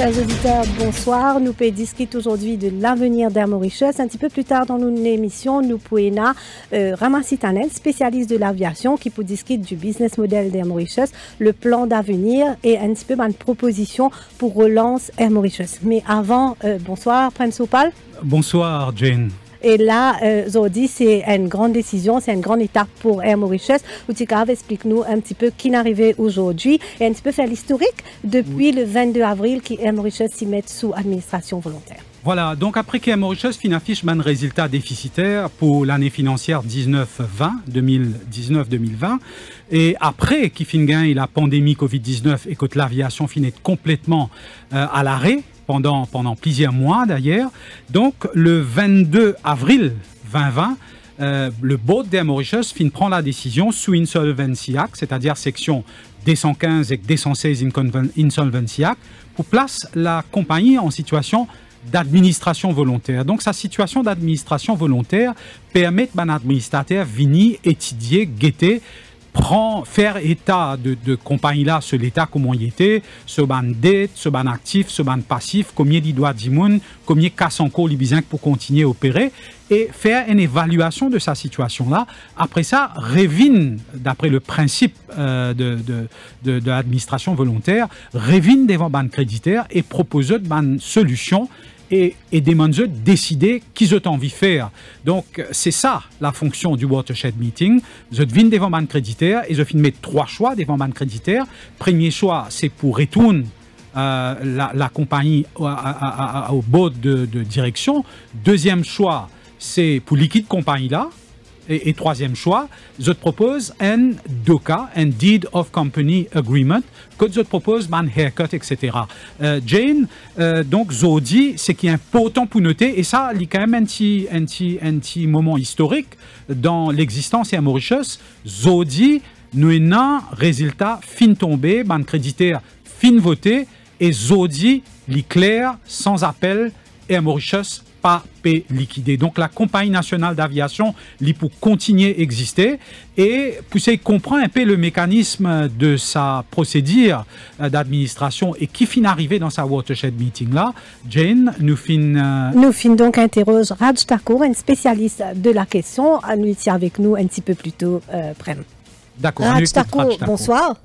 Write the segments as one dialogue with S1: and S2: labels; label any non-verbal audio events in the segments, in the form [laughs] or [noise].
S1: Chers auditeurs, bonsoir. Nous discuter aujourd'hui de l'avenir d'Air Mauritius. Un petit peu plus tard dans émission nous pouvons euh, Ramassitanen, spécialiste de l'aviation, qui peut discuter du business model d'Air Mauritius, le plan d'avenir et un petit peu une proposition pour relance Air Mauritius. Mais avant, euh, bonsoir, Prince
S2: Bonsoir, Jane.
S1: Et là, euh, c'est une grande décision, c'est une grande étape pour Air Mauritius. Outikave, explique-nous un petit peu qui n'arrivait aujourd'hui et un petit peu faire l'historique depuis le 22 avril qui Air Mauritius s'y met sous administration volontaire.
S2: Voilà, donc après qu'Air Mauritius fin affiche un résultat déficitaire pour l'année financière 19-20, 2019-2020, et après qu'il fin gain la pandémie Covid-19 et que l'aviation finit complètement euh, à l'arrêt, pendant, plusieurs mois d'ailleurs. Donc le 22 avril 2020, euh, le board des Mauritius fin prend la décision sous Insolvency Act, c'est-à-dire section 215 115 et 216 Insolvency Act, pour place la compagnie en situation d'administration volontaire. Donc, sa situation d'administration volontaire permet à l'administrateur administrateur venir étudier, guetter prend, faire état de, de compagnie-là, sur l'état comment il était, ce ban dette, ce ban actif, ce ban passif, combien il doit d'immune, combien casse encore pour continuer à opérer, et faire une évaluation de sa situation-là. Après ça, révine, d'après le principe euh, de, de, de l'administration volontaire, révine devant ban créditaire et propose ban solution et, et des de décider qui ont envie de faire. Donc, c'est ça la fonction du Watershed Meeting. Je devine des ventes créditaires et je filme trois choix des ventes créditaires. Premier choix, c'est pour retourner euh, la, compagnie au, au, de, de, direction. Deuxième choix, c'est pour liquide compagnie là et, troisième choix, je te propose un DOCA, un Deed of Company Agreement, que je te propose un haircut, etc. Euh, Jane, euh, donc Zodi, c'est qui est a un pour noter, et ça, il y a quand même un petit, un petit, un moment historique dans l'existence et à Mauritius. Zodi, nous un résultat fin tombé, ban créditaire fin voté, et Zodi, lit clair, sans appel, et à Mauritius, pas pe liquidé. donc la compagnie nationale d'aviation lit pour continuer exister et pour comprend un peu le mécanisme de sa procédure euh, d'administration et qui fin d'arriver dans sa watershed meeting là Jane, nous fin... Euh, nous
S1: fin donc interroge Raj Thakur, un spécialiste de la question, nous iti avec nous un petit peu plus tôt euh,
S3: D'accord. Raj Thakur, bonsoir.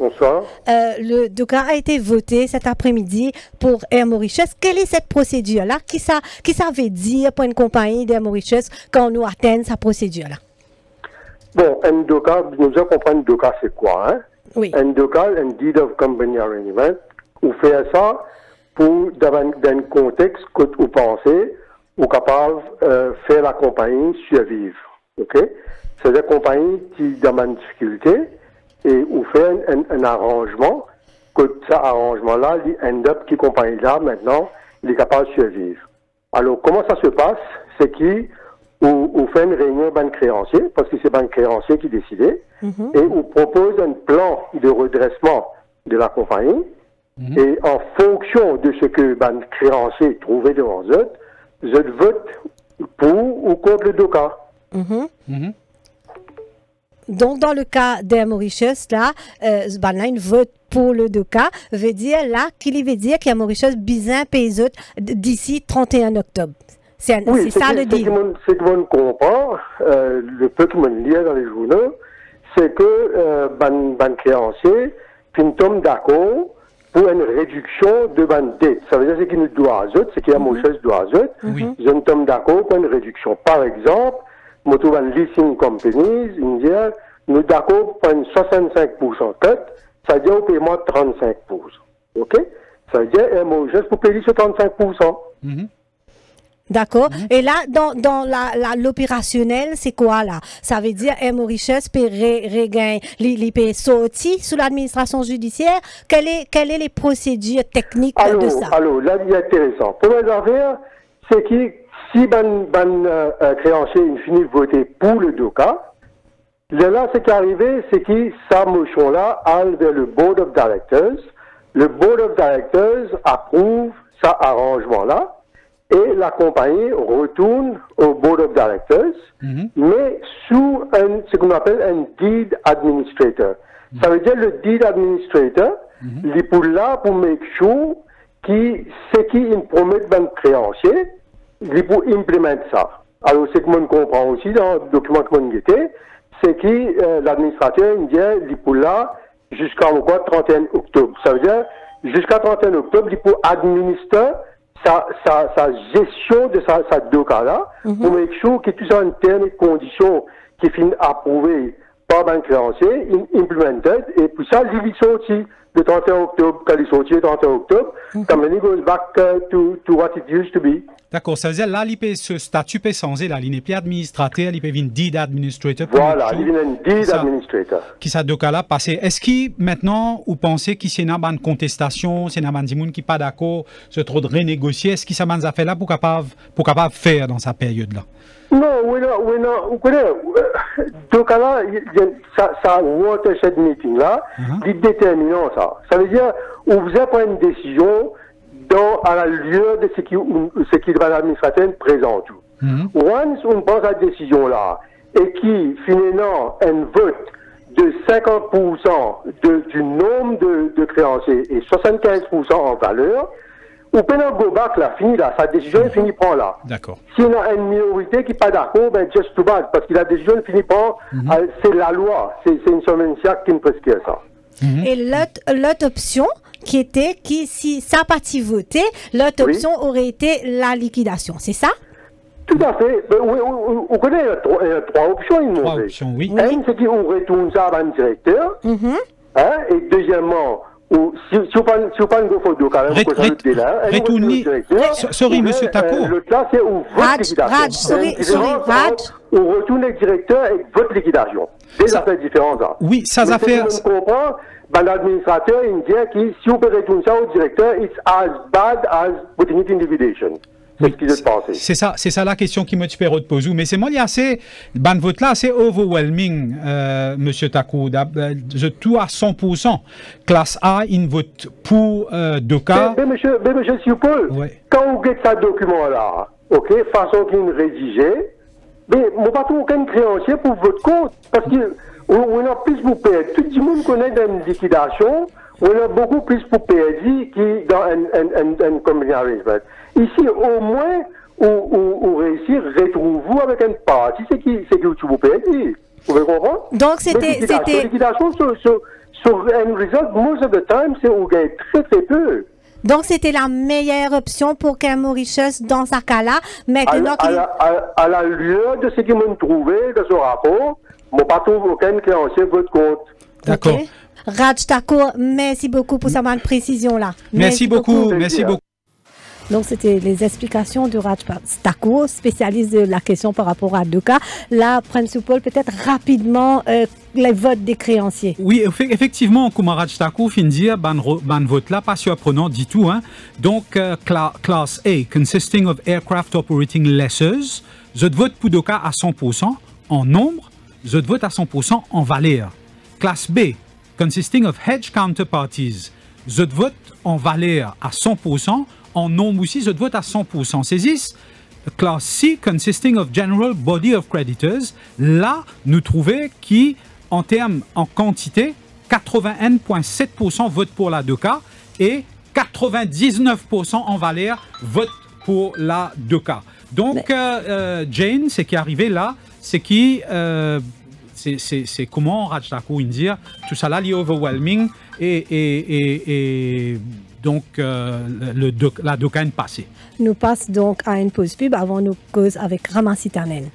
S3: Bonsoir.
S1: Euh, le DOCA a été voté cet après-midi pour Air Mauritius. Quelle est cette procédure-là Qui ça, que ça veut dire pour une compagnie d'Air Mauritius quand nous atteint sa procédure-là
S4: Bon, un DOCA, nous devons comprendre DOCA c'est quoi. Hein? Oui. Un DOCA, un Deed of Company Arrangement, on fait ça pour, dans un, contexte que vous pensez, ou capable de euh, faire la compagnie survivre. OK C'est des compagnies qui, demandent une difficulté, et ou fait un, arrangement, que cet arrangement-là, l'end-up qui compagnie là, maintenant, il est capable de survivre. Alors, comment ça se passe C'est qui ou, fait une réunion banque créancier, parce que c'est banque créancier qui décidait, mhm. et on propose un plan de redressement de la compagnie, mhm. et en fonction de ce que banque créancier trouvait devant eux, je vote pour ou contre le DOCA. cas
S5: mhm.
S1: Donc, dans le cas des là, euh, une vote pour le 2K, veut dire là qu'il veut dire qu'il y a Mauritius d'ici 31 octobre. C'est ça le deal.
S4: Ce que ne comprend, euh, le peu que l'on lit dans les journaux, c'est que euh, ban, ban créancier, d'accord pour une réduction de ban dette. Ça veut dire ce qu'il nous doit à c'est qu'il a Mauritius doit à ils mhm. d'accord pour une réduction. Par exemple, je trouve Motoban Leasing Companies, disent nous d'accord pour 65% cote, ça veut dire au paiement 35%. OK Ça veut dire un mot juste pour payer ce 35%. Mhm.
S1: D'accord. Mhm. Et là, dans, dans la, l'opérationnel, c'est quoi là Ça veut dire, M. Richesse peut regagner, l'IP sorti sous l'administration judiciaire. Quelles sont quelle est les procédures techniques de ça
S4: Alors, là, il est intéressant. les affaires c'est qui si Ban, euh, euh, créancier, finit voté voter pour le DOCA, là, ce qui est arrivé, c'est que sa motion-là allait vers le Board of Directors. Le Board of Directors approuve cet arrangement-là et la compagnie retourne au Board of Directors, mhm. mais sous un, ce qu'on appelle un Deed Administrator. Ça veut dire le Deed Administrator, mhm. est là pour make sure que ce qui promet de créancier, il pour implémenter ça. Alors, ce que je comprends aussi dans le document que je c'est que euh, l'administrateur dit il pour là 31 octobre. Ça veut dire jusqu'à 31 octobre, il peut administrer sa, sa, gestion de sa, sa là mhm. pour make sure que tout ça en termes de conditions qui finissent approuvées par Banque Financière, implemented, et pour ça, est sorti le 31 octobre, quand il sorti le 31 octobre, comme on goes back euh, to,
S2: to what it used to be. D'accord, ça veut dire là, ce statut peut changer, là, e e il n'est plus administrateur, il peut deed administrator. Voilà, il
S4: un deed administrator.
S2: Qui ça, de cas là, passé. Est-ce qu'il maintenant, vous pensez qu'il que c'est une contestation, c'est une qui qui pas d'accord, se trop de renégocier, est-ce que ça a fait là pour capable, pour capable faire dans sa période là?
S4: No, non. not, we're not, we're not. là ça ça watershed meeting là, uh-huh. déterminant ça. Ça veut dire, on vous prendre une décision dans, à la lieu de ce qui, ce qui va l'administration présente. Uh-huh. Once on prend cette décision là, et qui, finalement, un vote de 50% de, du nombre de, de créanciers et 75% en valeur, ou peut go back là, fini là, sa décision finit par prend là. D'accord. S'il y a une minorité qui n'est pas d'accord, ben just too bad, parce que la décision finit prend, mm c'est la loi, c'est une sommencia qui ne ne prescrit ça.
S1: Mhm. Et l'autre option qui était qui si sa partie votait, l'autre option aurait été la liquidation, c'est ça tout à fait. Ben, on, connaît
S4: euh, trois, euh, trois options. trois options, oui. Une, c'est qu'on retourne ça à un directeur. Mhm. Hein, et deuxièmement, sorry, monsieur Le cas, c'est où votre retourne le directeur et votre liquidation. Des affaires différentes. Hein. Oui, ça affaires. Ben, l'administrateur, si peut retourner ça au directeur, it's as bad as putting it in
S2: c'est ça, c'est ça la question qui me te poser. Mais c'est moi, assez, ban vote là, c'est overwhelming, euh, monsieur Takou. Euh, je tout à 100%. Classe A, in vote pour euh, deux cas.
S4: Mais, M. monsieur, mais monsieur quand vous avez ce document là, ok, façon qu'il est rédigé, mais pas trop aucun créancier pour votre compte. Parce que, on, a plus pour payer. Tout le monde connaît une liquidation, on a beaucoup plus pour perdre qui dans un, un, un, un, Ici, au moins, on, réussit à retrouver avec une partie, c'est qui, c'est qui vous Vous pouvez comprendre? Donc, c'était, c'était. Liquidation sur, sur, sur un résultat, most of the time, c'est on gagne très, très peu.
S1: Donc, c'était la meilleure option pour qu'un Mauritius dans sa cas-là. Maintenant
S4: à, la, lieu de ce qu'ils m'ont trouvé de ce rapport, mon pas trouvé aucun créancier votre compte. D'accord.
S1: Okay. Raj Thakur, merci beaucoup pour cette précision-là. Merci, beaucoup,
S2: beaucoup. merci beaucoup.
S1: Donc, c'était les explications de Raj Stako, spécialiste de la question par rapport à deux cas. Là, Paul, peut-être rapidement, euh, les votes des créanciers. Oui,
S2: effectivement, Kumaraj Thakur de dire ban, vote là, pas surprenant du tout. Hein. Donc, euh, class classe A, consisting of aircraft operating lessors, je vote pour deux à 100% en nombre, je vote à 100% en valeur. Classe B, consisting of hedge counterparties, je vote en valeur à 100% en nombre aussi, ce vote à 100%. C'est class C consisting of general body of creditors. Là, nous trouvons qui, en termes, en quantité, 81,7% vote pour la 2K et 99% en valeur vote pour la 2K. Donc, euh, euh, Jane, c'est qui est arrivé là, c'est qui, euh, c'est comment Rajdaku, dire, tout ça là, est overwhelming et donc euh, la docaine passée.
S1: Nous passons donc à une pause pub avant nos causes avec Sitanen.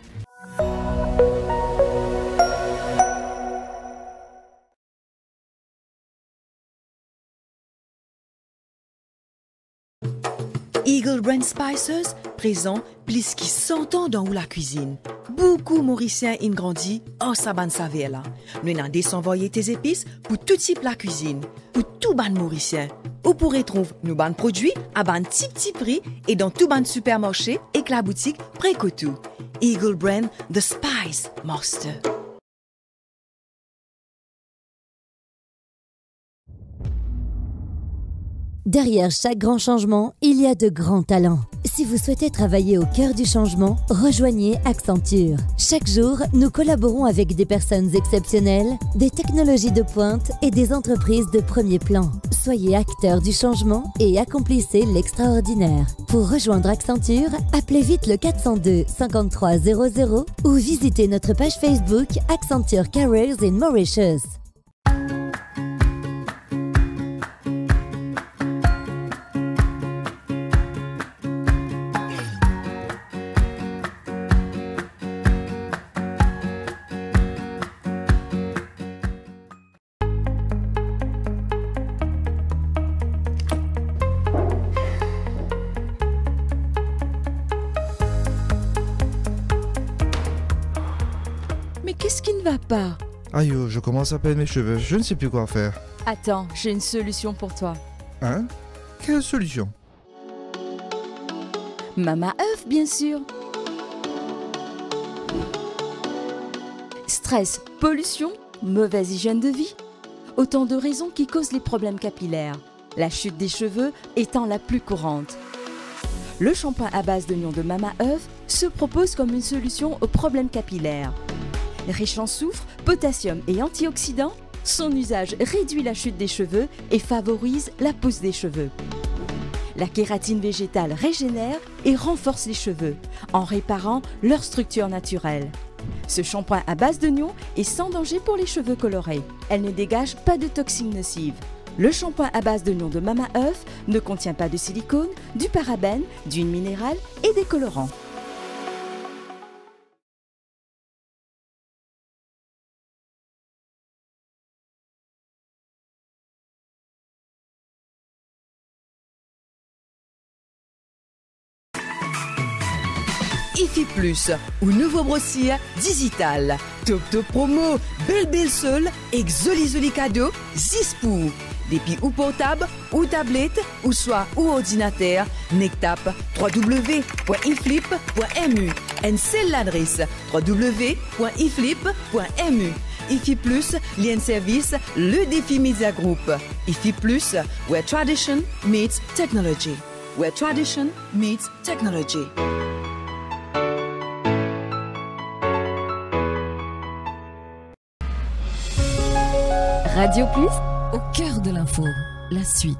S6: Brand Spices, présent plus qui s'entend ans dans la cuisine. Beaucoup Mauriciens ont grandi en sa Savela. Nous avons envoyé tes épices pour tout type la cuisine, pour tout ban Mauricien. Vous pourrez trouver nos ban produits à ban petit petit prix et dans tout ban supermarché et que la boutique près tout. Eagle Brand The Spice master.
S3: Derrière chaque grand changement, il y a de grands talents. Si vous souhaitez travailler au cœur du changement, rejoignez Accenture. Chaque jour, nous collaborons avec des personnes exceptionnelles, des technologies de pointe et des entreprises de premier plan. Soyez acteur du changement et accomplissez l'extraordinaire. Pour rejoindre Accenture, appelez vite le 402 53 00 ou visitez notre page Facebook Accenture Careers in Mauritius.
S4: Aïe, oh, je commence à peindre mes cheveux, je ne sais plus quoi faire.
S7: Attends, j'ai une solution pour toi.
S4: Hein Quelle solution
S7: Mama œuf, bien sûr. Stress, pollution, mauvaise hygiène de vie, autant de raisons qui causent les problèmes capillaires, la chute des cheveux étant la plus courante. Le shampoing à base d'oignons de mama œuf se propose comme une solution aux problèmes capillaires. Riche en soufre, potassium et antioxydants, son usage réduit la chute des cheveux et favorise la pousse des cheveux. La kératine végétale régénère et renforce les cheveux en réparant leur structure naturelle. Ce shampoing à base d'oignons est sans danger pour les cheveux colorés. Elle ne dégage pas de toxines nocives. Le shampoing à base d'oignons de Mama Oeuf ne contient pas de silicone, du parabène, d'une minérale et des colorants.
S6: Plus ou nouveau brossier digital. Top top promo, Belle belle sol et zoli zispou. ou portable, ou tablette, ou soit ou ordinateur, nectap www.iflip.mu. En l'adresse www.iflip.mu. IFI Plus, lien service, le défi Media Group. IFI Plus, where tradition meets technology. Where tradition meets technology. Radio Plus,
S7: au cœur de l'info, la suite.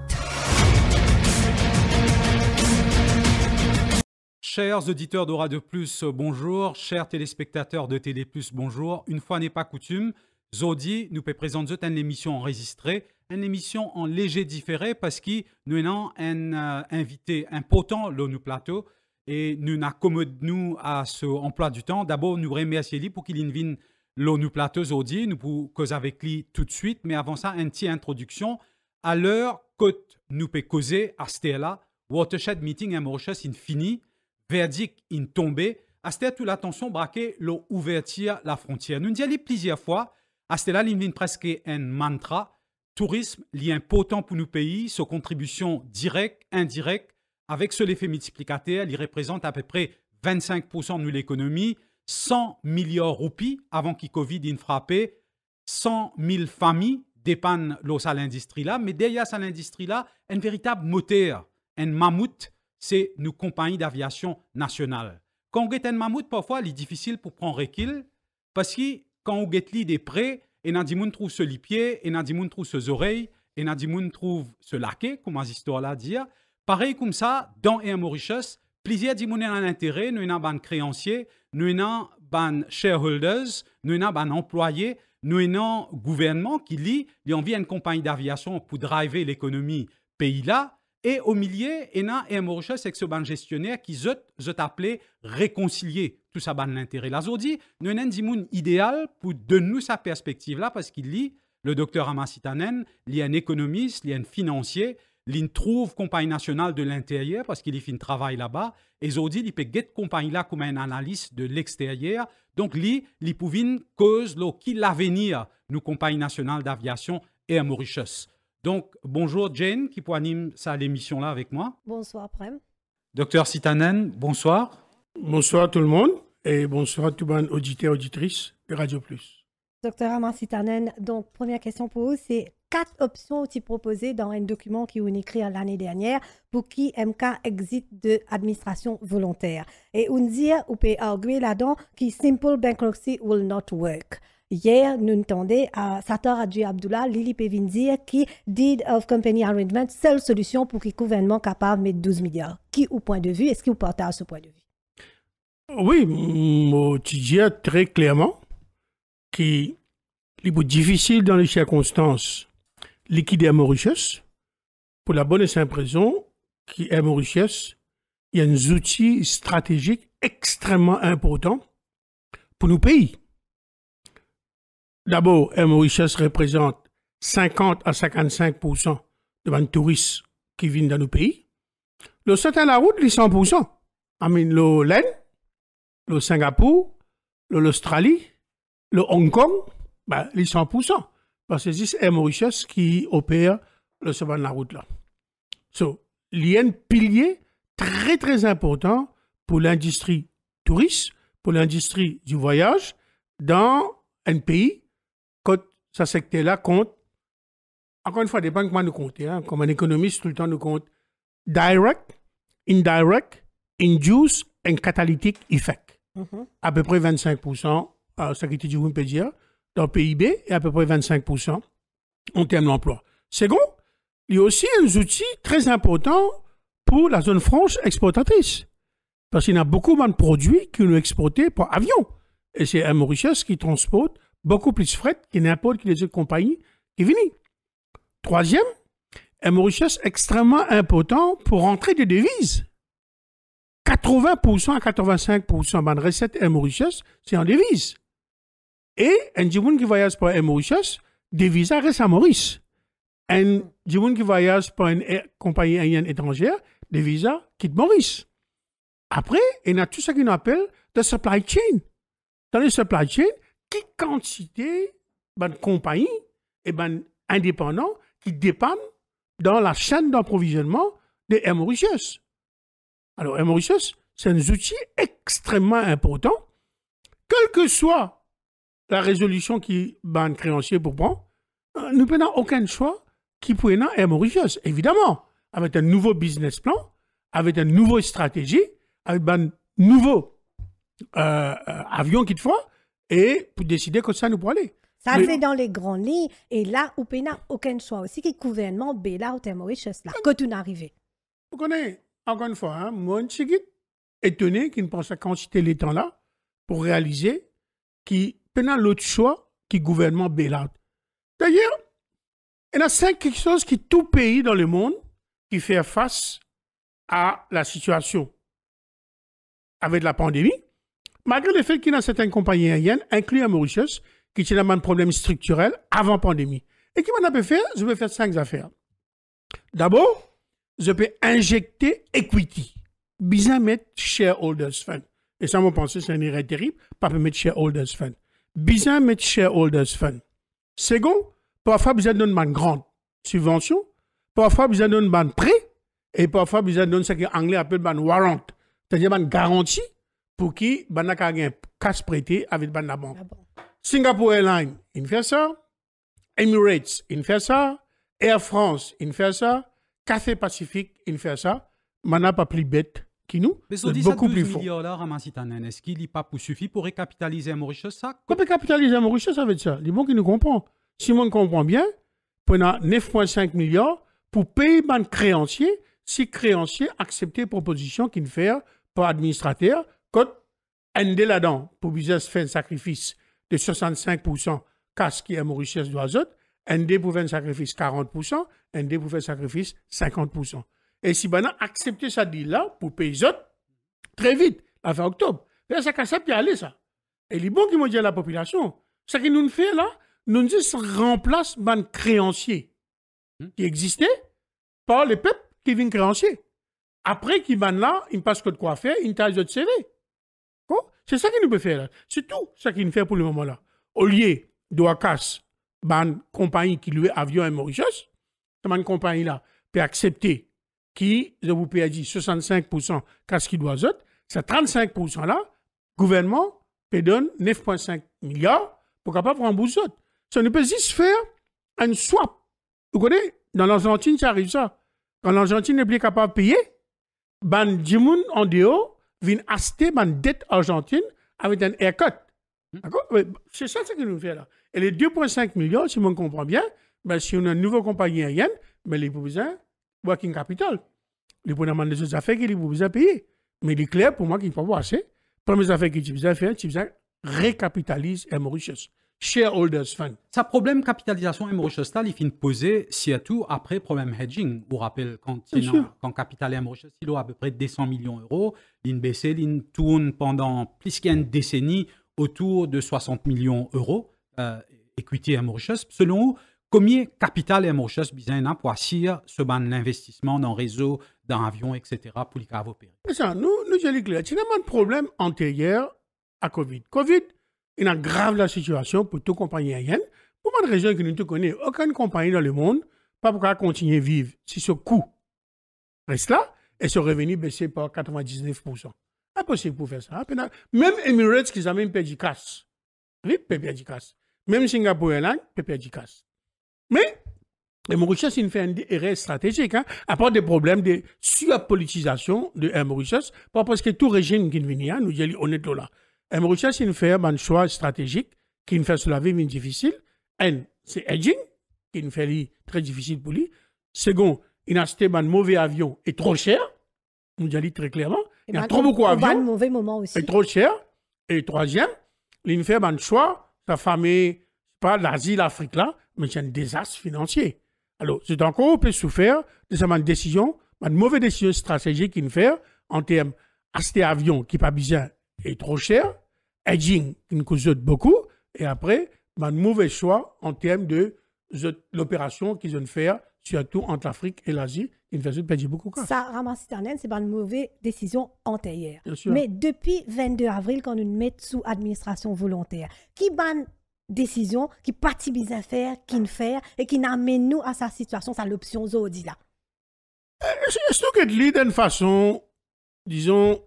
S2: Chers auditeurs de Radio Plus, bonjour. Chers téléspectateurs de Télé Plus, bonjour. Une fois n'est pas coutume, Zodi nous présente une émission enregistrée, une émission en léger différé parce qu'il nous avons un euh, invité important dans nos plateau et nous accommodons nous à ce emploi du temps. D'abord, nous remercions lui pour qu'il vienne l'eau nous plateuse aujourd'hui. nous pouvons cause avec lui tout de suite, mais avant ça, une petite introduction à l'heure que nous peut causer à Stella watershed meeting est Mauritius infini, verdict in tombé, à Stella, toute l'attention braquée l'eau de la frontière. Nous dit plusieurs fois, à il là presque un mantra, tourisme, lien important pour nos pays, sa contribution directe, indirecte, avec ce l'effet multiplicateur, il représente à peu près 25% de l'économie, 100 milliards roupies avant le Covid ne frappe, 100 000 familles dépendent de l'industrie là, mais derrière cette industrie là, un véritable moteur, un mammouth, c'est nos compagnies d'aviation nationale. Quand on est un mammouth, parfois, il est difficile pour prendre recul, parce que quand on est des prêts, et Nandimoun trouve ce lipier, et qui trouve ce oreilles, et qui trouve ce laquais, comme on histoire là dire, Pareil comme ça, dans et à Mauritius, plusieurs dimounes un intérêt, nous avons des créanciers, nous avons des shareholders, nous avons des employés, nous avons un gouvernement qui lit, il envie une compagnie d'aviation pour driver l'économie pays-là. Et au milieu, il y a un Mauritius avec ce gestionnaire qui s'appelle « appelé réconcilier tout ça ban l'intérêt. Là, je nous avons un idéal pour donner sa perspective là parce qu'il lit, le docteur Amasitanen, il y a un économiste, il y a un financier, ils trouve compagnie nationale de l'intérieur parce qu'il fait un travail là-bas. Et ils ont dit qu'ils compagnie là comme un analyste de l'extérieur. Donc, ils, il peuvent cause qui l'avenir nous compagnie nationale d'aviation et à Mauritius. Donc, bonjour Jane qui anime ça l'émission là avec moi.
S1: Bonsoir Prem.
S2: Docteur Sitanen, bonsoir.
S8: Bonsoir tout le monde et bonsoir tout les auditeurs auditeur auditrice de Radio Plus.
S1: Docteur Amar Sitanen, donc première question pour vous, c'est quatre options aussi proposées dans un document qui ont écrit l'année dernière pour qui MK exit de administration volontaire. Et on dit, on peut arguer là-dedans, que simple bankruptcy will not work. Hier, nous entendons à Sator Adji Abdullah, Lili Pevindir, qui Deed of Company Arrangement, seule solution pour qu'il gouvernement capable de mettre 12 milliards. Qui, au point de vue, est-ce que vous à ce point de
S8: vue? Oui, tu dis très clairement que est difficile dans les circonstances Liquider à Mauritius pour la bonne et simple raison qu'à Mauritius, il y a un outil stratégique extrêmement important pour nos pays. D'abord, Mauritius représente 50 à 55 de ventes touristes qui viennent dans nos pays. Le saut à la route, les 100 I mean, le le Singapour, l'Australie, le Hong Kong, bah, les 100 parce que c'est un Mauritius qui opère le sauvage de la route là. il y a un pilier très très important pour l'industrie touriste, pour l'industrie du voyage dans un pays quand sa secteur-là compte, encore une fois, des banques nous compter hein, comme un économiste tout le temps nous compte, direct, indirect, induce, and catalytic effect. Mm-hmm. À peu près 25%, ça qui était du vous dire dans PIB et à peu près 25% en termes d'emploi. Second, il y a aussi un outil très important pour la zone franche exportatrice. Parce qu'il y a beaucoup moins de produits que nous exporter par avion. Et c'est un Mauritius qui transporte beaucoup plus de fret que n'importe quelle autre compagnie qui est venue. Troisième, un est extrêmement important pour rentrer des devises. 80% à 85% de recettes à Mauritius, c'est en devises. Et un Djiboun qui voyage pour Air Mauritius, des visas restent à Maurice. Un Djiboun qui voyage pour une compagnie aérienne étrangère, des visas quittent Maurice. Après, il y a tout ce qu'on appelle la « supply chain. Dans la « supply chain, quelle quantité ben, de compagnies et ben, indépendants qui dépendent dans la chaîne d'approvisionnement de Air Mauritius. Alors, Air Mauritius, c'est un outil extrêmement important, quel que soit la résolution qui ban créancier pour prendre, nous euh, n'avons aucun choix qui pourrait être Mauritius. Évidemment, avec un nouveau business plan, avec une nouvelle stratégie, avec un ben, nouveau euh, euh, avion qui te et pour décider que ça nous pourrait aller. Ça, c'est
S1: dans les grands lignes. Et là, nous n'avons aucun choix aussi, qui gouvernement Béla ou Mauritius, là, quand on arrivé. Vous connaissez, encore une
S8: fois, moi, je suis étonné qu'il ne pense à quantité les temps là pour réaliser qui Maintenant, l'autre choix qui gouvernement bail D'ailleurs, il y a cinq choses qui tout pays dans le monde qui fait face à la situation avec la pandémie, malgré le fait qu'il y a certaines compagnies aériennes, incluant Mauritius, qui tiennent un problème structurel avant pandémie. Et qui m'en a fait Je vais faire cinq affaires. D'abord, je peux injecter equity. Bizarre mettre shareholders fund. Et ça, mon penser c'est un erreur terrible, pas mettre « shareholders fund besoin mettre shareholders fund. Second, parfois besoin donner une grande subvention, parfois besoin donner un prêt et parfois besoin donner ce que anglais appelle une warrant, c'est-à-dire une garantie pour qui on a un cash prêté avec la banque. Singapore Airlines, il fait ça. Emirates, il fait ça. Air France, il fait ça. Cathay Pacific, il fait ça. pas plus bête qui nous
S2: est beaucoup plus fort. Est-ce qu'il a pas pour suffit pour récapitaliser un Mauritius ça
S8: Pour récapitaliser un Mauritius, ça veut dire les bon qui nous comprend. Si on comprend bien, pendant 9,5 milliards pour payer les créancier, si créancier accepte les propositions qu'il fait pour l'administrateur, quand un là-dedans, pour business un sacrifice de 65%, casse qui est Mauritius doit un pour faire un sacrifice 40%, un pour faire un sacrifice 50%. Et si on accepte accepté ça dit là pour autres, très vite, fin octobre. ça casse puis aller, ça. Et les bons qui m'ont dit à la population, ce que nous fait là, nous nous remplace ban créancier hmm. qui existaient par les peuples qui viennent créancier. Après qu'ils ban là, ils ne passent que de quoi faire, ils ne de CV. C'est ça qu'il nous peut faire là. C'est tout ce qu'il nous fait pour le moment là. Au lieu de casse ban compagnie qui lui avion et Mauritius, cette compagnie là peut accepter qui, je vous a dit, 65% casse qui doit être c'est 35% là, gouvernement peut donne 9,5 milliards pour capable rembourser autres. Ça ne peut juste faire un swap. Vous connaissez, dans l'Argentine, ça arrive ça. Quand l'Argentine n'est plus capable de payer, ban Jimoun en dehors vient acheter une dette argentine avec un haircut. Hmm. C'est ça ce que nous fait là. Et les 2,5 millions si je comprends bien, ben, si on a une nouvelle compagnie aérienne, ben, les voisins working capital. Les bonnes demander des affaires qu'il vous a payé. Mais il est clair pour moi qu'il ne faut pas pour Premières affaires qu'il a faire, tu récapitalise
S2: et Mauritius. Shareholders fund. Sa problème capitalisation et Mauritius, là, il finit poser surtout après problème hedging. Vous rappelez quand, quand capital et Mauritius, il a à peu près 200 millions d'euros. L'INBC, l'IN tourne pendant plus qu'une décennie autour de 60 millions d'euros. Euh, equity Selon vous, Combien capital est chasse bizarre pour assurer ce ban d'investissement dans réseau, dans avion, etc. pour les caves opérer?
S8: Ça, nous, nous, j'ai l'éclair. Il y a un problème antérieur à Covid. Covid, il aggrave la situation pour les compagnies aériennes. Pour une raison que nous ne connaissons, aucune compagnie dans le monde pas pour continuer à vivre si ce coût reste là et ce revenu baissé par 99%. Impossible pour faire ça. Même Emirates qui a même perdu casse. Oui, perdu casse. Même Singapour Airlines perdu casse. Et Mauritius, il fait une arrêt stratégique, hein, à part des problèmes de surpolitisation de Mauritius, parce que tout régime qui vient, nous dit, on est là. Mauritius, il fait un choix stratégique qui fait vie une difficile. Un, c'est edging, qui nous fait très difficile pour lui. Second, il a acheté un mauvais avion et trop cher. Nous dit très clairement. Eh il y a ben, trop beaucoup d'avions. mauvais moment aussi. Et trop cher. Et troisième, il fait un choix, sa famille, pas l'Asie, l'Afrique là, mais c'est un désastre financier. Alors, c'est encore un peut souffert de sa décision, une mauvaise décision stratégique qu'il fait en termes d'acheter avion qui pas besoin et trop cher, hedging qui nous coûte beaucoup, et après, un mauvais choix en termes de l'opération qu'ils ont fait, surtout entre l'Afrique et l'Asie, qui nous perdre beaucoup.
S1: Ça, ramasser c'est une mauvaise décision antérieure. Mais depuis 22 avril, quand nous mettons sous administration volontaire, qui ban décision qui partit bien faire, qui ne faire, et qui n'amène nous à sa situation, sa l'option Zodi là.
S8: Est-ce que leader d'une façon, disons,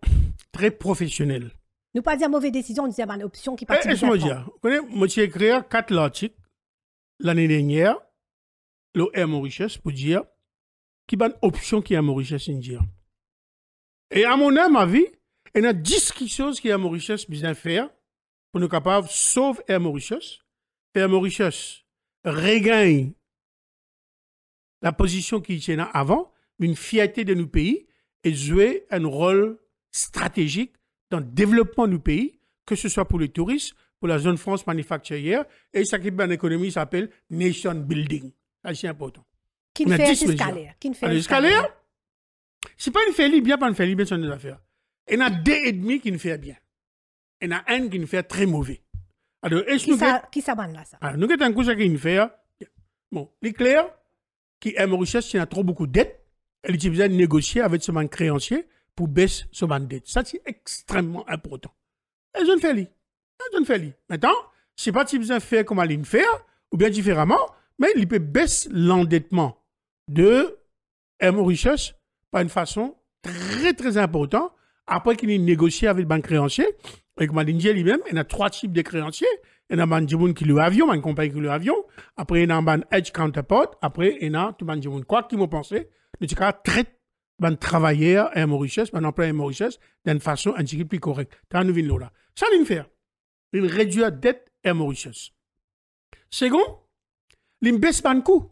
S8: très professionnelle?
S1: Nous pas dire mauvaise décision, nous disons une bah, option qui partit bizarre. Est-ce que je
S8: connais, moi j'ai écrit quatre articles l'année dernière, le mon richesse pour dire qui ban option qui est mon richesse dire. Et à mon avis, il y a 10 choses qui à mon richesse bien faire pour nous capables, sauver Air Mauritius, Air Mauritius regagne la position qu'il tenait avant, une fierté de nos pays, et jouer un rôle stratégique dans le développement du pays, que ce soit pour les touristes, pour la zone France manufacturière, et ça qui en économie s'appelle nation building. C'est important. Qui ne fait escalaire. Qui ne fait Ce C'est pas une félie bien, pas une félie bien, c'est une affaire. y en a deux et demi qui ne fait bien il y en a un qui nous fait très mauvais. Alors, est-ce qui, nous ça, qui là ça nous avons un conseil qui nous fait. Euh, bon, il est clair qui aime richesse, a trop beaucoup de dettes, elle a besoin de négocier avec son créancier pour baisser son de dette. Ça, c'est extrêmement important. Et je ne fais pas. Je le fais lui. Maintenant, je ne sais pas si besoin de faire comme elle fait, ou bien différemment, mais il peut baisser l'endettement de M. Richesse par une façon très, très importante après qu'il ait négocié avec le banque créancier et comme lui-même, il y a trois types de créanciers. Il y a un banque qui lui avion, un compagnie qui lui avion. Après, il y a un edge counterpart. Après, il y a tout un monde. Quoi qu'ils m'ont pensé, le cas traite ban travailleur et richesse. un employés et richesse d'une façon un petit peu plus correcte. T'as nous vient là. Ça, l'in Il réduit la dette et richesse. Second, il baisse pas coût.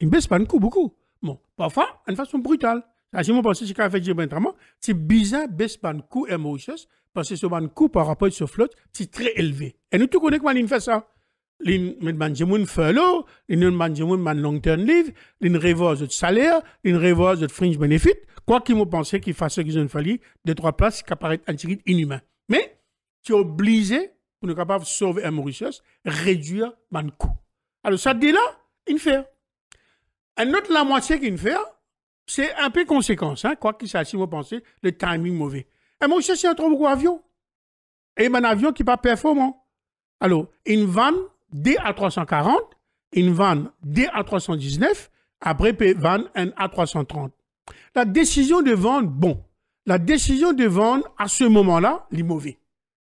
S8: Il baisse pas coût beaucoup. Bon, parfois, d'une façon brutale. Ah, si vous pensez que c'est un peu c'est bizarre de faire coût coup émotionnel parce que ce coût, par rapport à ce flotte c'est très élevé. Et nous tous connaissons comment il fait ça. Il met un peu fellow, il met un de long-term leave, il revoit votre salaire, il revoit votre fringe benefit. Quoi qu'il me pense qu'il fasse ce qu'ils ont fallu, deux, trois places qui apparaissent en inhumain. Mais tu es obligé, pour ne pas sauver un Mauritius, réduire un coût. Alors ça dit là, il fait. Un autre la moitié qu'il fait, c'est un peu conséquence, hein, quoi qu'il si vous pensez, le timing mauvais. Et moi, je c'est un trop gros avion. Et un avion qui n'est pas performant. Alors, une vanne D à 340, une vanne D à 319, après vanne van à 330. La décision de vendre, bon. La décision de vendre à ce moment-là, est mauvais.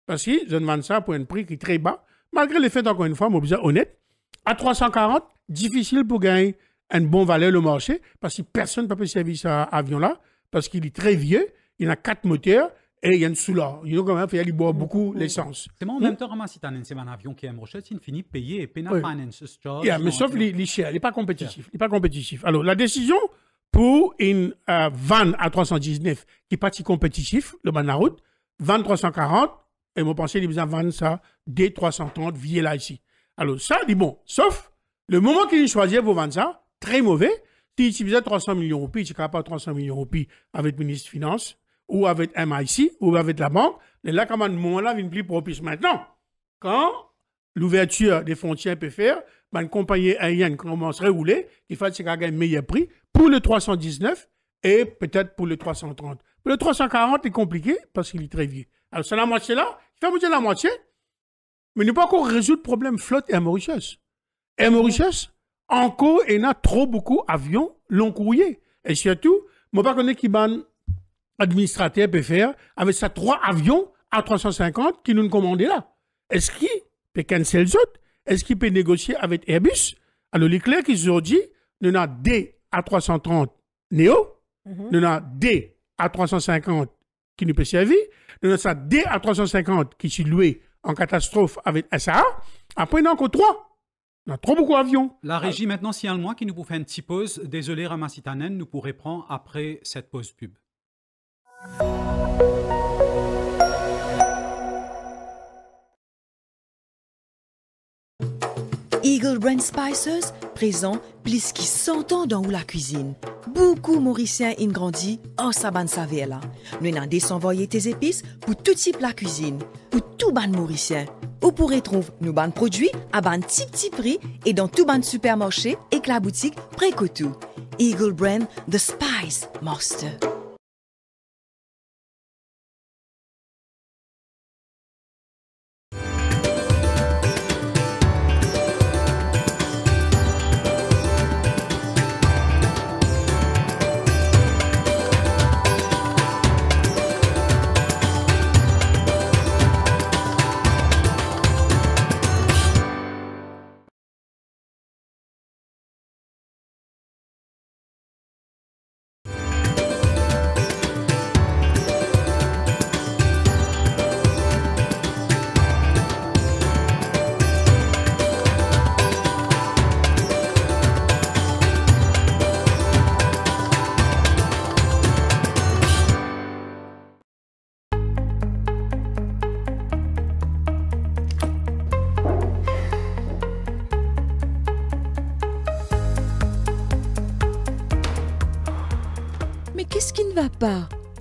S8: Parce que je vends ça pour un prix qui est très bas, malgré le fait, encore une fois, moi, honnête, à 340, difficile pour gagner un bon valet le marché parce que personne ne peut servir cet avion-là parce qu'il est très vieux, il a quatre moteurs et il y a une soulard. Il il boit mm. beaucoup mm. l'essence. C'est moi en même mm.
S2: temps, si tu as un avion qui est un tu finis de payer et de finance Oui, mais sauf
S8: les cher, il n'est pas compétitif. Il pas compétitif. Alors, la décision pour une euh, van à 319 qui pas si compétitif, le van la route, van et moi pensais qu'il besoin vendre ça, D330, vieille là ici. Alors, ça, dit bon, sauf le moment qu'il choisit pour vendre ça, très mauvais. Si tu utilisais 300 millions roupies, tu pas capable de 300 millions roupies avec le ministre des Finances ou avec MIC ou avec la banque. Et là, quand même, moment-là, vient plus propice maintenant. Quand l'ouverture des frontières peut faire, ben, une compagnie aérienne commence à rouler, il faut je gagne un meilleur prix pour le 319 et peut-être pour le 330. Pour le 340, est compliqué parce qu'il est très vieux. Alors, c'est la moitié là, il faut dire la moitié, mais nous pas encore résoudre le problème flotte et Mauritius. Et encore, il y a trop beaucoup d'avions long courrier. Et surtout, je ne sais pas qui ban administrateur peut faire avec ces trois avions A350 qui nous commandent là. Est-ce qu'il peut canceler les autres Est-ce qu'il peut négocier avec Airbus Alors, il clair qu'ils ont dit nous avons des A330 Neo, mhm. nous avons des A350 qui nous peut servir, nous avons des A350 qui sont loués en catastrophe avec SAA, après, nous avons encore trois on a trop beaucoup d'avions.
S2: La régie, maintenant, s'il y a un mois qui nous fait une petite pause, désolé, Ramasitanen nous pourrions prendre après cette pause pub.
S6: Eagle Brand Spices, présent plus qui s'entend dans la cuisine. Beaucoup Mauriciens ont grandi oh, en Saban Savela. Nous n'en envoyer tes épices pour tout type la cuisine, pour tout ban Mauricien. Vous pourrez trouver nos ban produits à ban petit petit prix et dans tout ban supermarché et que la boutique près tout. Eagle Brand The Spice Master.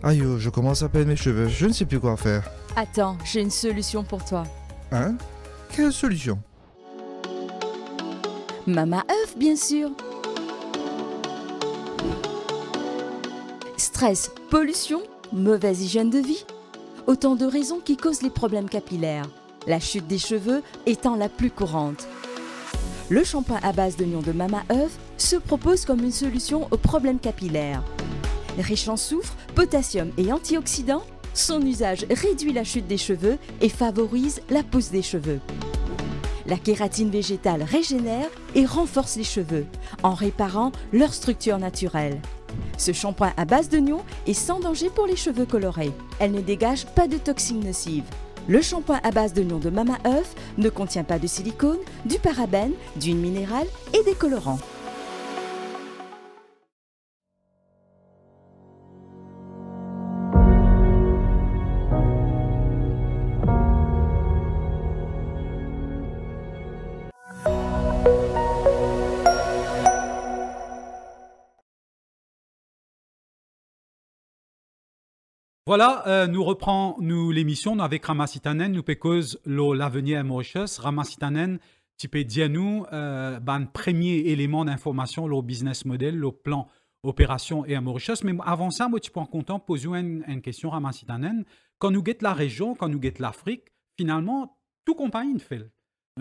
S4: Aïe, oh, je commence à peindre mes cheveux, je ne sais plus quoi faire.
S7: Attends, j'ai une solution pour toi.
S4: Hein Quelle solution
S7: Mama œuf, bien sûr. Stress, pollution, mauvaise hygiène de vie, autant de raisons qui causent les problèmes capillaires, la chute des cheveux étant la plus courante. Le shampoing à base d'oignons de mama œuf se propose comme une solution aux problèmes capillaires. Riche en soufre, potassium et antioxydants, son usage réduit la chute des cheveux et favorise la pousse des cheveux. La kératine végétale régénère et renforce les cheveux en réparant leur structure naturelle. Ce shampoing à base d'oignons est sans danger pour les cheveux colorés. Elle ne dégage pas de toxines nocives. Le shampoing à base d'oignons de Mama Oeuf ne contient pas de silicone, du parabène, d'une minérale et des colorants.
S2: Voilà, euh, nous reprend nous l'émission avec Ramacitanen, nous pécose l'avenir à Mauritius. Ramacitanen, type nous euh, ban premier élément d'information, le business model, le plan opération et à Mauritius. Mais avant ça, moi, tu peux en comptant poser une, question Ramacitanen. Quand nous guette la région, quand nous guette l'Afrique, finalement, tout compagnie fait.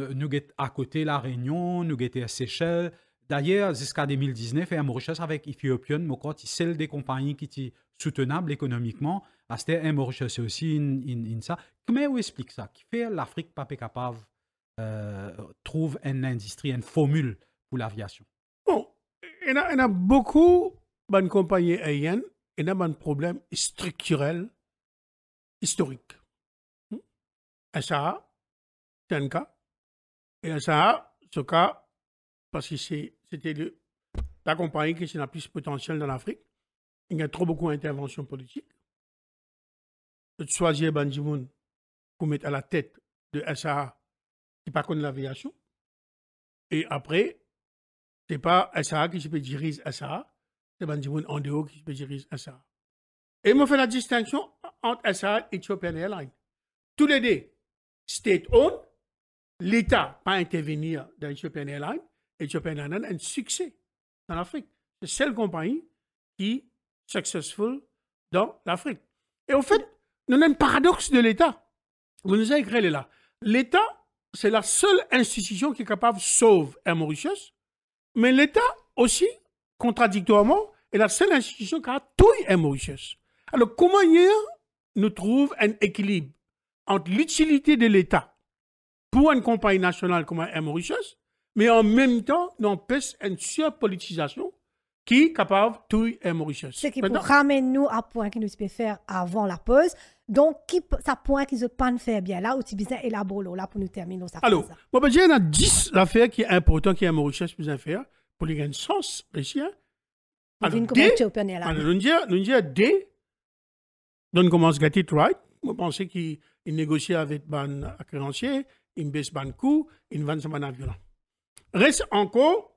S2: Euh, nous guette à côté la Réunion, nous guette à Seychelles, D'ailleurs, jusqu'à 2019, il y a une recherche avec Ethiopian, c'est celle des compagnies qui étaient soutenable économiquement. Ah, c'était hein, une C'est aussi, in, ça. Comment vous explique ça Qui fait l'Afrique pas capable euh, trouve une industrie, une formule pour l'aviation
S8: Bon, il y, a, il y a beaucoup de compagnies aériennes, il y a un problème structurel, historique. Et hmm? ça, c'est un cas. Et ça, ce cas, parce que c'est c'était d'accompagner qui est la plus potentielle dans l'Afrique. Il y a trop beaucoup d'interventions politiques. De choisir Banjimoun pour mettre à la tête de SAA, qui par contre l'aviation. Et après, ce n'est pas SAA qui se dirige SAA, c'est Banjimoun en dehors qui se dirige SAA. Et ils m'ont fait la distinction entre SAA et Ethiopian Airlines. Tous les deux, state-owned, l'État pas intervenir dans Ethiopian Airlines, Ethiopian Airlines un succès en Afrique. C'est seule compagnie qui est successful dans l'Afrique. Et au fait, nous avons un paradoxe de l'État. Vous nous avez créé là. L'État, c'est la seule institution qui est capable de sauver un Mauritius, mais l'État aussi, contradictoirement, est la seule institution qui a tout un Mauritius. Alors, comment nous trouve un équilibre entre l'utilité de l'État pour une compagnie nationale comme un Mauritius mais en même temps, n'empêche une surpolitisation qui est capable de tout et Mauritius. Ce qui ramène
S1: nous à point que nous peut faire avant la pause. Donc, qui, ça point qui peut pas faire bien là, où tu besoin élaborer là pour nous terminer. Ça Alors,
S8: moi, ben, j'ai 10 affaires qui sont importantes qui est Mauritius un faire pour les gagner sens, les chiens.
S1: Alors, nous disons,
S8: dès, donc, commence à gâter, right? Moi, pensais qu'il négociait avec les créanciers, il baisse les coûts, il vend sa violent. Reste encore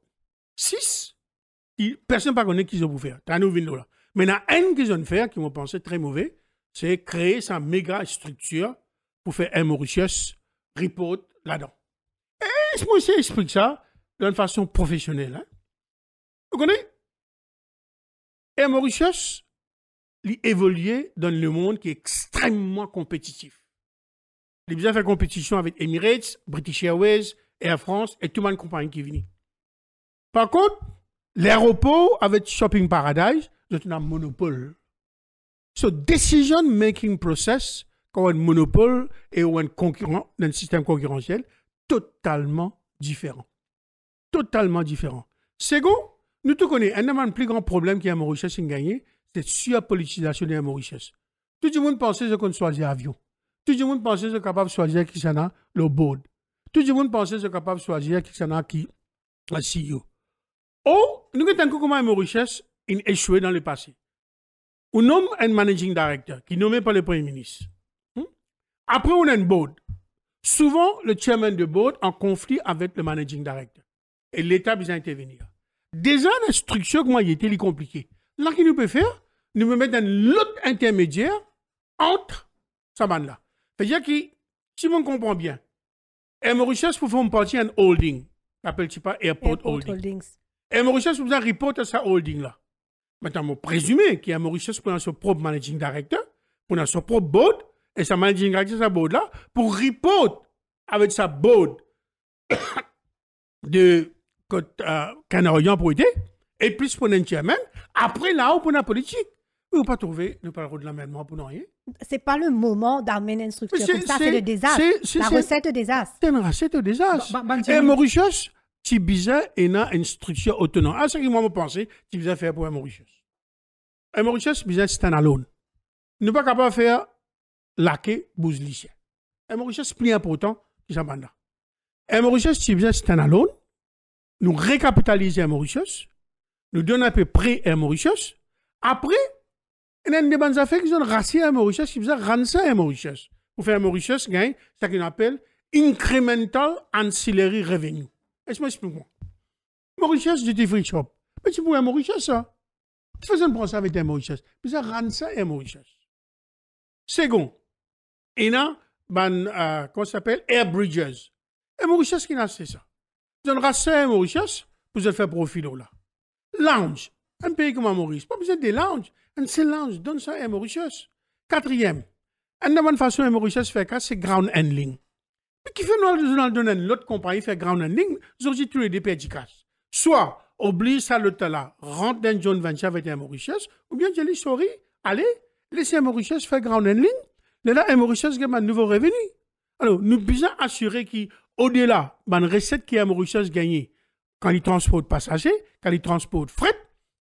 S8: 6. Personne ne connaît qui qu'ils ont faire. T'as nous là. la un qu'ils ont faire, qui m'ont pensé très mauvais, c'est créer sa méga structure pour faire un Mauritius report là-dedans. Et moi, aussi explique ça d'une façon professionnelle. Hein. Vous connaissez? Et Mauritius, il évoluait dans le monde qui est extrêmement compétitif. Il a faire compétition avec Emirates, British Airways, Air France et tout le monde compagnie qui est venu. Par contre, l'aéroport avec Shopping Paradise, c'est un monopole. Ce decision making process, quand un monopole et un concurrent, dans un système concurrentiel, totalement différent. Totalement différent. Second, nous tous connaissons, un des plus grands problèmes qui a à Mauritius, c'est la c'est surpolitisation de la Mauritius. Tout le monde pensait qu'on choisit l'avion. Tout le monde pensait qu'on capable de choisir le board tout le monde pensait que capable de choisir qui s'en a qui la CEO. Ou, nous avons comment de richesse a échoué dans le passé. On nomme un managing director qui est nommé par le Premier ministre. Hmm? Après, on a un board. Souvent, le chairman de board en conflit avec le managing director. Et l'État besoin intervenir. Déjà, la structure, comment il était compliquée. Là, qu'il nous peut faire, nous mettre un lot intermédiaire entre ça bande là. C'est-à-dire que, si on comprend bien, et eh, Mauritius vous faire partie d'un holding. t tu pas Airport, Airport Holding. Holdings. Eh, Air Mauritius pour faire à sa holding là. Maintenant, on présume qu'il y a Mauritius a son propre managing director, a son propre board, et sa managing director, sa board là, pour report avec sa board [coughs] de côte euh, canarien pour aider, et plus pour un chairman, après là, on pour la politique. On ne pas trouver le parole de l'amendement pour rien
S1: c'est pas le moment d'amener une structure ça, c'est le désastre. La recette désastre. C'est une recette désastre. Ba, ba, et
S8: Mauritius, Tibisa est une structure autonome. Ah, c'est ce que moi, je pensais, Tibisa fait pour Mauritius. Et Mauritius, Tibisa, c'est un alone. Nous pas capable de faire laquer Bouzlicien. Et Mauritius, plus important, que abandonnent. Et Mauritius, Tibisa, c'est un alone. Nous récapitaliser un Mauritius. Nous donner un peu près à Mauritius. Après, des bonnes affaires, banza qu'ils ont rasi à Mauritius, ils ont ransa à Mauritius. pour faire un Mauritius gagner c'est ce qu'on appelle « incremental ancillary revenue. Est-ce que explique pourquoi. Mauritius, je free shop. Mais tu pourrais Mauritius, ça. Hein? Tu fais un ça avec un Mauritius. Ils ont rend ça un Mauritius. Second, il y a, ben, euh, comment s'appelle? Air Bridges. Et Mauritius, qui a, c'est ça. Ils ont rassé un Mauritius, vous allez faire profil là. Lounge. Un pays comme Maurice, pas besoin des lounges. Un seul lounge, donne ça à Mauritius. Quatrième, une bonne façon à Mauritius faire ça, c'est ground handling. Mais qui fait nous donner l'autre compagnie faire ground handling, nous tous les deux Soit, oblige ça le là, rentre dans John Venture avec un Mauritius, ou bien j'ai les souris, allez, laissez un Mauritius faire ground handling. Mais là, un Mauritius gagne un nouveau revenu. Alors, nous devons assurer qu'au-delà, une recette qui est à Mauritius gagnée, quand il transporte passagers, quand il transporte fret,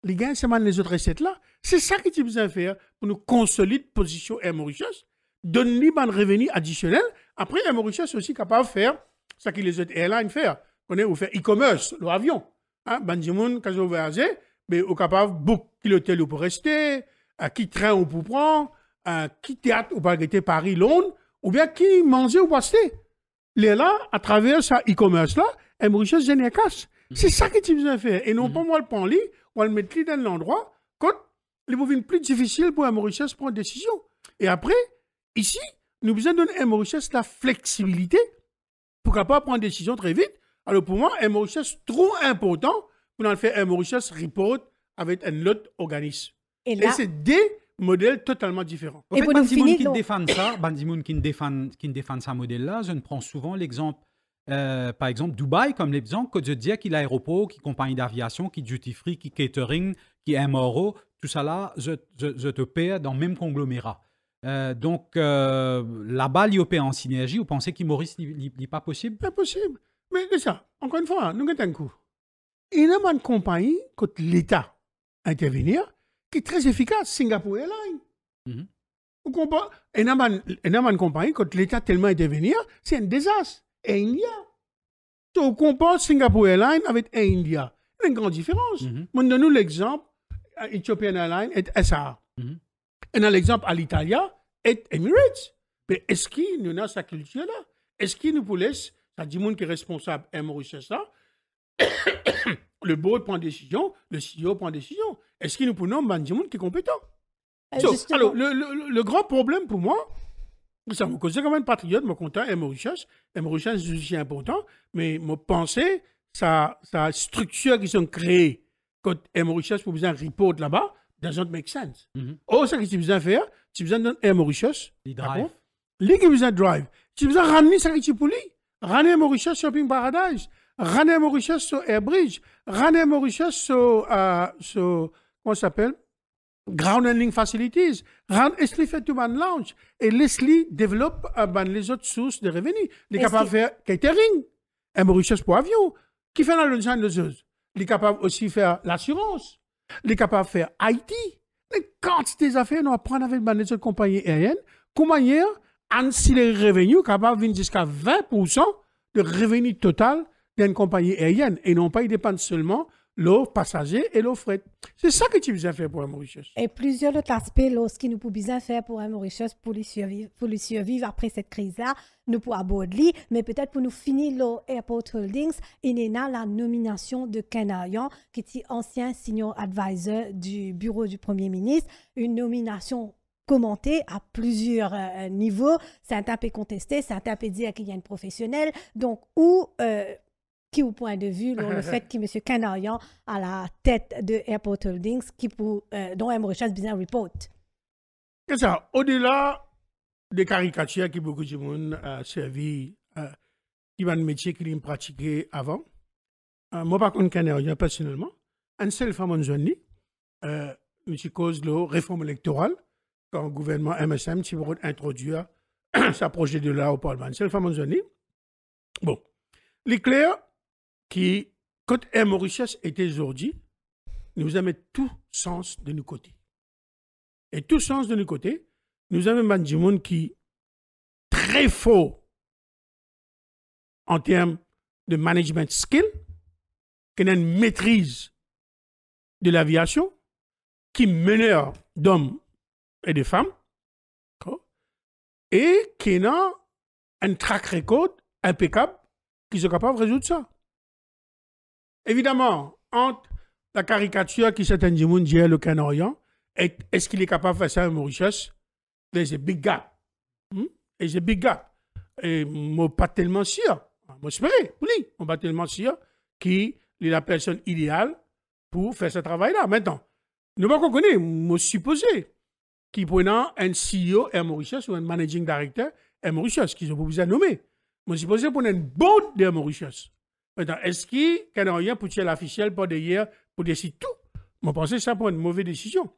S8: les gars, c'est les autres recettes là. C'est ça que tu besoin faire pour nous consolider position Air Mauritius. donner des revenus additionnels. Après, Air Mauritius est aussi capable de faire ce que les autres airlines font. On est ou faire e-commerce, l'avion. Hein, Benjamin, quand vous voyagez, mais au capable de qui l'hôtel où pour rester, qui train ou pour prendre, qui théâtre ou pour arrêter Paris, Londres, ou bien qui manger ou passer. Les là, à travers ça e-commerce là, Air Mauritius génère cash. C'est ça que tu besoin faire. Et non mhm. pas moi le là on va le mettre dans l'endroit quand il sont plus difficile pour un Mauritius prendre décision. Et après, ici, nous besoin de donner à Mauritius la flexibilité pour pas prendre décision très vite. Alors pour moi, un Mauritius trop important pour en faire un Mauritius report avec un autre organisme. Et, là... c'est des modèles totalement différents. En et fait, qui défend
S2: ça, qui qui défend ça modèle-là, je ne prends souvent l'exemple euh, par exemple, Dubaï, comme les disons, je qu'il y a l'aéroport, qui compagnie d'aviation, qui duty free, qui catering, qui MRO, tout ça là, je, te paie dans le même conglomérat. Euh, donc, euh, là-bas, l'IOP en synergie, vous pensez qu'il Maurice n'est pas possible Pas possible. Mais déjà, encore une fois, nous avons un coup. Il y a une compagnie, quand l'État
S8: intervenir, qui est très efficace, Singapore Airlines. Il y a une compagnie, quand l'État tellement intervenir, c'est un désastre. India. Tu compares Singapore Airlines avec India. Il y a une grande différence. Mm-hmm. Je -hmm. Donne-nous l'exemple euh, Ethiopian Airlines et SAA. Mm -hmm. Et l'exemple à l'Italia et Emirates. Mais est-ce qu'il y a sa culture là Est-ce qu'il nous laisse, ça dit monde qui est responsable, et ça [coughs] le board prend décision, le CEO prend décision. Est-ce qu'il nous nommer un monde qui est compétent euh, Alors, le, grand problème pour moi, ça me cause quand même patriote, me content et Mauritius, les c'est un aussi important, mais mon pensée, sa structure qui sont créées quand les recherches pour besoin report là-bas, ça doesn't make sense. Mm Oh, ça que tu besoin faire, tu besoin d'un M. Les ah drive. Les qui besoin drive. Tu besoin ramener ça que tu peux ramener les sur shopping paradise, ramener M. sur Airbridge, ramener M. sur, euh, sur comment ça s'appelle? ground handling facilities, rendre fait tout ban lounge. Et Leslie développe euh, ben, les autres sources de revenus. Il est capable de faire catering, un Mauritius pour avion, qui fait la logistique Il est capable aussi de faire l'assurance, il est capable de faire IT. Les des affaires nous apprenons avec ben, les autres compagnies aériennes, comment hier, les revenus capables de venir jusqu'à 20% de revenus total d'une compagnie aérienne. Et non pas, ils dépendent seulement l'eau passager et l'eau fret. C'est ça que tu faisais faire pour un Mauritius.
S1: Et plusieurs autres aspects, là, ce qui nous pouvons faire pour un Mauritius, pour lui survivre, pour après cette crise-là, nous pour aborder, mais peut-être pour nous finir Airport Holdings, il y a la nomination de Canarian, qui est ancien senior advisor du bureau du Premier ministre, une nomination commentée à plusieurs euh, niveaux. Certains peuvent contester, certains peuvent dire qu'il y a une professionnelle. Donc, où euh, qui au point de vue le [laughs] fait que M. Canarian à la tête de Airport Holdings, qui pour, euh, dont M. recherche Business Report.
S8: C'est Au-delà des caricatures qui beaucoup de monde a servi, euh, qui va le métier qu'ils pratiqué avant, euh, moi, par contre, Canarian, personnellement, une seule femme en qui cause la réforme électorale, quand le gouvernement MSM, s'est introduit introduire [coughs] sa projet de loi au Parlement. Une seule femme Bon. L'éclair, qui, quand un Mauritius était aujourd'hui, nous avons tout sens de nos côtés. Et tout sens de nos côtés, nous avons un monde qui très fort en termes de management skill, qui a une maîtrise de l'aviation, qui meneur d'hommes et de femmes, et qui a un track record impeccable qui est capable de résoudre ça. Évidemment, entre la caricature qui c'est un au le et est-ce qu'il est capable de faire ça à Mauritius There's a big gap. Hmm? There's a big gap. Et suis pas tellement sûr, ah, moi, j'espère, oui, on pas tellement sûr qu'il est la personne idéale pour faire ce travail-là. Maintenant, nous ne connaissons moi, supposé qu'il prenant un CEO à Mauritius ou un managing director à Mauritius, qu'ils ont proposé à nommer. suppose qu'il pour une bonne de Mauritius est-ce que Canarien pour tirer l'officiel pour hier pour décider tout Je pense que ça prend une mauvaise décision.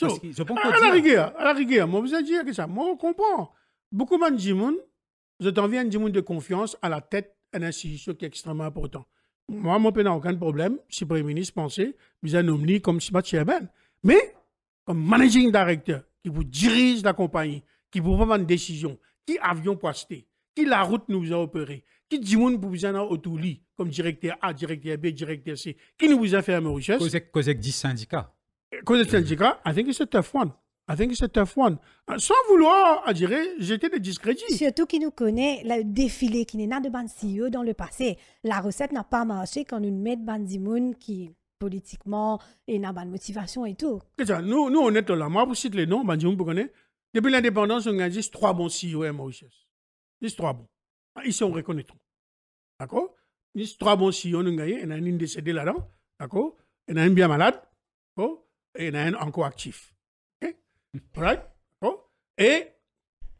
S8: à, la rigueur, à la rigueur, moi vous dire que ça, moi on comprend. Beaucoup de gens, je t'en un de de confiance à la tête d'une institution qui est extrêmement importante. Moi, moi, je n'ai aucun problème si le Premier ministre pensait, mais un nommé comme si je ben. Mais, comme managing director, qui vous dirige la compagnie, qui vous prend une décision, qui avion pour acheter, qui la route nous a opéré, qui dit mon boubzana lui, comme directeur A, directeur B, directeur C, qui nous a fait à Mauritius Cause 10 syndicats. syndicat. 10 syndicats, I think it's a tough one. I think it's a tough one. Sans
S1: vouloir, je dirais, jeter des discrédits. Surtout qui nous connaît le défilé qui n'est pas de CEO dans le passé. La recette n'a pas marché quand nous mettons moun qui politiquement et n'a pas de motivation et tout.
S8: Nous, nous on est là. Moi, vous citez les noms, vous connaissez. Depuis l'indépendance, on a dit trois bons CEO à Mauritius. Juste trois bons. Ils sont trop. D'accord a trois bons sillons, nous en a une décédé là-dedans. D'accord a une bien malade. D'accord Et une encore actif. OK D'accord Et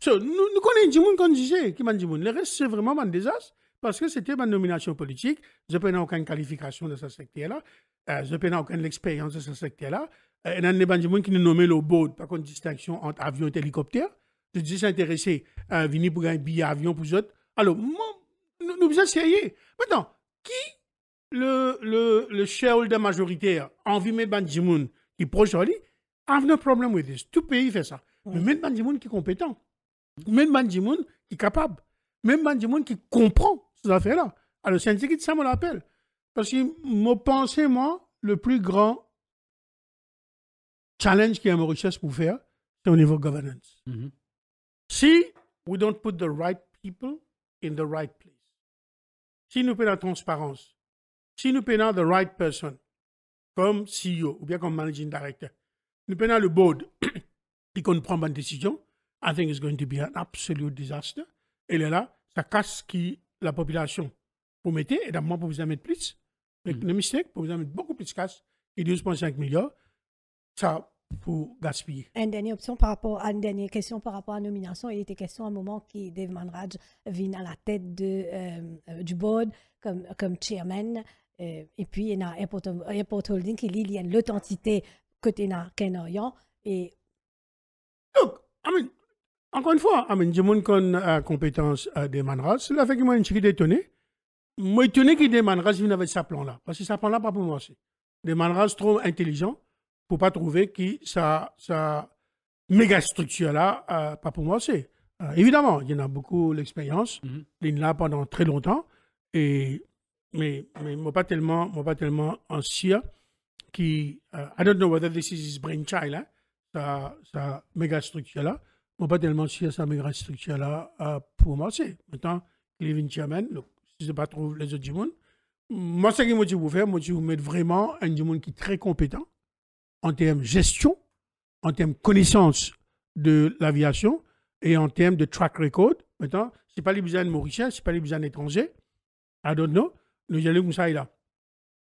S8: nous, nous connaissons monde qu'on disait, qui m'a Le reste, c'est vraiment un désastre parce que c'était ma nomination politique. Je n'ai pas aucune qualification de ce secteur-là. Euh, je n'ai pas aucune expérience de ce secteur-là. il y a des qui nous nommé le board, par contre, distinction entre avion et hélicoptère. Je dis intéressé à venir pour gagner billet d'avion pour autres. Alors, moi, nous sommes sérieux. Maintenant, qui le, le, le shareholder majoritaire en vue de Benjamin, qui proche lui, pas de problème avec ça. Tout pays fait ça. Mais même qui est compétent. Même Bandimoun qui est capable. Même Bandimoun qui comprend ces affaires-là. Alors, c'est un ça me l'appelle. Parce que, mon pensez, moi, le plus grand challenge qu'il y a à Mauritius pour faire, c'est au niveau governance. Mm -hmm. Si we don't put the right people in the right place, si nous payons la transparence, si nous payons the right person, comme CEO ou bien comme managing director, nous prenons le board qui [coughs] qu'on prend décision, I think it's going to be an absolute disaster. Et là, ça casse qui la population vous mettez, et d'abord pour vous en mettre plus, mm. mais le mistake, pour vous en mettre beaucoup plus de casse, et 12,5 milliards, ça pour gaspiller.
S1: Une dernière option par rapport une question par rapport à la nomination. Il était question à un moment qui Dave Manraj vient à la tête de, euh, euh, du board comme, comme chairman. Euh, et puis, il y a un Holding qui lie l'authenticité côté qu'un orient. Et...
S8: Donc, encore une fois, I mean, je compétence de Dave Manraj. C'est fait que moi, je suis étonné. Moi, étonné que Dave Manraj vienne avec sa plan-là. Parce que sa plan-là, pas pour moi aussi. Dave Manraj, trop intelligent pour pas trouver qui ça, ça méga structure là euh, pas pour moi c'est euh, évidemment il y en a beaucoup l'expérience mm -hmm. là pendant très longtemps et mais mais moi pas tellement moi pas tellement ancien qui uh, I don't know whether this is his brainchild hein, ça ça méga structure là moi pas tellement si ça méga structure là euh, pour moi c'est maintenant Kevin Chairman donc si je pas trouve les autres du monde moi ce que moi je vous faire moi je vous mettre vraiment un du monde qui est très compétent en termes de gestion, en termes de connaissance de l'aviation et en termes de track record. Maintenant, ce n'est pas les besoins mauriciens, ce n'est pas les besoins étrangers. I don't know. Nous allons comme ça et là.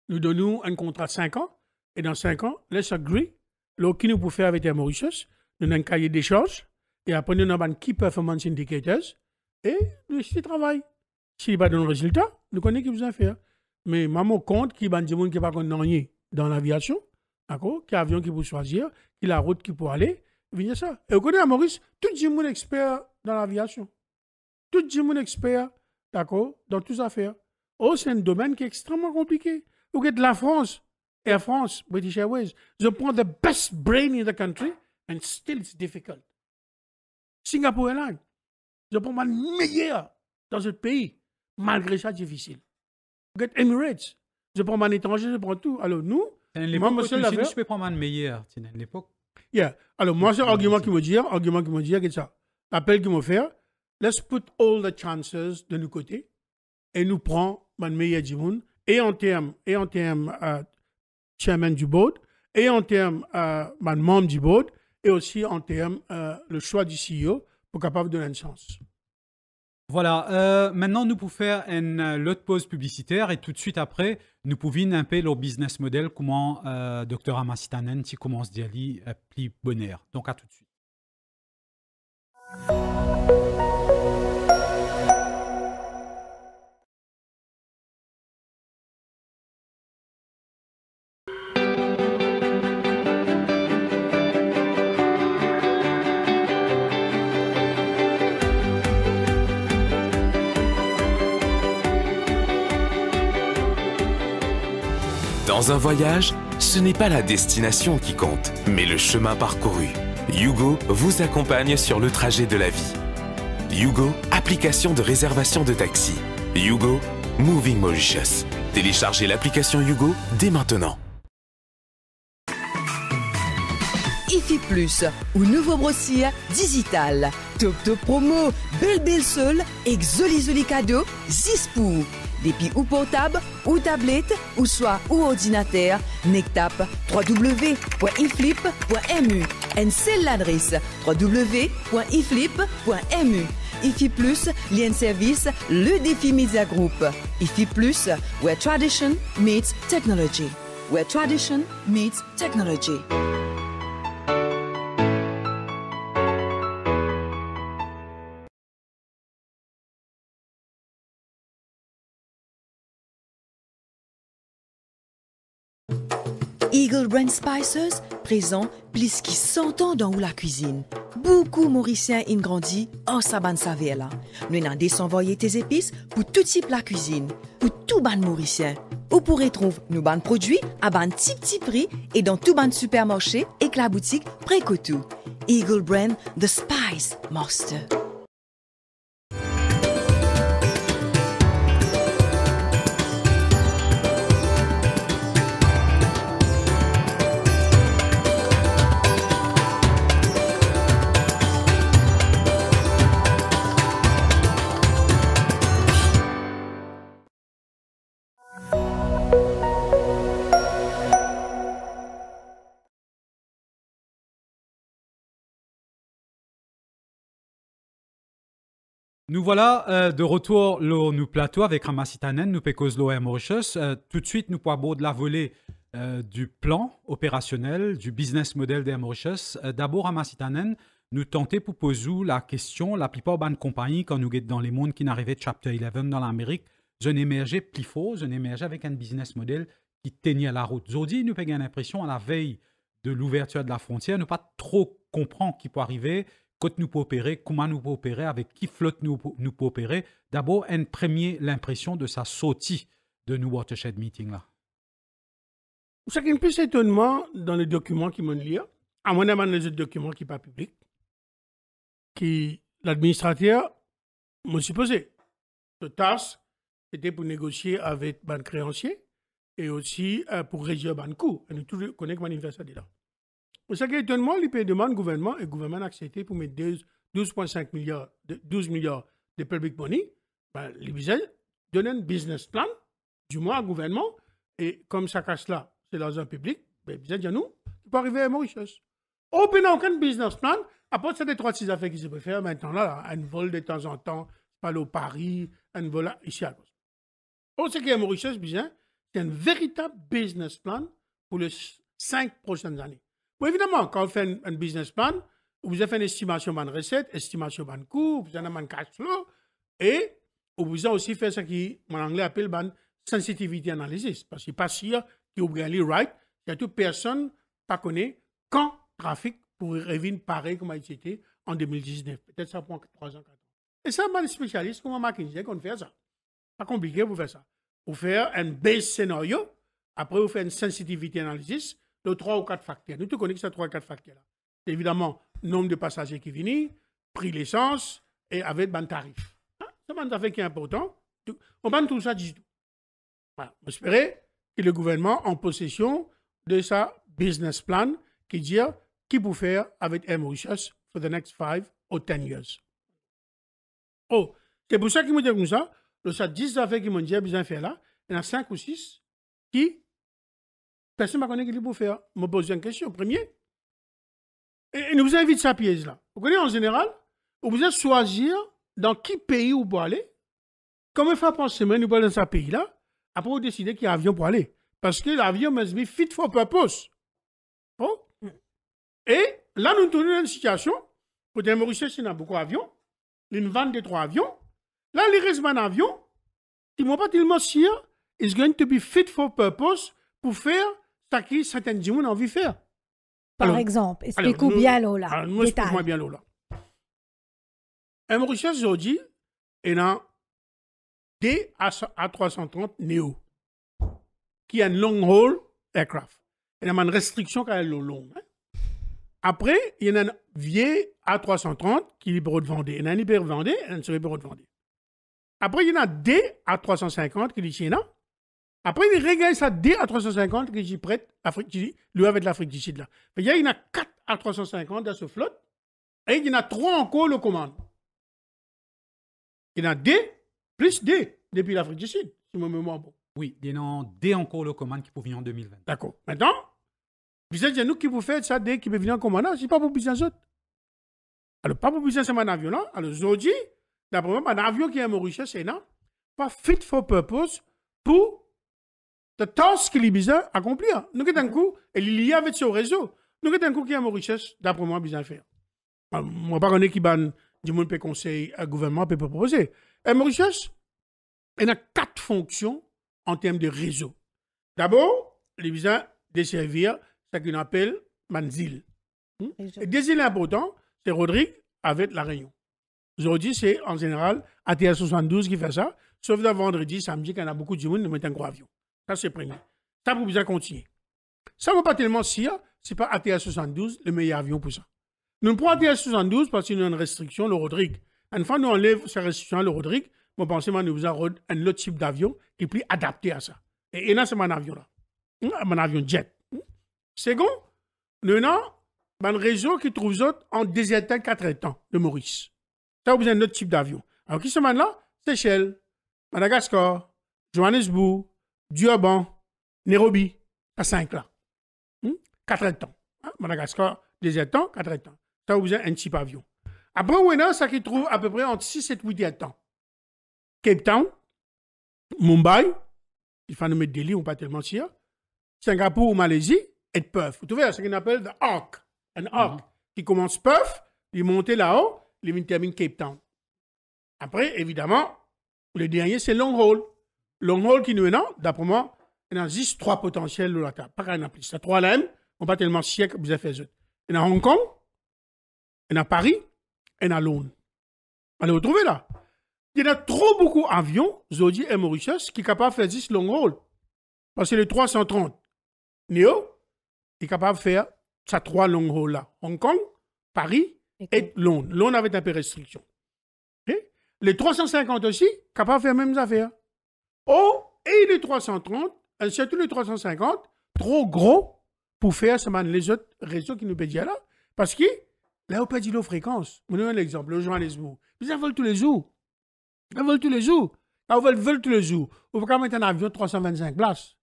S8: Nous donnons un contrat de 5 ans et dans 5 ans, let's agree. Là, qui nous peut faire avec les Mauritius, nous avons un cahier des et après nous avons un key performance indicators et nous avons travail. S'il n'y a pas de résultat, nous connaissons ce qu'il faut faire. Hein. Mais maman compte qu'il y a des gens qui ne pas dans l'aviation. D'accord un avion qui peut choisir, qui la route qui peut aller, venir ça. Et vous connaissez Maurice, tout le monde expert dans l'aviation. Tout le monde expert, d'accord, dans toutes les affaires. Oh, c'est un domaine qui est extrêmement compliqué. Vous de la France, Air France, British Airways, je prends the best brain in the country and still it's difficult. Singapore Airlines, je prends le meilleur dans ce pays, malgré ça difficile. Vous Emirates, je prends mon étranger, je prends tout. Alors nous, moi, monsieur Je
S2: peux prendre meilleur. l'époque.
S8: Yeah. Alors, moi, c'est un argument qui me dit, argument qui me dit, que ça. L'appel qui me fait, let's put all the chances de nos côtés et nous prend le meilleur du monde. Et en termes, et en termes, euh, chairman du board, et en termes, de euh, membre du board, et aussi en termes, de euh, le choix du CEO pour capable de donner un sens.
S2: Voilà, maintenant nous pouvons faire une autre pause publicitaire et tout de suite après, nous pouvons un le business model, comment euh, Dr. Amasitanen, qui commence d'y aller, euh, plus bonheur. Donc à tout de suite.
S9: un voyage, ce n'est pas la destination qui compte, mais le chemin parcouru. Yugo vous accompagne sur le trajet de la vie. Yugo, application de réservation de taxi. Yugo, Moving Mauritius. Téléchargez l'application Yugo dès maintenant.
S6: IFI Plus ou Nouveau Brossier Digital. Top Promo, Belle Belle seule et Zoli Cadeau, depuis ou portable, ou tablette, ou soit ou ordinateur, Nectap, www.iflip.mu. L'adresse l'adresse www.iflip.mu. IFI Plus, lien service, le défi Media Group. IFI Plus, where tradition meets technology. Where tradition meets technology. Eagle Brand Spices, présent plus qui s'entend dans la cuisine. Beaucoup Mauriciens ont grandi oh, en Saban Savela. Nous n'en envoyer tes épices pour tout type la cuisine, pour tout ban Mauricien. Vous pourrez trouver nos ban produits à ban petit prix et dans tout ban supermarché et que la boutique près tout. Eagle Brand The Spice Master.
S2: Nous voilà euh, de retour au nous plateau avec Ramasitanen, nous Pécoslo et Mauritius. Euh, tout de suite, nous pouvons de la volée euh, du plan opérationnel, du business model des Mauritius. D'abord, Ramasitanen, nous tentait pour poser la question, la plupart des compagnies, quand nous sommes dans les mondes qui n'arrivaient de Chapter 11 dans l'Amérique, je n'émergeais plus faux, je n'émergeais avec un business model qui tenait la route. Aujourd'hui, nous avons l'impression, à la veille de l'ouverture de la frontière, ne pas trop comprendre qui peut arriver quand nous opérer, comment nous opérer, avec qui flotte nous, pouvons opérer. D'abord, un premier l'impression de sa sortie de nos Watershed Meeting là.
S8: Ce qui me plus étonnement dans les documents qui m'ont lié, à mon avis, les documents qui sont pas publics, qui l'administrateur m'a supposé. Ce tasse, c'était pour négocier avec ban créancier et aussi euh, pour régir On coût. Nous tous fait l'anniversaire dedans. Pour ce qui est étonnement, l'IP demande au gouvernement et le gouvernement a accepté pour mettre 12,5 milliards, 12 milliards de public money. Ben, l'IBZ donne un business plan, du moins au gouvernement, et comme ça casse là, c'est dans un public, ben, l'IBZ dit nous, tu peut arriver à Mauritius. Open aucun business plan, à part des trois six affaires qui se préfèrent maintenant là, un vol de temps en temps, pas au Paris, un vol ici à l'autre. Pour ce qui est à Mauritius, c'est un véritable business plan pour les cinq prochaines années évidemment, quand on fait un, business plan, vous avez une estimation de recette, estimation de coût, vous avez un cash flow, et vous avez aussi fait ce qui, en anglais, appelle une sensitivity analysis, parce qu'il n'est pas sûr que vous le right, il y a personne ne connaît quand le trafic pourrait revenir pareil comme il était en 2019. Peut-être ça prend 3 ans, 4 ans. Et ça, les spécialistes comme McKinsey qu'on fait ça. Pas compliqué pour faire ça. Vous faire un base scenario », après vous faites une sensitivity analysis, de trois ou quatre facteurs. Nous te connaissons ces trois ou quatre facteurs-là. Évidemment, nombre de passagers qui viennent, prix l'essence et avec ban tarif. Hein? Ah, c'est un affaire qui est important. On ban tout ça dit tout. Voilà. que le gouvernement en possession de sa business plan qui dit qui peut faire avec Air Mauritius for the next 5 or 10 years. Oh, c'est pour ça qu'ils me dit comme ça. Le ça 10 affaires qu'ils m'ont dit, besoin de faire là. Il y en a 5 ou 6 qui Personne ne connaît qu'il faut faire. Hein, me pose une question, premier. Et, nous invite sa pièce là. Vous connaissez en général, vous pouvez choisir dans quel pays vous pouvez aller. Comment faire pour semaine, vous pouvez aller dans ce pays là. Après, vous décidez qu'il y a un avion pour aller. Parce que l'avion must be fit for purpose. Bon? Et là, nous trouvons dans une situation où des Maurice, il y a beaucoup d'avions. Une vente de trois avions. Là, il reste un avion, ils m'ont pas tellement sûr, is going to be fit for purpose pour faire qui certains gens ont envie de
S1: faire. Par alors, exemple, explique vous bien Lola. Alors, nous, moi bien
S8: Lola. Un Mauritius aujourd'hui, il a des A330 Neo qui est un long haul aircraft. Il y a une restriction quand elle est longue. Après, il y a un vieil A330 qui est libre de vendre. Il y a un hyper vendé, un de vendre. Après, il y en a des A350 qui dit chinois. Après, il regagne ça dès à 350 que j'y prête Afrique lui avec l'Afrique du Sud là. il y en a 4 à 350 dans ce flotte et il y en a 3 encore le
S2: commande. Il y en a 2 plus 2 depuis l'Afrique du Sud, si ma mémoire Oui, il y en a 2 encore le commande qui provient venir en 2020. D'accord. Maintenant,
S8: c'est nous qui vous faites ça dès qui peut venir en commandant, c'est pas pour business autres. Alors, pas pour business, c'est mon avion là. Alors, aujourd'hui, d'après moi, un avion qui est un Mauritius, c'est non. Pas fit for purpose pour The task besoin accompli. Hein. Nous avons un coup, et il y a avec réseau. Nous avons un coup qui a une richesse, d'après moi, de faire. Hein. Euh, moi, pas connais qui ban du monde peut conseil le euh, gouvernement peut proposer. Et Mauritius, richesse, elle a quatre fonctions en termes de réseau. D'abord, de servir ce qu'on appelle Manzil. Hmm? Et deuxième important, c'est Rodrigue avec La Réunion. Aujourd'hui, c'est en général ATL 72 qui fait ça, sauf le vendredi, samedi, qu'on a beaucoup de monde, nous mettons un gros avion. Ça, c'est premier. Ça, vous pouvez continuer. Ça ne va pas tellement si ce n'est pas ATR-72 le meilleur avion pour ça. Nous prenons ATR-72 parce qu'il y a une restriction, le Rodrigue. Enfin, nous enlève cette restriction, le Rodrigue. mon pensez que nous avons un autre type d'avion qui est plus adapté à ça. Et, là, c'est mon avion là. Mon avion jet. Second, nous avons un réseau qui trouve autres en désert 4 temps de Maurice. Ça, vous avez d'un autre type d'avion. Alors, qui ce man là? Seychelles, Madagascar, Johannesburg, Durban, Nairobi, à 5 là. 4 hmm? temps, ah, Madagascar, 2 heures 4 temps. Ça, vous a un petit pavillon. Après, Wena, ça qui trouve à peu près entre 6 et 8 temps. Cape Town, Mumbai, il faut nous mettre Delhi on pas tellement sûr. Singapour ou Malaisie, et puff. Vous trouvez ce qu'on appelle the arc. Un arc ah. qui commence Perth, il monte là-haut, il termine Cape Town. Après, évidemment, le dernier, c'est Long Haul long haul qui nous est d'après moi, il y a juste trois potentiels de la Pas qu'il y en a plus. C'est trois là on pas tellement siècle, vous avez fait Il y en a Hong Kong, il y en a Paris, il y en a Londres. Allez, vous trouvez là. Il y en a trop beaucoup d'avions, Zodi et Mauritius, qui sont capables de faire 10 long haul. Parce que les 330, Neo est capable de faire ces trois long haul là. Hong Kong, Paris et Londres. Londres avait un peu de restriction. Les 350 aussi, capables de faire les mêmes affaires. Oh, et les 330, surtout les 350, trop gros pour faire les autres réseaux qui nous pédient là. Parce que là, on pas dit fréquence. vous donne un exemple, le journalisme. Ils en veulent tous les jours. Ils veulent tous les jours. Ils veulent, veulent tous les jours. Vous pouvez mettre un avion 325 places.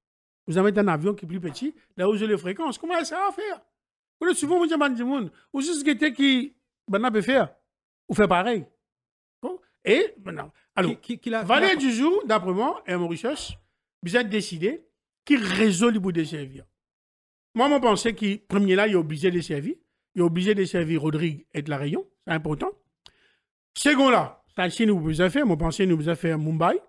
S8: Vous avez un avion qui est plus petit, là où j'ai les fréquences. Comment ça va faire Vous le souvent, vous dites, du monde, Vous juste qui, ben, peut faire, Vous fait pareil. Et maintenant, alors, qui, du jour, d'après moi, et Mauritius, vous êtes décidé qui résout le bout des servir. Moi, je pensais que premier là, il est obligé de servir. Il est obligé de servir Rodrigue et de la Réunion. c'est important. Second là, ça si nous vous faire, moi pensais nous vous faire Mumbai.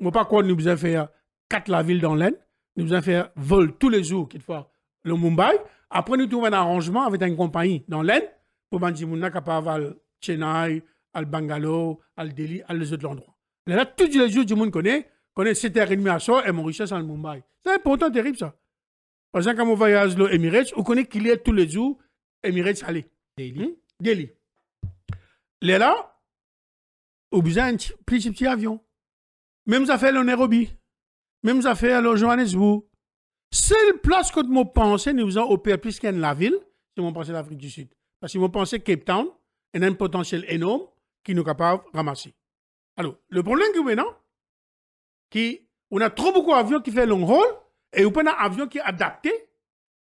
S8: Moi pas quoi nous vous faire quatre la ville dans l'Aisne. Nous vous faire vol tous les jours, quelquefois, le Mumbai. Après, nous trouvons un arrangement avec une compagnie dans l'Aisne pour que Chennai, al bungalow, al Delhi, al les autres endroits. Là, tous les jours, du monde connaît, connaît 7h30 à soir et richesse en Mumbai. C'est important, terrible ça. Par exemple, quand on voyage à Emirates, on connaît qu'il y a tous les jours Emirates aller. Delhi. Hmm? Delhi. Là, là, on besoin d'un petit, petit avion. Même ça fait Nairobi. Même ça fait le Johannesburg. Seule place que mon pensais nous avons opéré plus qu'une la ville, c'est mon pensée l'Afrique du Sud. Parce que mon à Cape Town, y a un potentiel énorme qui nous capables de ramasser. Alors, le problème qui est maintenant, qui on a trop beaucoup d'avions qui font long haul et on a un avion qui est adapté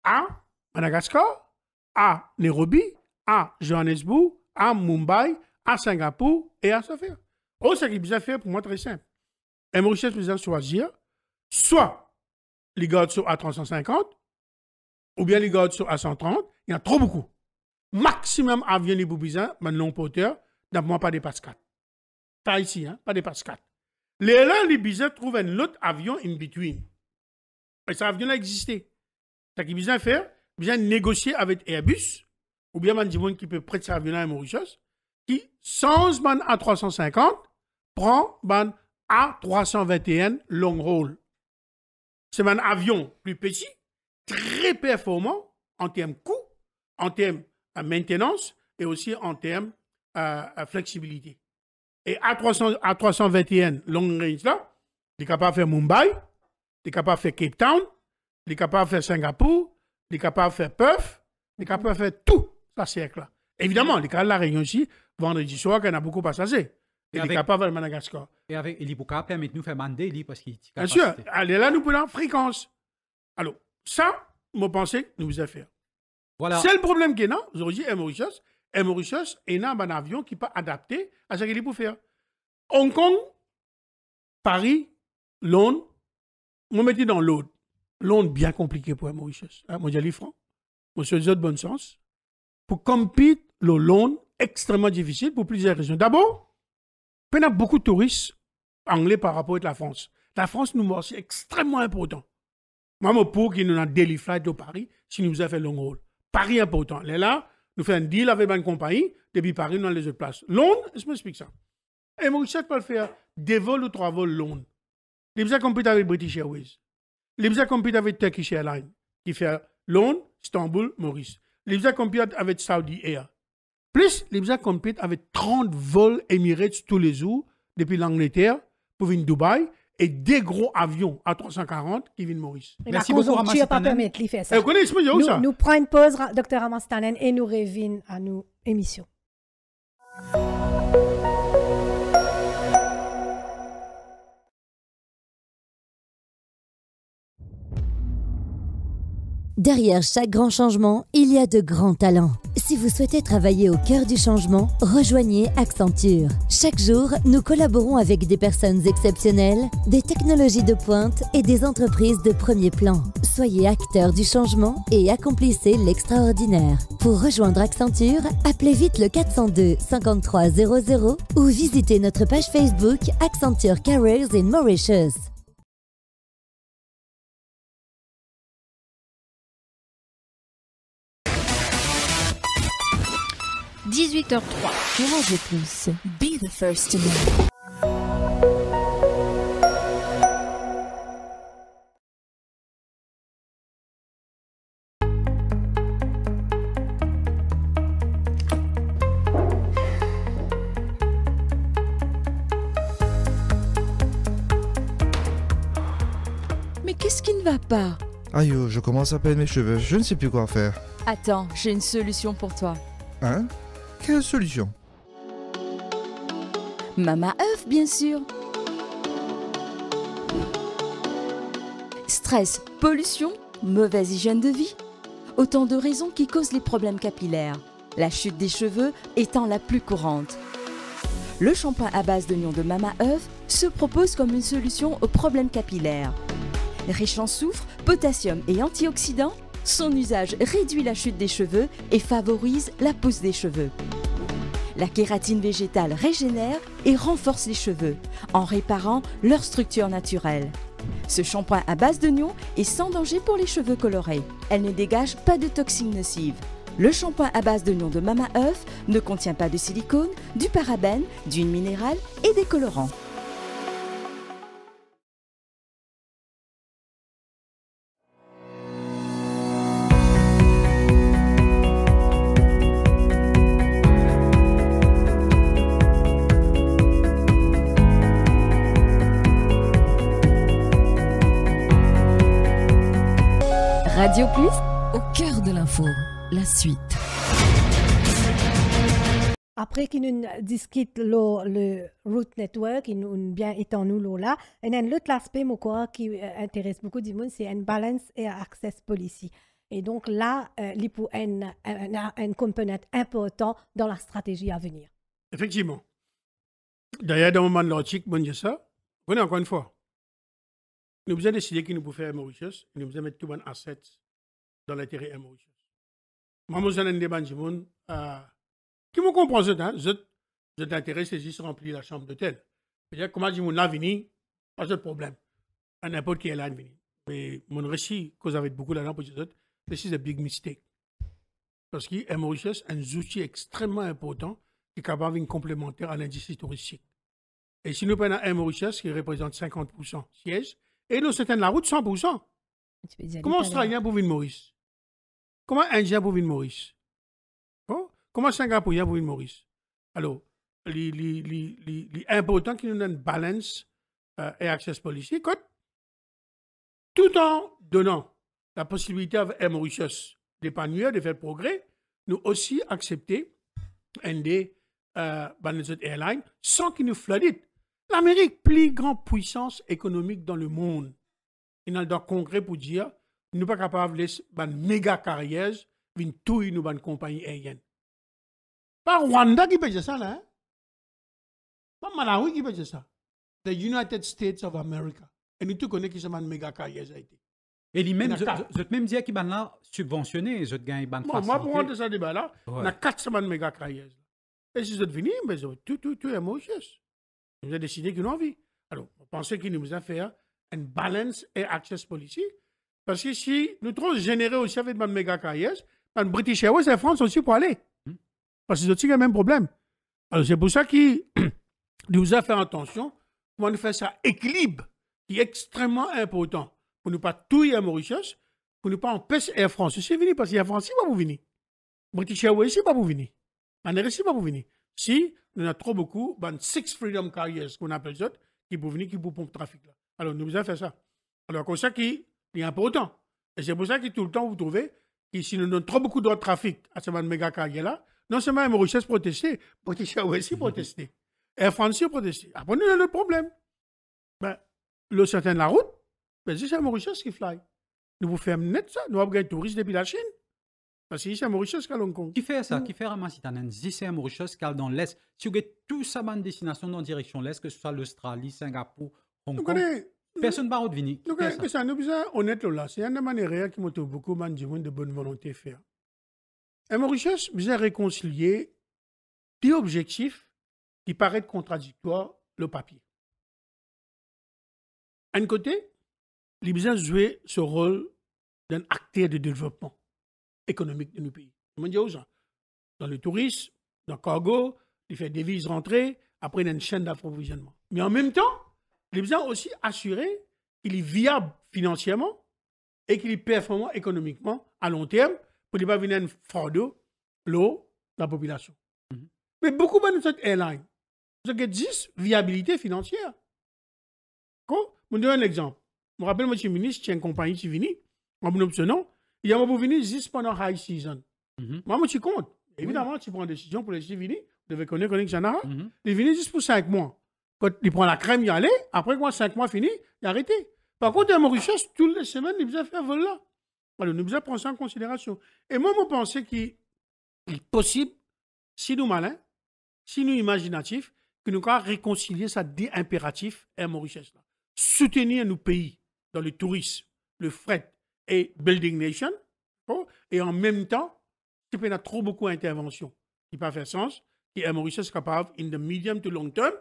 S8: à Madagascar, à Nairobi, à Johannesburg, à Mumbai, à Singapour et à Sofia. Oh, ce qu'il faut faire, pour moi, très simple. richesse Mauritius peut choisir soit les gardes sur A350 ou bien les gardes sur A130. Il y en a trop beaucoup. Maximum avions les boubisins, maintenant porteur, D'abord, pas des 4. Pas ici, hein, pas dépasse 4. besoin de trouve un autre avion in between. Et cet avion a existé. Ce qu'il besoin faire, besoin négocier avec Airbus, ou bien Mandimon qui peut prêter cet avion à Mauritius, qui, sans ban A350, prend ban A321 long haul. C'est un avion plus petit, très performant en termes coût, en termes de euh, maintenance et aussi en termes euh, flexibilité. Et à, 300, à 321 long range là, il est capable de faire Mumbai, il est capable de faire Cape Town, il est capable de faire Singapour, il est capable de faire Perth, il est mhm. capable de faire tout ça siècle là. Évidemment, il est capable de la Réunion aussi, vendredi soir, qu'on a beaucoup passagé. Il est capable de Madagascar.
S2: Et avec il est capable de nous faire mander parce qu'il Bien sûr,
S8: allez là, nous prenons fréquence. Alors, ça, mon pensée, nous vous a fait. Voilà. C'est le problème qu'il y a, aujourd'hui, et Mauritius, et Mauritius, il y a un avion qui pas adapté à ce qu'il peut faire. Hong Kong, Paris, Londres, on mettait dans l'autre. Londres, bien compliqué pour Mauritius. Hein, moi, j'ai franc. Monsieur de bon sens. Pour compter le Londres, extrêmement difficile pour plusieurs raisons. D'abord, il y a beaucoup de touristes anglais par rapport à la France. La France, nous, c'est extrêmement important. Moi, pour qui nous a délivré de Paris, si nous avons fait long rôle. Paris important. est là, nous faisons un deal avec une compagnie, depuis Paris, dans les autres places. Londres, je m'explique ça. Et Maurice peut faire deux vols ou trois vols Londres. Les besoins compétent avec British Airways. Les besoins compétent avec Turkish Airlines, qui fait Londres, Istanbul, Maurice. Les besoins compétent avec Saudi Air. Plus, les besoins compétent avec 30 vols Emirates tous les jours, depuis l'Angleterre, pour venir Dubaï, et des gros avions à 340 qui viennent Maurice. Merci beaucoup, Ramas Tu pas faire ça. Eh, nous, nous
S1: prenons une pause, Dr. Ramas et nous revenons à nos émissions.
S3: Derrière chaque grand changement, il y a de grands talents. Si vous souhaitez travailler au cœur du changement, rejoignez Accenture. Chaque jour, nous collaborons avec des personnes exceptionnelles, des technologies de pointe et des entreprises de premier plan. Soyez acteur du changement et accomplissez l'extraordinaire. Pour rejoindre Accenture, appelez vite le 402 5300 ou visitez notre page Facebook Accenture Careers in Mauritius.
S7: 18h03. manger plus. Be the first to know. qu'est-ce qui ne va pas
S4: Aïe, oh, je commence à peindre mes cheveux, je ne sais plus quoi faire.
S7: Attends, j'ai une solution pour toi.
S4: Hein quelle solution
S7: Mama œuf, bien sûr. Stress, pollution, mauvaise hygiène de vie. Autant de raisons qui causent les problèmes capillaires. La chute des cheveux étant la plus courante. Le shampoing à base d'oignon de Mama œuf se propose comme une solution aux problèmes capillaires. Riche en soufre, potassium et antioxydants, son usage réduit la chute des cheveux et favorise la pousse des cheveux. La kératine végétale régénère et renforce les cheveux en réparant leur structure naturelle. Ce shampoing à base d'oignon est sans danger pour les cheveux colorés. Elle ne dégage pas de toxines nocives. Le shampoing à base d'oignon de Mama Oeuf ne contient pas de silicone, du parabène, d'huile minérale et des colorants. suite.
S1: Après qu'ils discutent le route network, ils nous bien étant nous là, un autre aspect qui euh, intéresse beaucoup du monde, c'est un balance et access policy. Et donc là, euh, l'IPO y un, un component important dans la stratégie à venir.
S8: Effectivement. D'ailleurs, dans le moment de l'article, bon, ça. Venez encore une fois. Nous avons décidé qu'il nous pouvait faire Mauritius nous avons mettre tout un asset dans l'intérêt à Mauritius. Mamouzan Ndebanjimoun, euh, qui me comprend, je je t'intéresse, c'est juste remplir la chambre d'hôtel. C'est-à-dire, comment dis-moi, l'avenir, pas de problème. À n'importe qui est l'avenir. Mais mon récit, vous avez beaucoup là-dedans pour les autres, c'est un big mistake. Parce qu'il est Mauritius, un outil extrêmement important qui est capable d'être complémentaire à l'indice touristique. Et si nous prenons un Mauritius qui représente 50% sièges, et nous, c'est la route 100%. Comment Australien pour une Maurice Comment Indien pour venir Maurice bon? Comment Singapourien pour venir Maurice Alors, l'important qu'il nous donne balance euh, et accès politique. tout en donnant la possibilité à Mauritius d'épanouir, de faire progrès, nous aussi accepter ND, euh, Balance Airlines, sans qu'il nous flotte. L'Amérique, plus grande puissance économique dans le monde. Il n'a a un congrès pour dire nous pas capables de laisser une méga carrière, une tout nous une compagnie aérienne. Pas Rwanda qui paye ça, là. Hein? Pas Malawi qui paye ça. The United States of America. Et nous tous connaissons qui sont une méga carrière.
S2: Et lui-même, je, te même dire qu'il est là subventionné, je te gagne une Moi, moi pour rentrer ça
S8: débat-là, on a 4 semaines de méga carrière. Et si je venu, venu, tout, tout, tout est mauvais. Nous avons décidé qu'il nous envie. Alors, on pensait qu'il nous a fait un balance et access politique parce que si nous trouvons générés aussi avec des méga carrière, ben British Airways et France aussi pour aller. Hmm. Parce que c'est le même problème. Alors c'est pour ça qu'il [clears throat] nous a fait attention. pour nous faire ça équilibre qui est extrêmement important pour ne pas tout y à Mauritius, pour ne pas empêcher Air France. C'est venu parce qu'Air France, va vous venir. British Airways, aussi va vous venir. Air ici, va vous venir. Si nous a trop beaucoup, ben Six Freedom Carriers, qu'on appelle ça, qui vont venir, qui pomper le trafic. Là. Alors, nous avons fait ça. Alors, comme ça, qui il est important. Et c'est pour ça que tout le temps, vous trouvez si nous donnons trop beaucoup de trafic à ce méga là Non seulement les se protestent, protestée aussi protestent. Les France protestée. Après, nous avons le problème. Ben, le certain de la route, ben, c'est un Mauriciens qui fly. Nous vous faisons net ça. Nous avons des touristes depuis la Chine.
S2: Parce que c'est qui a Hong Kong. Qui fait ça Qui fait Ramasitan Si c'est qui qui dans l'Est, si vous avez tout ça dans destination dans direction l'Est, que ce soit l'Australie, Singapour, Hong Kong. Personne ne va deviner. Donc, c'est
S8: nous besoin honnête là. C'est une manière qui m'a beaucoup man, de bonne volonté faire. Et Mauritius, j'ai réconcilié des objectifs qui paraissent contradictoires le papier. D'un côté, les besoins jouer ce rôle d'un acteur de développement économique de nos pays. Je aux gens, dans le tourisme, dans le cargo, il fait des devises rentrer, après il y a une chaîne d'approvisionnement. Mais en même temps, il est aussi assurer qu'il est viable financièrement et qu'il est performant économiquement à long terme pour ne pas venir frauder l'eau de la population. Mhm. Mais beaucoup de cette airline, ce juste 10 viabilité financière. Quand, je vous donne un exemple. Je me rappelle, monsieur le ministre, j'ai une compagnie qui vient, venue. bon il y a un venir juste pendant high season. Mhm. Moi, moi, tu compte. Évidemment, tu prends une décision pour les venir, vous devez connaître, connaître, mm -hmm. Ils viennent juste pour 5 mois. Quand il prend la crème, il y allait. Après, quand cinq mois fini, il a arrêté. Par contre, à Maurice toutes les semaines, il faisait faire vol là. Alors, nous devons prendre ça en considération. Et moi, je pense qu'il est possible, si nous malins, si nous imaginatifs, que nous puissions réconcilier ça des impératifs à Mauritius. Là. Soutenir nos pays dans le tourisme, le fret et Building Nation, et en même temps, il y a trop beaucoup d'interventions qui ne pas faire sens, et est est capable, in the medium to long term,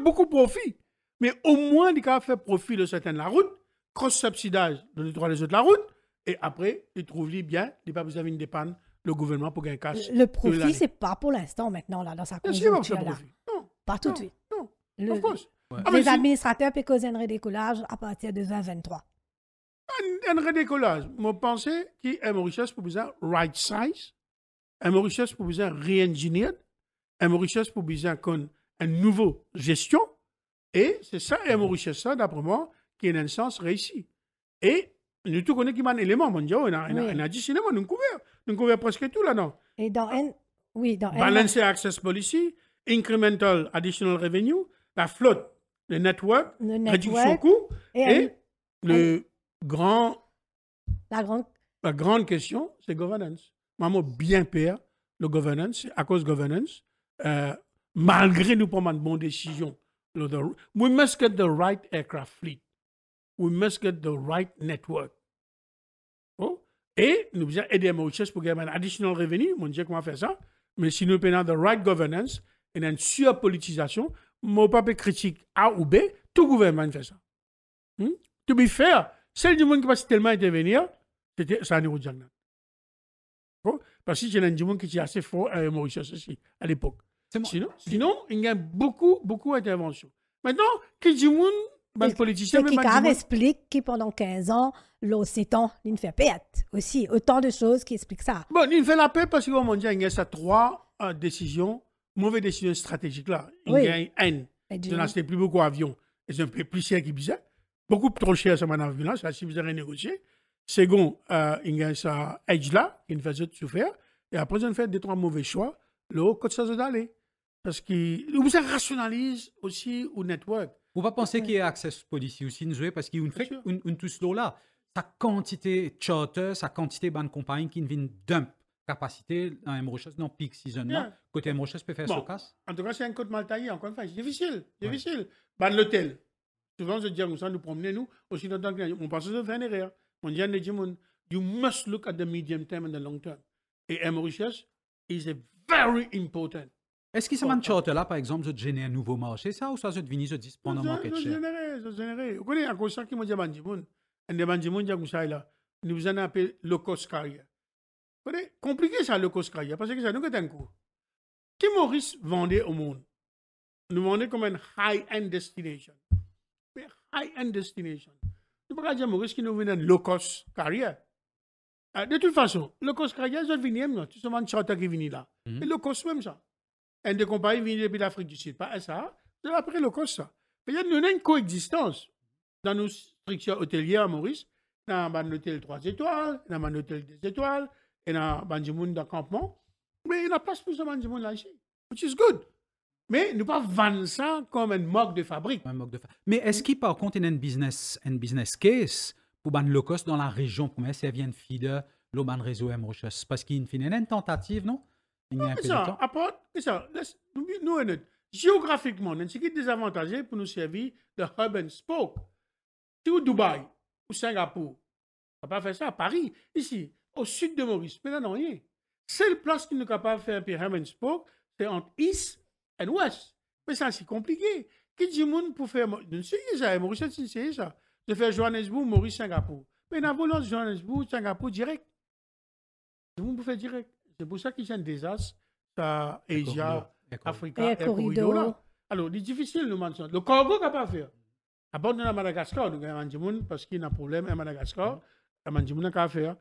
S8: beaucoup profit, mais au moins, il a fait profit de certaines la route, cross-subsidage de les des autres de la route, et après, il trouve bien, il n'y a pas besoin de dépanne le gouvernement pour gagner cash. Le profit, c'est
S1: pas pour l'instant maintenant, là, dans sa conjoncture. Pas, non, pas tout de suite. Non, le, ah, Les administrateurs peuvent causer un redécollage à partir de 2023.
S8: Un, un redécollage. Moi, pensez qu'il y richesse pour besoin right size, un richesse pour besoin re-engineered, un richesse pour besoin qu'on un nouveau gestion. Et c'est ça, et Maurice, ça, d'après moi, qui est un sens réussi. Et nous tout connaissons qu'il y a un élément on a, on a, dit cinéma, nous couvert, nous couvert presque tout là-dedans. Et dans ah. oui, dans balance Access Policy, Incremental Additional Revenue, la flotte, le network, réduction
S1: coût, et, et
S8: le grand... La grande... La grande question, c'est governance. Maman bien pire, le governance, à cause governance, euh, malgré nous prendre de bonne décision. We must get the right aircraft fleet. We must get the right network. Oh. Et nous devons aider Mauritius pour gagner un additional revenu. Mon Dieu, comment faire ça? Mais si nous prenons the right governance et une surpolitisation, mon papa critique A ou B, tout gouvernement fait ça. Hmm? To be fair, celle du monde qui va tellement intervenir, c'était ça Oh, Parce que j'ai un monde qui était assez fort à euh, Mauritius aussi, à l'époque. Sinon, il y a beaucoup, beaucoup d'interventions. Maintenant, qui dit monde, ben, le politicien, qui
S1: explique que pendant 15 ans, l'OCETAN, il ne fait pas aussi. Autant de choses qui expliquent ça.
S8: Bon, il fait la paix parce qu'on dit, il y a ça trois euh, décisions, mauvaises décisions stratégiques là. Il oui. y a une haine. Je plus beaucoup d'avions. Et c'est un peu plus cher y bizarre. Beaucoup trop cher, ça m'a avion là. Ça, si vous avez négocié. Second, euh, il y a ça edge là, qui ne fait souffrir. Et après, il y a fait des trois mauvais choix. Le haut, côté, ça se d'aller parce que
S2: ça rationalise aussi au network. Vous pas penser qu'il y a accès policy aussi nous parce qu'il y a une, toute là, sa quantité charter, sa quantité de compagnie qui vient dump capacité en Emrochus dans peak season Non. Côté Emrochus peut faire bon. ce
S8: casse. En tout cas, c'est un code mal taillé encore une fois, c'est difficile, difficile. l'hôtel. Souvent je dis nous, ça nous promener nous aussi dans le temps, on passe de 20 erreur. On dit you must look at the medium term and the long term.
S2: Et Emrochus is a very important est-ce que ça m'a là, par exemple, de générer un nouveau marché, ça, ou ça, je devine je dis, pendant market share?
S8: Je génère, je Vous connaissez, à cause de qui m'a dit Bandimoun, un des Banjiboun, j'ai ça là, nous vous appelé appelons cost carrière. Vous connaissez, compliqué ça, le cost carrière, parce que ça, nous, est un coup. Qui Maurice vendait au monde? Nous vendait comme un high-end destination. Mais high-end destination. Nous ne pouvons pas dire Maurice qui nous vendait une low cost carrière. Ah, de toute façon, le cost carrière, je viens, tu sais, c'est un charter qui là. Mhm. Et le cost, même ça. Un des compagnies venus depuis l'Afrique du Sud, pas ça, de après le constat. Mais il y a une coexistence dans nos structures hôtelières à Maurice, dans un hôtel 3 étoiles, dans un hôtel 2 étoiles, et dans un monde campement. Mais il n'y a pas plus de monde là-ici, which is good. Mais
S2: ne pas vendre ça comme une marque de fabrique. Mais est-ce qu'il, par y a un business, business case pour ban low cost dans la région pour me vient de feeder, l'oban réseau M. Parce qu'il y a une tentative, non? ça,
S8: apporte, ça, nous, géographiquement, nous sommes désavantagés pour nous servir de hub and spoke. C'est au Dubaï ou Singapour, on ne pas faire ça à Paris, ici, au sud de Maurice, mais là, non, rien. Seule place qui ne capable de faire un hub and spoke, c'est entre East et West. Mais ça, c'est compliqué. Qui dit monde pour faire. Nous sommes ça, Maurice, c'est ça. De faire Johannesburg, Maurice, Singapour. Mais nous avons Johannesburg, Singapour direct. Nous pouvons faire direct. C'est pour ça qu'il y a un désastre ça, Asia, Africa, et corridor. Alors, c'est difficile de mentionner. Le Congo n'a pas faire À bord de Madagascar, nous avons parce qu'il y a un problème à Madagascar. Mm-hmm. Mandjimoun n'a à faire.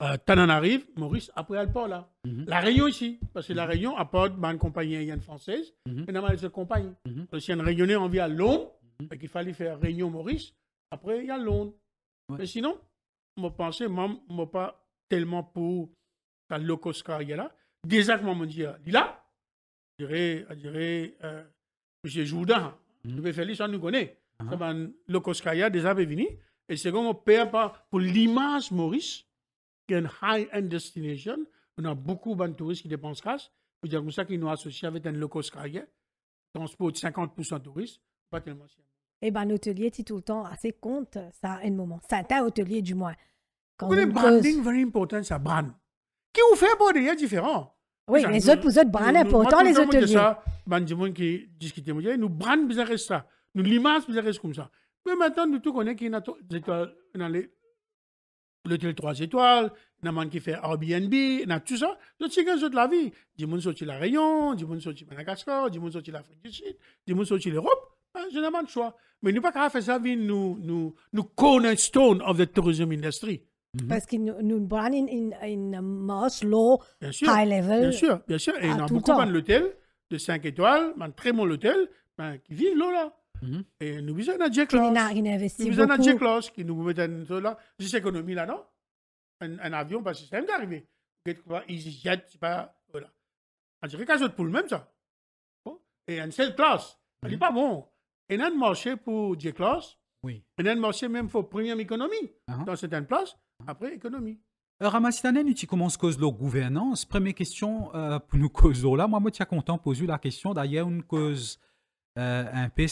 S8: Quand euh, on arrive, Maurice, après elle part là. Mm-hmm. La Réunion aussi, parce que la mm-hmm. Réunion apporte une compagnie aérienne française, Mais -hmm. et une compagnie. compagne. Si une Réunionnais, on vient à Londres, et qu'il fallait faire Réunion Maurice, après, il y a Londres. Mais sinon, je pense, je ne pas tellement pour dans le là. Déjà, comment me dit, là, je dirais, je dirais, M. Jourdain, hum. je vais faire les gens nous connaît. Uh -huh. Le Coscar, déjà, est venu. Et c'est comme on perd pour l'image Maurice, qui est une high-end destination. On a beaucoup de touristes qui dépensent cash. C'est dire comme ça qu'ils nous associent avec un low Transport de 50% de touristes, pas tellement
S1: Eh bien, l'hôtelier, tu tout le temps assez compte, ça, à un moment. C'est un hôtelier, du moins. Quand le branding,
S8: très important, ça brand qui vous fait y a différent.
S1: Oui, les autres, vous êtes branlés, pourtant les autres. ça,
S8: ben, du monde qui discutent, nous branlons, bizarrement ça. Nous limaces nous comme ça. Mais maintenant, nous tout connaissons qui y a des étoiles dans les. L'hôtel 3 étoiles, il y a qui fait Airbnb, il y a tout ça. Donc, c'est autres la vie. Du monde sorti la Réunion, du monde sorti Madagascar, du monde sorti l'Afrique du Sud, du monde sorti l'Europe. Je n'ai pas de choix. Mais nous pas qu'à faire ça, nous, nous, nous cornerstone of the tourism industry. Mhm. Parce
S1: qu'ils nous, nous une, une masse, l'eau, high level. Bien sûr,
S8: bien sûr. Et a beaucoup de l'hôtel, de 5 étoiles, un ben, très bon hôtel, ben, qui vivent là. Mhm. Et nous
S1: avons un jet class Nous avons un jet
S8: class qui nous met dans là. Juste économie là, non un, un avion, pas système d'arrivée. EasyJet, c'est pas. Voilà. On dirait qu'un pour le même ça. Bon. Et une seule classe. Elle n'est mhm. pas bon. Et un marché pour jet class oui. Et dans le marché, même, faut première économie. Ah ah. Dans certaines places, après économie.
S2: Euh, Ramassitanen, tu commences cause la gouvernance. Première question euh, pour nous cause là. Moi, moi, tu as content poser la question d'ailleurs une cause euh, un peu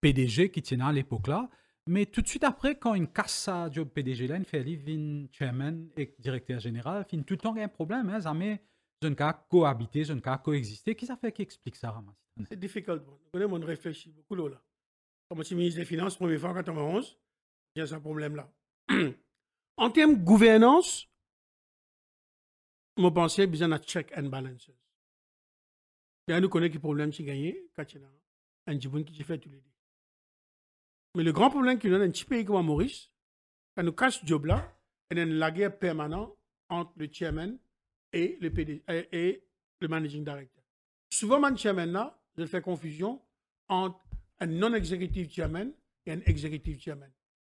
S2: PDG qui tient à l'époque là. Mais tout de suite après, quand une casse sa job PDG là, il fait aller chairman et directeur général, fin tout le temps un problème. Hein, jamais je ne cas cohabiter, je ne cas coexister. Qui ça fait qui explique ça, Ramasitanen.
S8: C'est difficile. Vous on réfléchit beaucoup là comme aussi ministre des Finances, première fois en y a ce problème-là. [clears throat] en termes de gouvernance, je pensée, qu'il y a check and balances. Bien, nous connaissons le problème qui gagné, quand il y a un qui qui fait tous les deux. Mais le grand problème qu'il y a dans un petit pays comme Maurice, quand nous cache ce job-là, il y a une guerre permanente entre le chairman et le, PD, et, le managing director. Souvent, le chairman, là, je fais confusion entre un non-exécutif chairman et un executive chairman.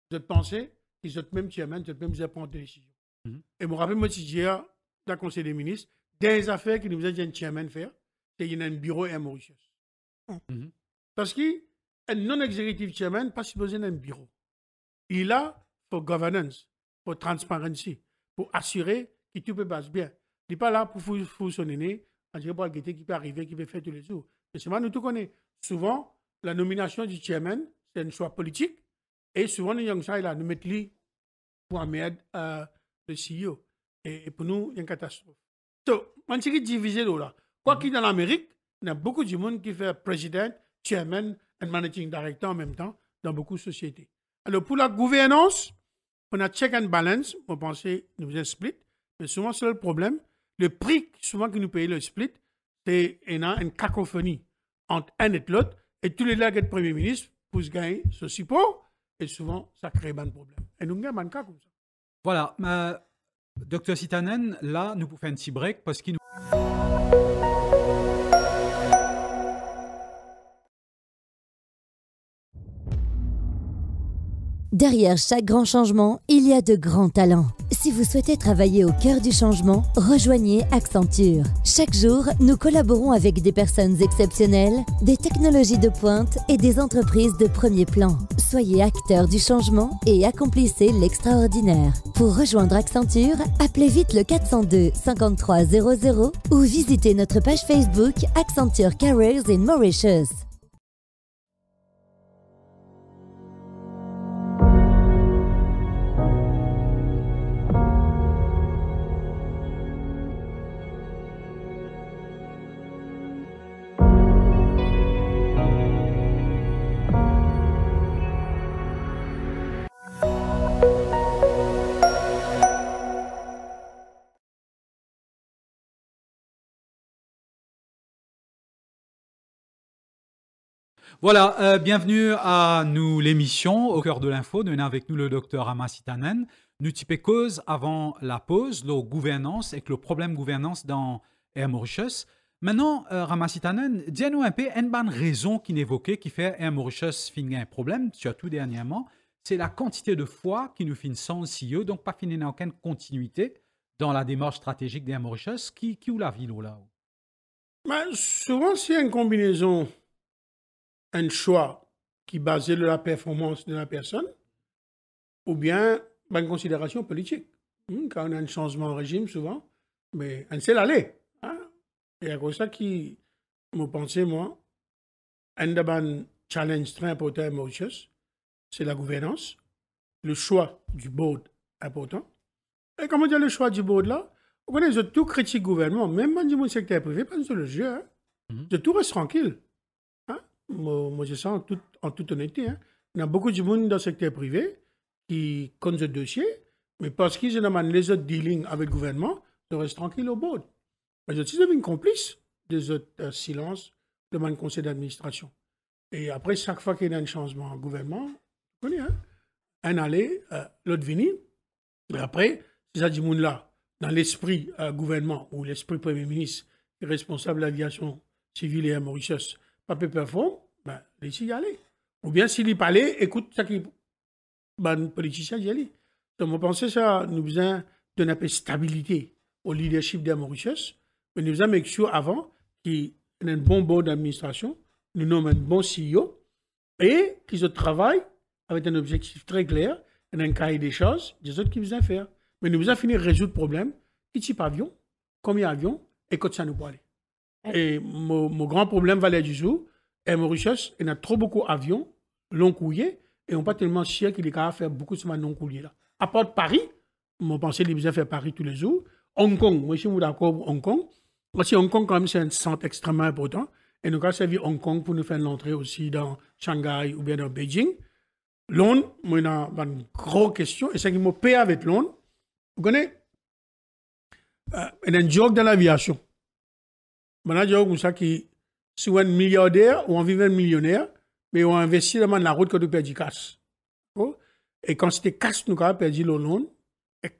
S8: Vous êtes pensé, ont le même chairman, ils mêmes même prendre des décisions. Mm Et me rappelle, moi, si hier, dans le Conseil des ministres, des affaires que nous dit un chairman faire, c'est qu'il y a un bureau et un Mauritius. Mhm. Parce qu'un non-executive chairman pas supposé un bureau. Il a pour governance, pour transparence, pour assurer que tout peut passer bien. Il n'est pas là pour son fonctionner, en disant qui peut arriver, qu'il peut faire tous les jours. Mais c'est moi, nous tout connaissons. Souvent, la nomination du chairman, c'est un choix politique. Et souvent, ça, nous mettons lui pour amener euh, le CEO. Et, pour nous, c'est une catastrophe. Donc, on s'est divisé là. Quoi mhm. qu'il dans l'Amérique, il y a beaucoup de monde qui fait président, chairman et managing director en même temps dans beaucoup de sociétés. Alors, pour la gouvernance, on a check and balance. On pensait nous un split. Mais souvent, c'est le problème. Le prix souvent que nous payons le split, c'est une cacophonie entre un et l'autre. Et tous les lags de Premier ministre, pour gagner ceci pour,
S2: et souvent, ça crée un ben problème. Et nous avons un cas comme ça. Voilà. Docteur Sitanen, là, nous pouvons faire un petit break parce qu'il nous.
S3: Derrière chaque grand changement, il y a de grands talents. Si vous souhaitez travailler au cœur du changement, rejoignez Accenture. Chaque jour, nous collaborons avec des personnes exceptionnelles, des technologies de pointe et des entreprises de premier plan. Soyez acteur du changement et accomplissez l'extraordinaire. Pour rejoindre Accenture, appelez vite le 402 53 ou visitez notre page Facebook Accenture Careers in Mauritius.
S2: Voilà, euh, bienvenue à nous l'émission au cœur de l'info. Nous avec nous le docteur Ama Sitanen. Nous typez cause avant la pause, le gouvernance et le problème gouvernance dans Air Mauritius. Maintenant, euh, Ramasitanen, dis-nous un peu une bonne raison qui évoquait qui fait Air Mauritius finir un problème, surtout dernièrement, c'est la quantité de fois qui nous finit sans CEO, donc pas finir aucune continuité dans la démarche stratégique d'Air Mauritius, qui, qui ou la ville ou là.
S8: Ben, souvent, c'est une combinaison un choix qui est basé sur la performance de la personne ou bien une considération politique. Hmm, quand on a un changement de régime, souvent, mais on sait l'aller. Hein. Et c'est ça qui me pensait moi, un des challenges très importants c'est la gouvernance, le choix du board important. Et comment dire le choix du board là On je tout critique gouvernement, même dans le secteur privé, pas le jeu. Hein. Mmh. tout reste tranquille moi je sens en, toute honnêteté, hein. il y a beaucoup de monde dans le secteur privé qui compte ce dossier, mais parce qu'ils ont les autres dealings avec le gouvernement, ils restent tranquilles au bord. Mais je suis une complice des autres euh, silences de mon conseil d'administration. Et après, chaque fois qu'il y a un changement au gouvernement, hein, un aller, euh, l'autre venir. Et après, du monde là dans l'esprit euh, gouvernement ou l'esprit Premier ministre responsable de l'aviation civile et à Mauritius, pas peu performe, aller. Ou bien s'il y allé, écoute ça qui ben politicien y aller. Donc je pense que ça nous besoin de appel stabilité au leadership de Mauritius, mais nous besoin make avant qu'il y ait un bon board d'administration, nous nomme un bon CEO et qu'ils travaillent avec un objectif très clair, un cahier des choses, des autres qui besoin faire. Mais nous besoin de résoudre le problème, qui type avion, combien avion, et quand ça nous pas aller. Et mon, mon grand problème valait du jour, et Mauritius, il a trop beaucoup d'avions, long couillé, et on pas tellement cher qu'il est capable faire beaucoup de long courrier là. À part Paris, mon pensée les faire Paris tous les jours. Hong Kong, moi je suis d'accord Hong Kong. Parce que Hong Kong, quand même, c'est un centre extrêmement important. Et nous avons servi Hong Kong pour nous faire l'entrée aussi dans Shanghai ou bien dans Beijing. Londres, moi, il a une grosse question. Et c'est qui m'a payé avec Londres. Vous connaissez euh, Il y a un joke dans l'aviation. Il y a un joke comme ça qui sou un milliardaire ou en vive un millionnaire, millionnaire, on investit investi la route kote perdi kas. Oh? Et quand quand c'était kas nou ka perdu Et,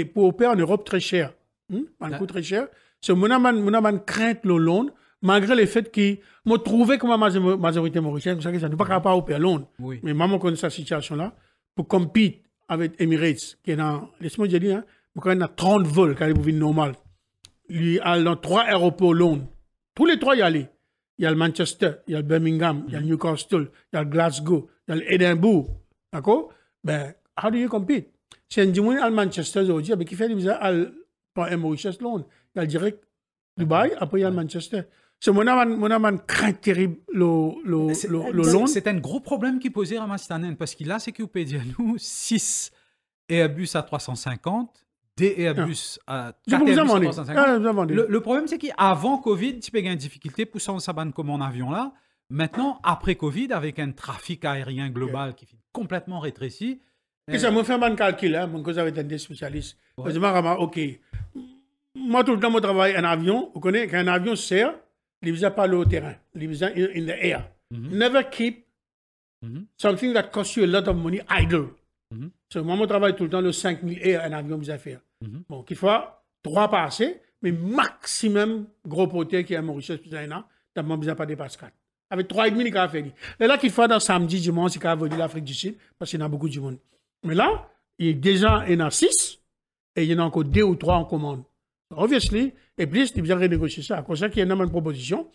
S8: Et pour opérer en Europe très cher, hmm? Un coût très cher. se so, moun crainte le malgré le fait que... Je trouvais que ma majorité mauricienne, ça ne suis pas opérer le Londres. Mais maman connaît cette situation-là pour compiter avec Emirates, qui est dans, laisse-moi dire, hein, quand il y a 30 vols qui est normal. Lui, a dans trois aéroports Londres, tous les trois y aller, Il y a le Manchester, il y a le Birmingham, il y a le mhm. Newcastle, il y a le Glasgow, il y a l'Edinburgh. D'accord Ben, how do you compete C'est un dimanche à Manchester, aujourd'hui, mais ben, qui fait des al à un Mauritius, Londres. Il y a direct Dubaï, après il y a le Manchester. C'est mon amant craint terrible le Londres. C'est un
S2: gros problème qui posait Ramastanen, parce qu'il a, c'est qu'il peut dire nous, 6 et bus à 350. D Airbus ah. à ah, Le, problème, c'est qu'avant Covid, tu peux une difficulté pour ça, on banque comme en avion là. Maintenant, après Covid, avec un trafic aérien global qui est complètement rétréci. Et ça euh, me fait un bon calcul, hein, mon que j'avais des spécialistes. Je dis, ok,
S8: moi tout le temps, je travaille en avion. Vous connaissez qu'un avion sert, il ne pas le terrain, il vise in, in the air. Mhm. Never keep mhm. something that costs you a lot of money idle moi, je travaille tout le temps, le 5000 et un avion, vous affaires. Mm Bon, qu'il faut trois passés, mais maximum gros poté qui est à Mauritius plus un an, d'abord, vous pas dépassé pascal. Avec trois et demi, il a fait. Et là, qu'il faut dans samedi, dimanche, il a venu l'Afrique du Sud, parce qu'il y en a beaucoup du monde. Mais là, il y a déjà, il a six, et il y en a encore deux ou trois en commande. Obviously, et plus, il a renégocier ça. pour ça, qu'il y a une proposition,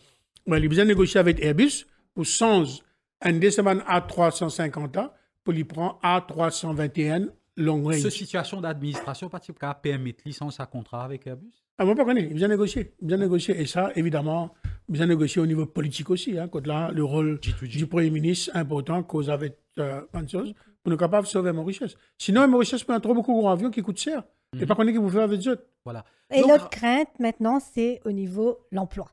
S8: mais il a négocier avec Airbus pour 100, un décembre à 350 ans,
S2: prend A321 long range. Cette situation d'administration, parce permis permettre licence à contrat avec Airbus
S8: Ah, vous pas il bien négocier, bien négocier. Et ça, évidemment, bien négocier au niveau politique aussi. Hein, quand là, le rôle du Premier ministre important cause avec de euh, chose pour nous capables de sauver Maurice. Sinon, Maurice prend trop beaucoup gros avions qui coûtent cher. Mm -hmm. Et pas qui vous fait avec
S1: eux. Voilà. Et l'autre crainte maintenant, c'est au niveau l'emploi.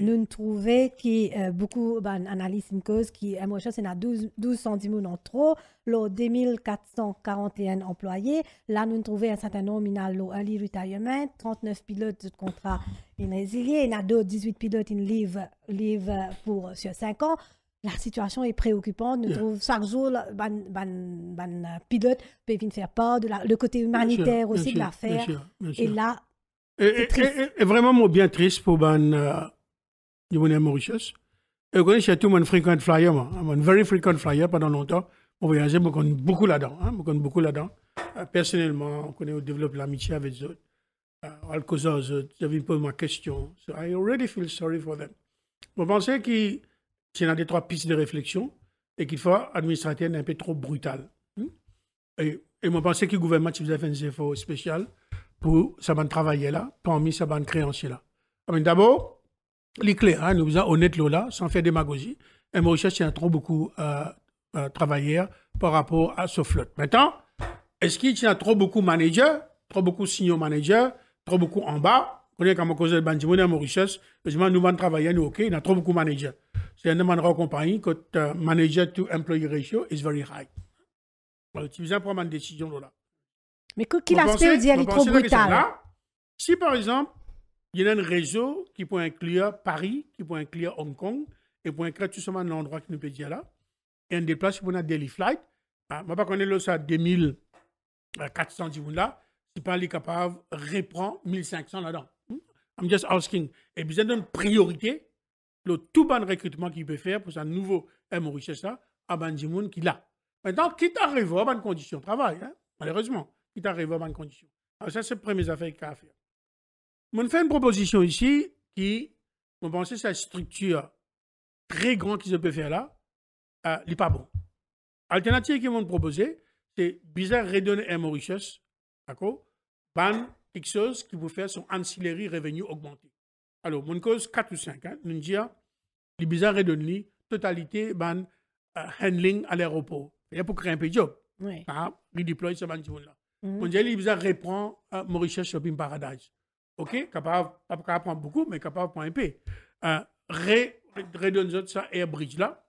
S1: Nous trouvons que euh, beaucoup d'analyses ben, cause qui, à c'est c'est 12, 1210 000 en trop, l'eau 2441 employés. Là, nous trouvons un certain nombre, il y a early retirement, 39 pilotes de contrat in il y a 18 pilotes qui live, live pour sur 5 ans. La situation est préoccupante. Nous trouvons chaque jour, ban, ban, ban pilote peut faire part de la, le côté humanitaire aussi de l'affaire. Et là,
S8: et, vraiment, moi, bien triste pour ban. Euh, du bonheur Mauritius. Et je connais tout mon frequent flyer, moi. Mon very frequent flyer pendant longtemps. Mon voyage, je connais beaucoup là-dedans. Hein, je connais beaucoup là-dedans. Euh, personnellement, on connaît, développe l'amitié avec les autres. À cause j'avais posé ma question. So I already feel sorry for them. Je pensais que c'est a des trois pistes de réflexion et qu'il faut administrer un peu trop brutal. Hein? Et, et je pensais que le gouvernement a fait un effort spécial pour sa bande travailler là, parmi sa bande créancier là. Ah, d'abord, les clés, hein, nous faisons honnête Lola, sans faire démagogie. Et Maurice y a trop beaucoup euh, euh, travailleurs par rapport à ce flotte. Maintenant, est-ce qu'il y a trop beaucoup managers, trop beaucoup senior managers, trop beaucoup en bas voyez, quand comme cause de Benjamin à Mauritius, justement, nous avons travailler, nous, OK, il y a trop beaucoup managers. C'est un demande en compagnie que euh, le manager to employee ratio is very high. Alors, tu viens prendre une décision, Lola.
S1: Mais qu'il aspect dit, Il est trop brutal
S8: Si, par exemple, il y a un réseau qui peut inclure Paris, qui peut inclure Hong Kong, et peut inclure tout simplement l'endroit qui nous peut dire là. Et un déplacement pour un daily flight. Ah, moi, euh, pas connais le ça 2400 là. Si pas capable, reprend 1500 là-dedans. Hmm? I'm just asking. Et besoin d'une priorité le tout bon recrutement qu'il peut faire pour sa nouveau Mauritius là, à Bandimoun qui l'a. Maintenant, quitte à arriver à bonnes conditions de travail, hein, malheureusement, quitte à arriver à bonnes conditions. Alors, ça, c'est la première affaire qu'il a à faire. On fait une proposition ici qui, on pense cette structure très grande qu'ils peut faire là, Elle euh, n'est pas bon. Alternative qu'ils vont proposer, c'est bizarre redonner à Mauritius, d'accord, ban quelque chose qui vous faire son ancillary revenu augmenté. Alors, mon cause 4 ou 5, hein, nous que bizarre bizarres redonner totalité ban euh, handling à l'aéroport. a pour créer un peu de job. Oui. Ah, ce ban là. Mm -hmm. On dit, les bizarres reprend euh, Mauritius Shopping Paradise. OK, capable, pas prendre beaucoup, mais capable de prendre un peu. Hein, euh, Redonne ça Airbridge là.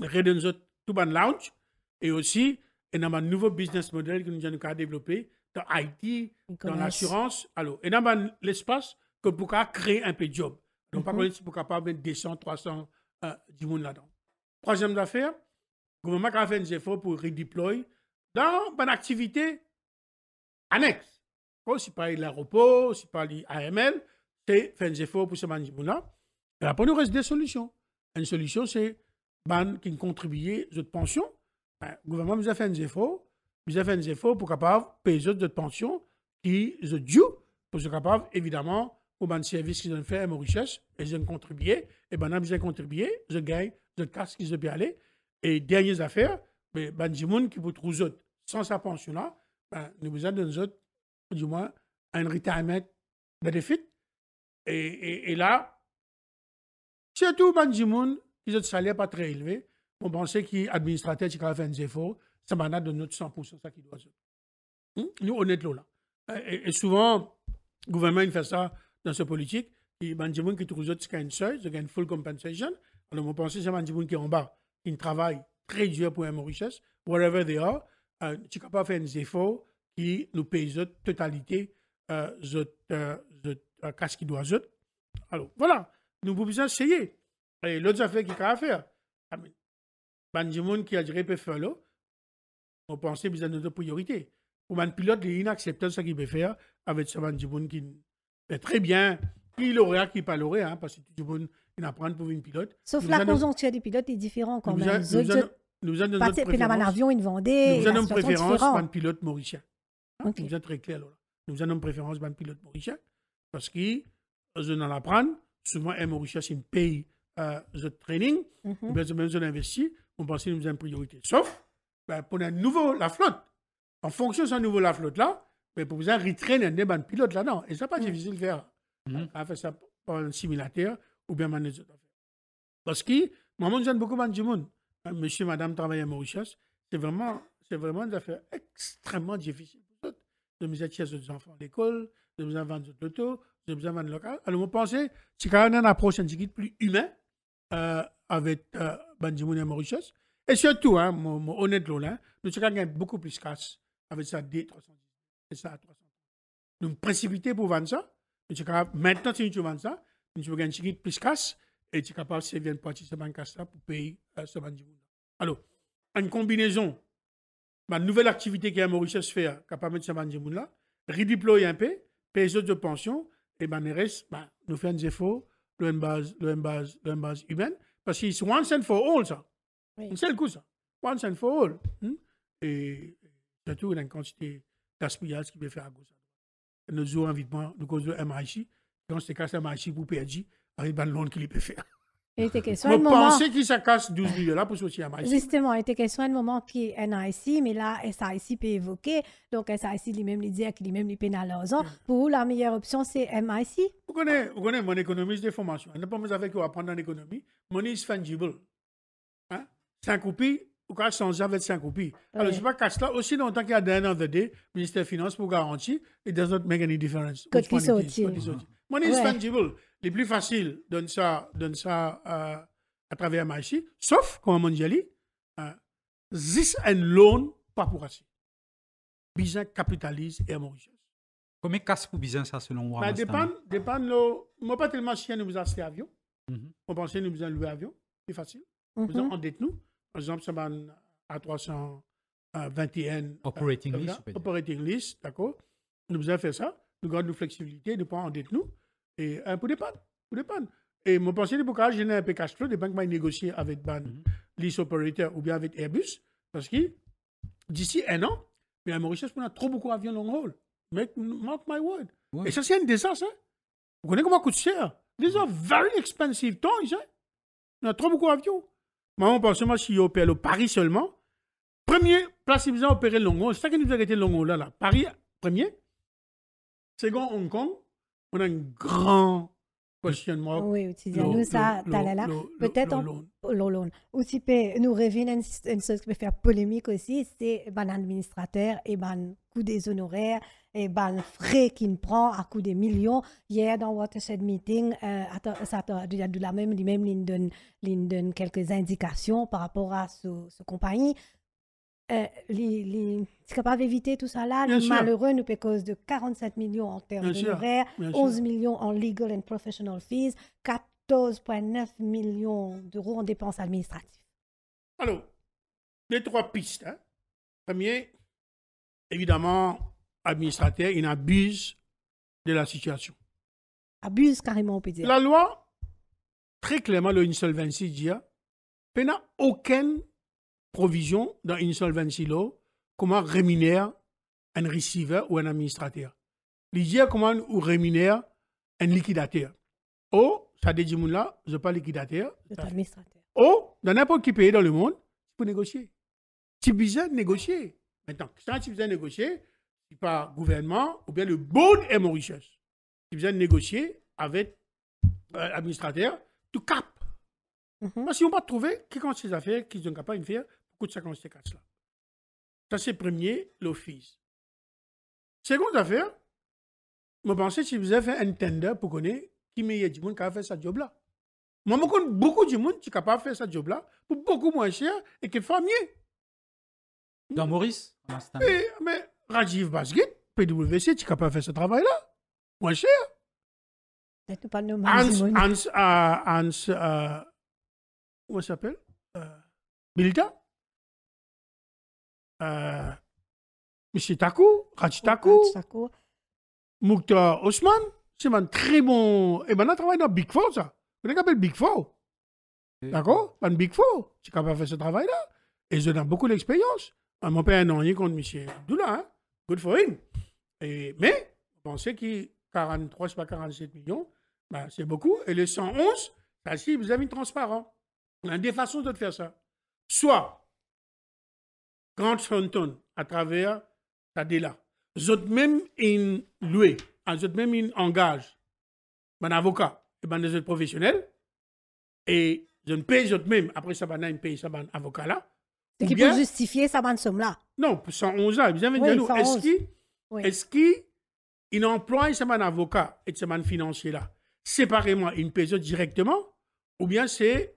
S8: Redonne ça tout lounge. Et aussi, et a un nouveau business model que nous avons développé dans IT, dans l'assurance. Alors, et dans l'espace que pour créer un peu de job. Donc, par mhm. contre, de pour capable mettre 200, 300 euh, du monde là-dedans. Troisième affaire, le gouvernement a fait des efforts pour redeployer dans une activité annexe quand si pas l'aéroport, si pas l'AML, c'est faire des efforts pour ce manipula. Et après, nous reste des solutions. Une solution, c'est ban qui contribuer aux autres pensions. Ben, gouvernement nous a fait des efforts, nous a fait des efforts pour capable payer aux autres pensions qui sont dues, pour être capable, évidemment, pour ban service qu'ils ont fait à richesse, et ils ont contribué, et ben, ils ont contribué, ils ont gagné, ils ont casse ont bien allé. Et dernière affaires, ben, ben, qui vous trouve autres, sans sa pension là, ben, nous vous a donné autres du moins, un retirement bénéfique. Et, et, là, surtout tout qui a un salaire pas très élevé, On pensait que administrateur qui a fait un efforts, ça m'a donné notre 100%, ça qu'il doit hmm? Nous, honnêtement là. Et, souvent, le gouvernement fait ça dans sa politique. Ban y a qui trouve qui a une seule, a une full compensation. Alors, on pensait que c'est des qui est en bas, qui travaille très dur pour une richesse, whatever they are, qui euh, ne pas faire des efforts qui nous paye la totalité, de euh, euh, euh, ce doit Alors, voilà, nous pouvons essayer. Et l'autre affaire qu'il a à faire, ah, Benjamin qui a dit peut faire on pensait que c'est notre priorité. Pour un pilote, est inacceptable ce qu'il peut faire avec ce Benjamin qui fait très bien, Il aurait qui pas l'aurait hein, parce que tout le monde apprend pour une pilote. Sauf nous la conjoncture
S1: des pilotes est différente quand même. Nous avons une vendée. Nous avons une préférence pour un
S8: pilote mauricien. Okay. très Nous avons une préférence pour un pilote mauricien parce que euh, je n'en apprends. Souvent, un Mauricien, c'est un pays euh, de training. Mm -hmm. bien, même si on on pense que nous avons une priorité. Sauf ben, pour un nouveau la flotte. En fonction de ce nouveau la flotte là, ben, pour vous un retrain un débat de pilote là Et ça n'est pas mm. difficile de faire. Mm-hmm. ça par un simulateur ou bien manager Parce que, moi, je aime beaucoup de monde. Euh, monsieur, madame, travaillent à Mauritius, c'est vraiment, c'est vraiment une affaire extrêmement difficile de misère chercher des enfants à l'école, de misère vendre de l'auto, de enfants vendre local. Alors, je pensait, si on a une approche plus humaine euh, avec euh, Benjamin et Mauritius, et surtout, hein, mon, mon honnête là, nous avons beaucoup plus casse avec ça D310 et ça A300. Nous nous pour vendre ça. Nous sommes maintenant, si nous vendons ça, nous avons peu plus casse et nous sommes capables de servir une partie de ce banque pour payer euh, ce Benjamin. Alors, une combinaison, ma nouvelle activité qui est à se faire, capable de Samanjimoula, redéployer un peu, payer de pension, et ben, reste, ben, nous faisons des efforts, le base, le base, le base humaine, parce que c'est once and for all, ça. C'est le coup, ça. Once and for all. Hein. Et surtout, il y a une quantité d'aspirations qui peut faire à ça. Nous avons vivement de nous cause de MIC, dans ce cas, c'est MIC pour perdre, avec ben, le qui peut faire.
S1: Était question Vous pensez moment...
S8: que casse 12 millions là pour sortir à MIC? Justement,
S1: il était question à un moment qui est NIC, mais là, SIC peut évoquer. Donc, SIC lui-même lui dit qu'il lui-même lui pénalise. Pour vous, la meilleure option, c'est MIC?
S8: Vous connaissez, vous connaissez mon économiste de formation. n'y a pas vous avec apprendre en économie. Money is fungible. Hein? 5 coupures, ou quand changer avec 5 coupures. Alors, je ne pas casser là. Aussi longtemps qu'il y a d'un an de dé, ministère des Finances pour garantir, it does not make any difference. Code qui sortit. Money is fungible les plus faciles donnent ça, donnent ça euh, à travers Maïsi, sauf, comme on dit, euh, this and loan, pas pour assis. Bizan capitalise et amortisse.
S2: Combien casse pour Bizan ça selon vous Ça bah, dépend,
S8: dépend le, moi pas tellement chien nous acheter acheté avion. Mhm. On pensait nous avons loué avion, c'est facile. Mhm. Nous -hmm. Nous endette nous, par exemple, ça va à 321 euh, operating list, operating list, d'accord. Nous avons fait ça, nous gardons nos flexibilité. nous pas endetter nous. Et un euh, pour des pannes, pour des pannes. Et mon pensée, c'est pourquoi j'ai un peu cash flow, des banques vont négocier avec ban mhm. lease operator ou bien avec Airbus, parce que d'ici un an, mais à Mauritius, on a trop beaucoup d'avions long haul. mark my word. Et ça, c'est un désastre. Hein. Vous connaissez comment coûte cher. These are very expensive toys. Hein? On a trop beaucoup d'avions. mon pensée, moi si opère au Paris seulement. Premier, place, ils ont opéré long haul. C'est ça qui nous a arrêté long haul là, là. Paris, premier. Second, Hong Kong on a un grand questionnement. Oui, nous ça, talala. Peut-être
S1: aussi oh, nous revient une chose qui peut faire polémique aussi, c'est ben, l'administrateur administrateur eh et ban coût des honoraires et eh ban frais qu'il prend à coût des millions. Hier dans watershed meeting, euh, ça de la même, même ligne donne quelques indications par rapport à ce, compagnie euh, les, les, capables d'éviter tout ça là, le les malheureux nous paient cause de 47 millions en termes d'honoraires, 11 millions en legal and professional fees, 14,9 millions d'euros en dépenses administratives.
S8: Alors, les trois pistes. Hein. Premier, évidemment, administrateur, il abuse de la situation.
S1: Abuse carrément, on peut dire. La
S8: loi, très clairement, le insolvency dit, hein, a aucune provision dans une Insolvency Law, comment rémunère un receveur ou un administrateur. L'idée comment on rémunère un liquidateur. Oh ça dit là, je pas liquidateur. administrateur. Oh dans n'importe qui pays dans le monde, tu peux négocier. Tu de négocier. Maintenant, quand tu peux négocier, c'est par gouvernement ou bien le bon et Mauritius. Tu de négocier avec euh, l'administrateur, tout tu cap. Si on ne pas trouvé qui compte ces affaires qu'ils sont capables de faire coûte 54 Ça, c'est premier, l'office. Seconde affaire, je pensais si vous avez fait un tender pour connaître qui meilleur du monde qui a fait ce job là. Moi, je connais beaucoup de monde qui capable pas fait ce job là pour beaucoup moins cher et qui fait mieux. Dans Maurice mais, mais Rajiv Basgit, PWC, tu capable pas fait ce travail là. Moins cher.
S1: C'est pas nommé. Hans,
S8: Hans, euh, Hans, euh, comment s'appelle Bilta euh, Monsieur M. Takou, Rachi Takou, oh, Moukta Osman. C'est un très bon. Et maintenant, on travaille dans Big Four, ça. Vous avez appelle Big Four. D'accord Dans Big Four. C'est capable de faire ce travail-là. Et je donne beaucoup d'expérience. Mon père n'a rien contre M. Doula. Hein? Good for him. Et, mais, pensez que 43, c'est pas 47 millions, ben, c'est beaucoup. Et les 111, ben, si vous avez une transparent. Il y a des façons de faire ça. Soit Grant Thornton à travers Tadela. j'ai même une loué, j'ai hein, même une engage, mon avocat et ben des professionnel professionnels et je ne paye zot même après ça ben un paye ça ben avocat là.
S1: C'est qui peut justifier ça ben somme là.
S8: Non, pour 111 ans, bien dit nous est-ce qu'il est-ce qu'il emploie ça ben avocat et ça ben financier là séparément une paye directement ou bien c'est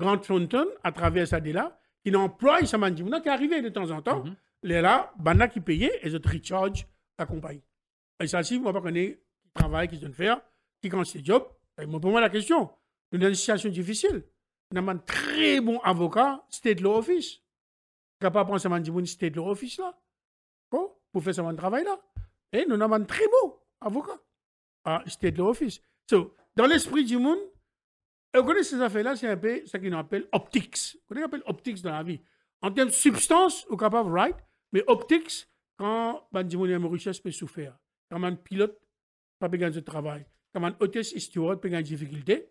S8: Grant Thornton à travers Tadela il emploie Mandimouna qui arrivé de temps en temps. Mhm. Les là, Bana qui payait, et te recharge la compagnie. Et ça, si vous ne connaissez pas qui travaille, qui de faire, qui quand c'est job et pour moi la question. Dans une situation difficile, on a un très bon avocat, State de l'office Capable de prendre Mandimouna, State Law Office là, pour faire son travail là. Et nous avons très beau avocat à ah, State Law Office. So, dans l'esprit du monde, et vous connaissez ces affaires-là, c'est un peu ce qu'ils appellent optics. Vous connaissez appelle optics dans la vie. En termes de substance, vous capable right, mais optics, quand Benjamin dit richesse peut souffrir, quand un pilote pas peut gagner de travail, quand un hôtesse et steward peut gagner de difficulté,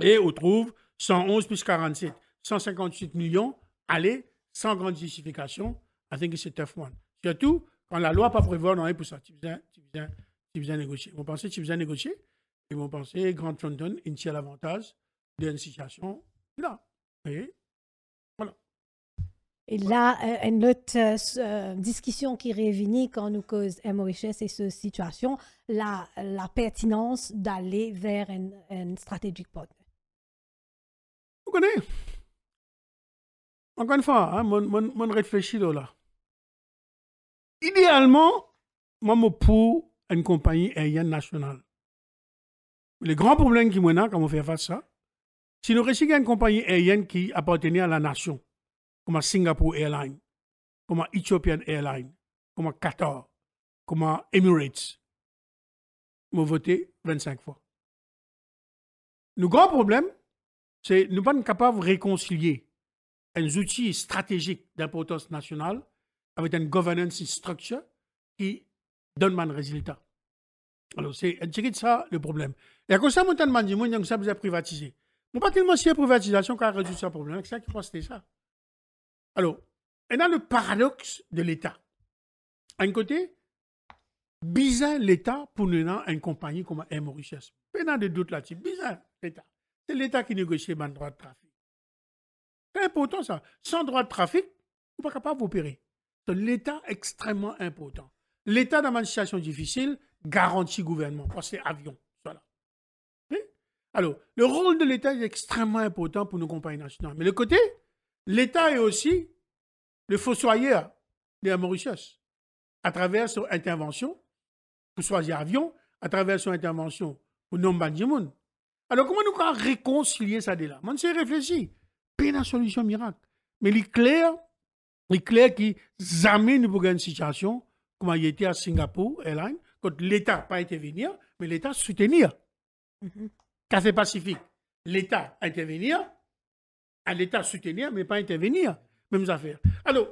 S8: et on trouve 111 plus 47, 158 millions, allez, sans grande justification, I think it's a tough one. Surtout quand la loi pas prévoit dans ça, Tu viens, tu viens, tu viens négocier. Vous pensez, tu viens négocier? Ils vont penser, Grand Trenton, initial avantage, d'une situation là. Et
S1: voilà. Et là, euh, une autre euh, euh, discussion qui réunit quand nous cause MOHS et cette situation, la, la pertinence d'aller vers une une stratégique Vous connaissez
S8: Encore une fois, hein, réfléchis là. Idéalement, moi, je pour une compagnie aérienne nationale. Le grand problème qui m'a quand on fait face à ça, nous réussit une compagnie aérienne qui appartenait à la nation, comme Singapore Airlines, comme Ethiopian Airlines, comme Qatar, comme Emirates, nous voté 25 fois. Le grand problème, c'est nous ne sommes pas capables de réconcilier un outil stratégique d'importance nationale avec une governance structure qui donne un résultat. Alors, c'est un petit ça le problème. Et à cause de ça, nous avons privatisé. Mwen pa privatisation siye privatizasyon a a sa problem, ek sa ki pense ça. Alors, on le paradoxe de l'État. D'un côté, bizarre l'État pour nous une compagnie comme Air Mauritius. a de doutes là-dessus, bizarre l'État. C'est l'État qui négocie le droit de trafic. C'est important ça. Sans droit de trafic, vous pas capable d'opérer. C'est l'État extrêmement important. L'État dans une situation difficile garantit gouvernement, parce que c'est avion. Alors, le rôle de l'État est extrêmement important pour nos compagnies nationales. Mais le côté, l'État est aussi le fossoyeur de la Mauritius à travers son intervention pour choisir l'avion, à travers son intervention pour non banjimoun Alors, comment nous allons réconcilier ça de là On s'est réfléchi. Pas la solution miracle. Mais il est clair, une situation comme il était à Singapour quand l'État n'a pas été venir, mais l'État soutenir. Mm-hmm. Café Pacifique, l'État intervenir, à l'État soutenir, mais pas intervenir. Même affaires. Alors,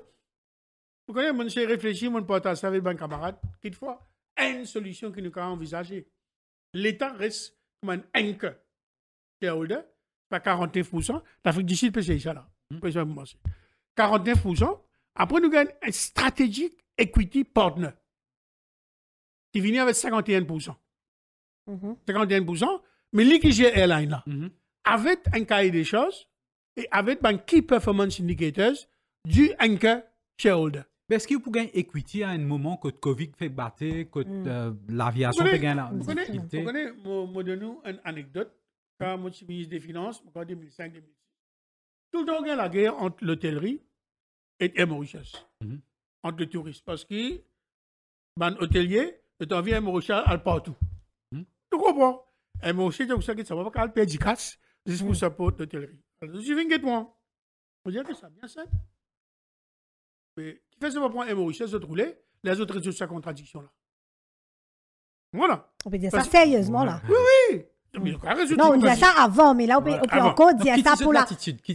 S8: vous connaissez, mon cher, réfléchir, mon savoir avec camarades, camarade, fois, une solution que nous avons envisagée. L'État reste comme un anchor shareholder, pas 49%. L'Afrique du Sud peut c'est ça là. 49%. Hmm. Après, nous gagnons un stratégique equity partner qui vient avec 51%. 51%, mais l'IKG Airline, là, mm avec un cahier des choses et avec un key performance indicators du anchor shareholder.
S2: Mais est-ce que vous une equity à un moment que le Covid fait battre, que mm. euh, l'aviation fait gagner la Vous connaissez,
S8: vous donne une anecdote. Quand je suis ministre des Finances, en 2005-2006, tout le temps, il y a la guerre entre l'hôtellerie et, les Mauritius, mhm. entre les touristes, Parce que, ben, hôtelier, est envie à Mauritius, à partout. Mhm. Tu comprends? Et eh, moi aussi, que ça va pas payer du casse, juste pour mm. support d'hôtellerie. Alors, je venu avec moi. Vous dire que ça, bien ça. Mais qui fait ce point et eh, moi, les autres roulés, les autres résolvent sa contradiction là.
S1: Voilà. On peut dire Parce... ça sérieusement là. Oui, oui.
S8: Mais non, on disait ça
S1: avant, mais là, on peut, on peut encore dire ça pour la...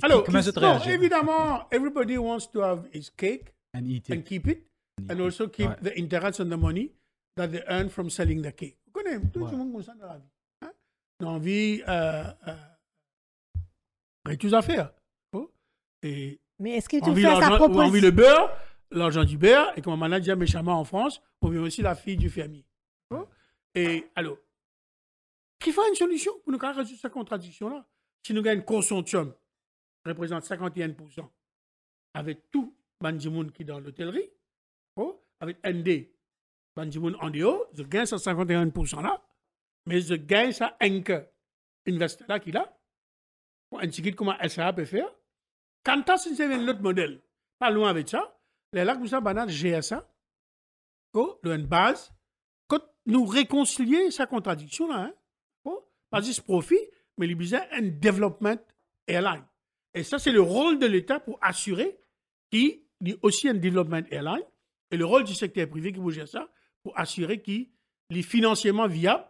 S8: Alors, comment ça réagit?
S1: évidemment,
S8: everybody wants to have his cake and, eat it. and keep it, yeah. and also keep ouais. the interest and the money that they earn from selling the cake. Vous connaissez, tout le monde consomme dans la vie a envie euh, euh ben, tout à faire. Et Mais est-ce que tu fais proposition envie le beurre, l'argent du beurre, et comme manager méchamment en France, on vit aussi la fille du fermier. Et alors, qu'il faut une solution pour nous résoudre cette contradiction-là. Si nous gagnons consortium, représente 51%, avec tout Banjimoun qui est dans l'hôtellerie, avec ND, Banjimoun en dehors, je gagne 51% là, mais ça gijsa là qu'il a, pour indiquer comment SAA peut faire. Quand a un autre modèle, pas loin avec ça, les lacs Moussa Banat GSA, oh, le base, quand nous réconcilier sa contradiction là, hein, pas oh, juste profit, mais besoin un développement airline. Et ça, c'est le rôle de l'État pour assurer qu'il y a aussi un développement airline et le rôle du secteur privé qui bouge ça pour assurer qu'il est financièrement viable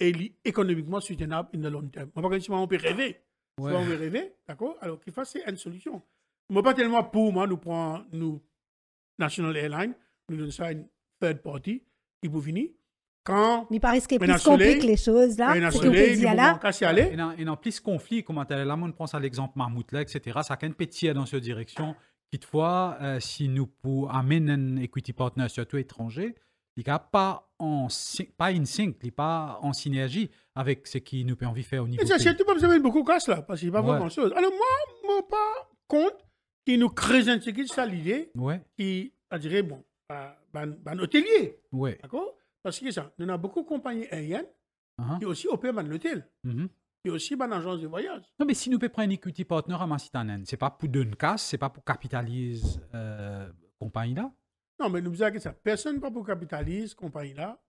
S8: et économiquement soutenable in the long terme. Moi, pas on peut rêver. on rêver, d'accord Alors qu'il fasse une solution. Moi, pas tellement pour moi, nous prenons nous, National Airlines, nous donnons ça à une third party qui peut venir. Quand. Il paraît que plus
S2: compliqué les choses là. Il y a En plus conflit, comme là, on pense à l'exemple Mahmoud là, etc. Ça a qu'un petit dans cette direction. Toutefois, euh, si nous pouvons amener un equity partner, surtout étranger, il n'est pas, en, pas in sync, il n'est pas en synergie avec ce qui nous permet de faire au niveau. Mais ça, c'est
S8: pas besoin de beaucoup de casse là, parce qu'il n'y a pas ouais. grand-chose. Alors, moi, je ne pas compte qu'il nous crée un qui ça l'idée, ouais. qui, on dirait, bon, un hôtelier. Ouais. D'accord Parce que ça, nous a beaucoup de compagnies aériennes uh-huh. qui aussi opèrent dans l'hôtel. Mm mm-hmm. et aussi une agence de voyage.
S2: Non, mais si nous peut prendre un equity partner à Massitanen, ce n'est pas pour donner casse, ce n'est pas pour capitaliser la euh, compagnie là.
S8: Non, mais nous disons que ça. Personne ne peut pour capitaliser, compagnie là,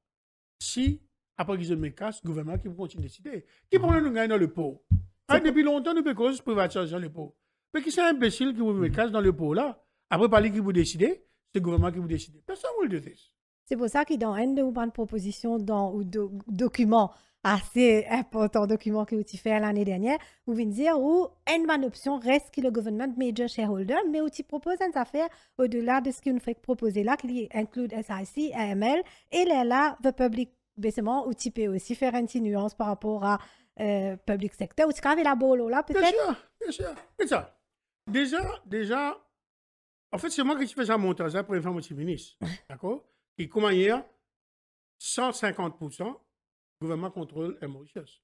S8: si, après qu'ils aient mis le gouvernement qui continue de décider. Qui mm-hmm. pour nous gagner dans le pot ah, Depuis longtemps, nous pouvons privatiser dans le pot. Mais qui c'est un imbécile qui vous met mm-hmm. casse dans le pot là Après, parler qui vous décider, c'est le gouvernement qui vous décide. Personne ne vous le dit.
S1: C'est pour ça qu'il y a une de vos propositions dans ou documents assez important hein, document que avez fait l'année dernière, Vous venez dire où une option reste que le gouvernement major shareholder, mais où tu proposes une affaire au-delà de ce nous fait proposer là, qui inclut SIC, AML, et là, là, le public, baissement, où tu peux aussi faire une petite nuance par rapport à euh, public sector, où tu la bolo là, peut-être. Bien
S8: sûr, bien sûr, Déjà, déjà, en fait, c'est moi qui fais ça montage, pour les femmes aussi ministre, d'accord? Et comment dire 150%, gouvernement contrôle les Mauritius.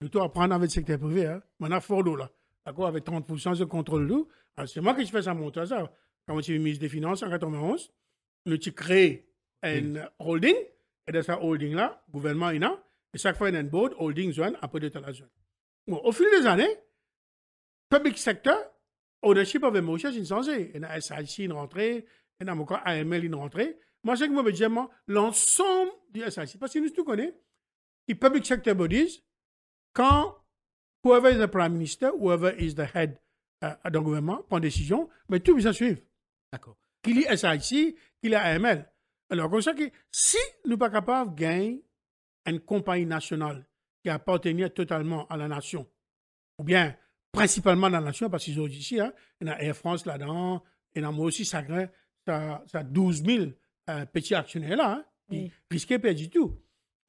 S8: Plutôt à prendre avec le secteur privé. Hein. On a là. D'accord Avec 30% de contrôle d'eau. C'est moi qui fais ça mon ça. Quand je suis ministre des Finances en 1991, je crée une holding. Et dans cette holding là, le gouvernement il a. Et chaque fois, il y a une board, holding zone, après de la zone. Bon, au fil des années, public sector, ownership of Mauritius, il est censé. Il y a SIC, une rentrée. Il y a encore AML, une rentrée. Moi, moi, dire l'ensemble du SIC. Parce que nous, tout connaissons, qui public sector bodies, quand whoever is the prime minister, whoever is the head euh, d'un gouvernement, prend décision, mais tout ça suivre. D'accord. Qu'il y ait SIC, qu'il y ait AML. Alors, comme ça, que si nous ne sommes pas capables de gagner une compagnie nationale qui appartient totalement à la nation, ou bien principalement à la nation, parce qu'ils ont ici, hein, il y a Air France là-dedans, il y a moi aussi, ça, ça, ça 12 000 un petit actionnaire là hein, qui oui. perdre du tout.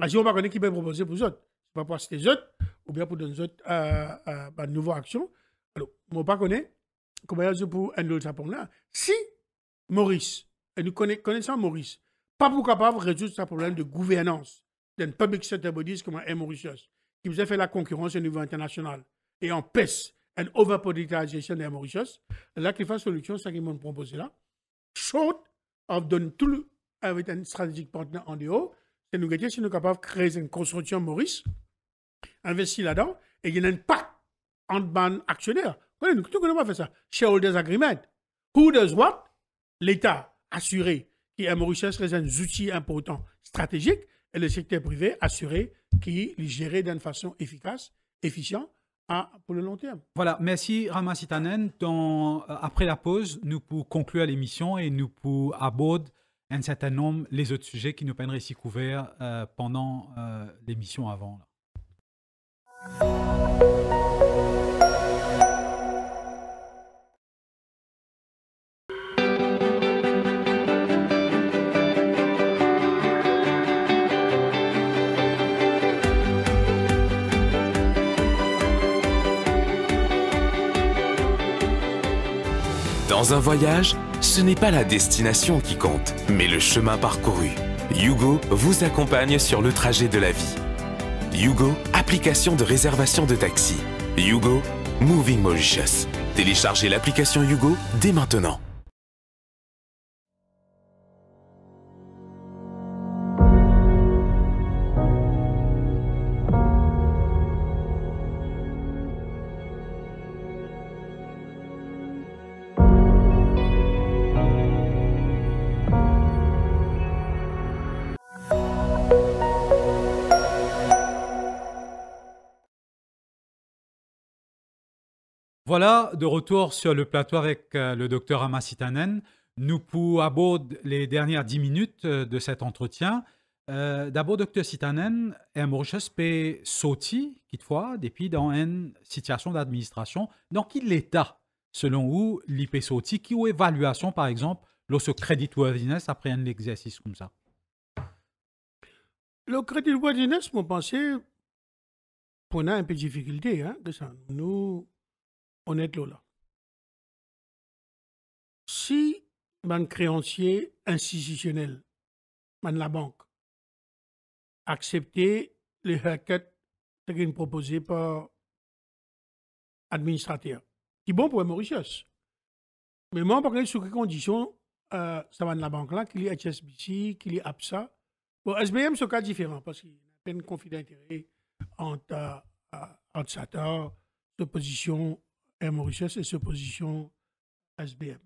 S8: Si on ne connaît qui peut proposer pour les autres. Pas pour les autres, ou bien pour d'autres autres euh, euh bah, nouveaux actions. Alors, moi, pas connaît comment il y pour un autre Japon là. Si Maurice, et nous connaissons Maurice, pas pour capable de résoudre ce problème de gouvernance d'un public sector bodies comme un Mauritius, qui vous a fait la concurrence au niveau international et en pèse une overpolitisation de Mauritius, là, qu'il fasse solution, c'est ce qu'ils m'ont proposé là, short on donne tout avec un stratégique partenaire en dehors, c'est nous si nous sommes capables de créer une construction Maurice, investir là-dedans, et il y a un pacte entre ban actionnaires. Nous ne pas faire ça. Shareholders agreement. Who does what? L'État assuré qui a Maurice serait un outil important stratégique et le secteur privé assuré qui est géré d'une façon efficace, efficiente ah, pour le long terme.
S2: Voilà, merci Sitanen. Dans, euh, après la pause, nous pouvons conclure l'émission et nous pouvons aborder un certain nombre les autres sujets qui nous peindraient ici couverts euh, pendant euh, l'émission avant. Là.
S9: un voyage, ce n'est pas la destination qui compte, mais le chemin parcouru. Yugo vous accompagne sur le trajet de la vie. Yugo, application de réservation de taxi. Yugo, Moving Mauritius. Téléchargez l'application Yugo dès maintenant.
S2: voilà de retour sur le plateau avec euh, le docteur Amasitanen. Nous pouvons aborder les dernières dix minutes euh, de cet entretien. Euh, d'abord, docteur Sitanen, un Mauritius peut sauter, toutefois, depuis dans une situation d'administration. Dans quel état selon vous, l'IP qui ou évaluation, par exemple, lorsque crédit worthiness après un exercice comme ça
S8: Le crédit worthiness, mon pensée, prenait un peu de difficulté. Hein, ça. Nous, Honnête là, Si un créancier institutionnel, man la banque, accepter les haircuts proposées par l'administrateur, qui bon pour Mauritius. Mais moi, par sous quelles conditions euh, ça va de la banque là, qu'il y ait HSBC, qu'il y ait APSA. Bon, SBM, c'est un cas différent parce qu'il y a une conflit d'intérêt d'intérêts entre, l'administrateur, euh, l'opposition M. Mauritius et ses positions SBM.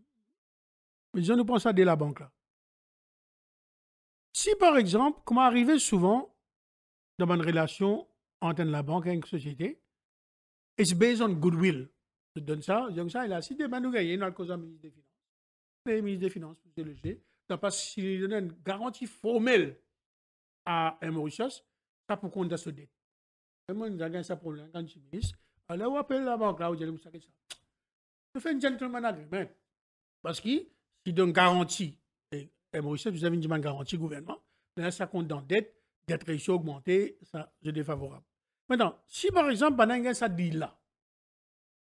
S8: Mais disons, nous pensons à la banque là. Si par exemple, comme arrivé souvent dans une relation entre la banque et une société, it's based on goodwill. Je donne ça, je donne ça, et là, si demain nous gagnons, notre cause à ministre des Finances. Le ministre des Finances, c'est le G, parce il donne une garantie formelle à Mauritius, ça pour qu'on a ce dette. Moi, nous avons ça pour quand je ministre on appelle la banque là, ça. » Je fais un gentleman agreement. Parce qu'il si donne garantie, et, et Maurice, vous avez une garantie gouvernement, là, ça compte dans dette, dette réussie augmentée, ça, c'est défavorable. Maintenant, si par exemple, on a ça dit là,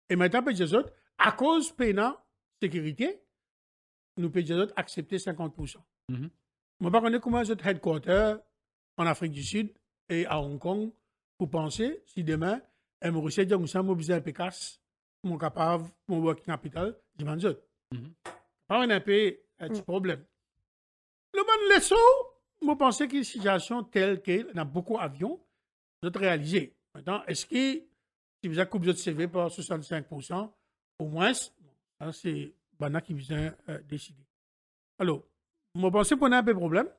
S8: et maintenant, peut autres, à cause la sécurité, nous peut accepter 50%. Mm Je ne sais pas comment les headquarters en Afrique du Sud et à Hong Kong pour penser si demain, et je resye diyon, mwen je un mon capital, dimanche. Le man beaucoup je de réaliser. Maintenant, que si vous avez coupé votre CV par 65%, au moins, c'est Bana qui vous a euh, décidé. Alors, je pense qu'on a un peu de problème.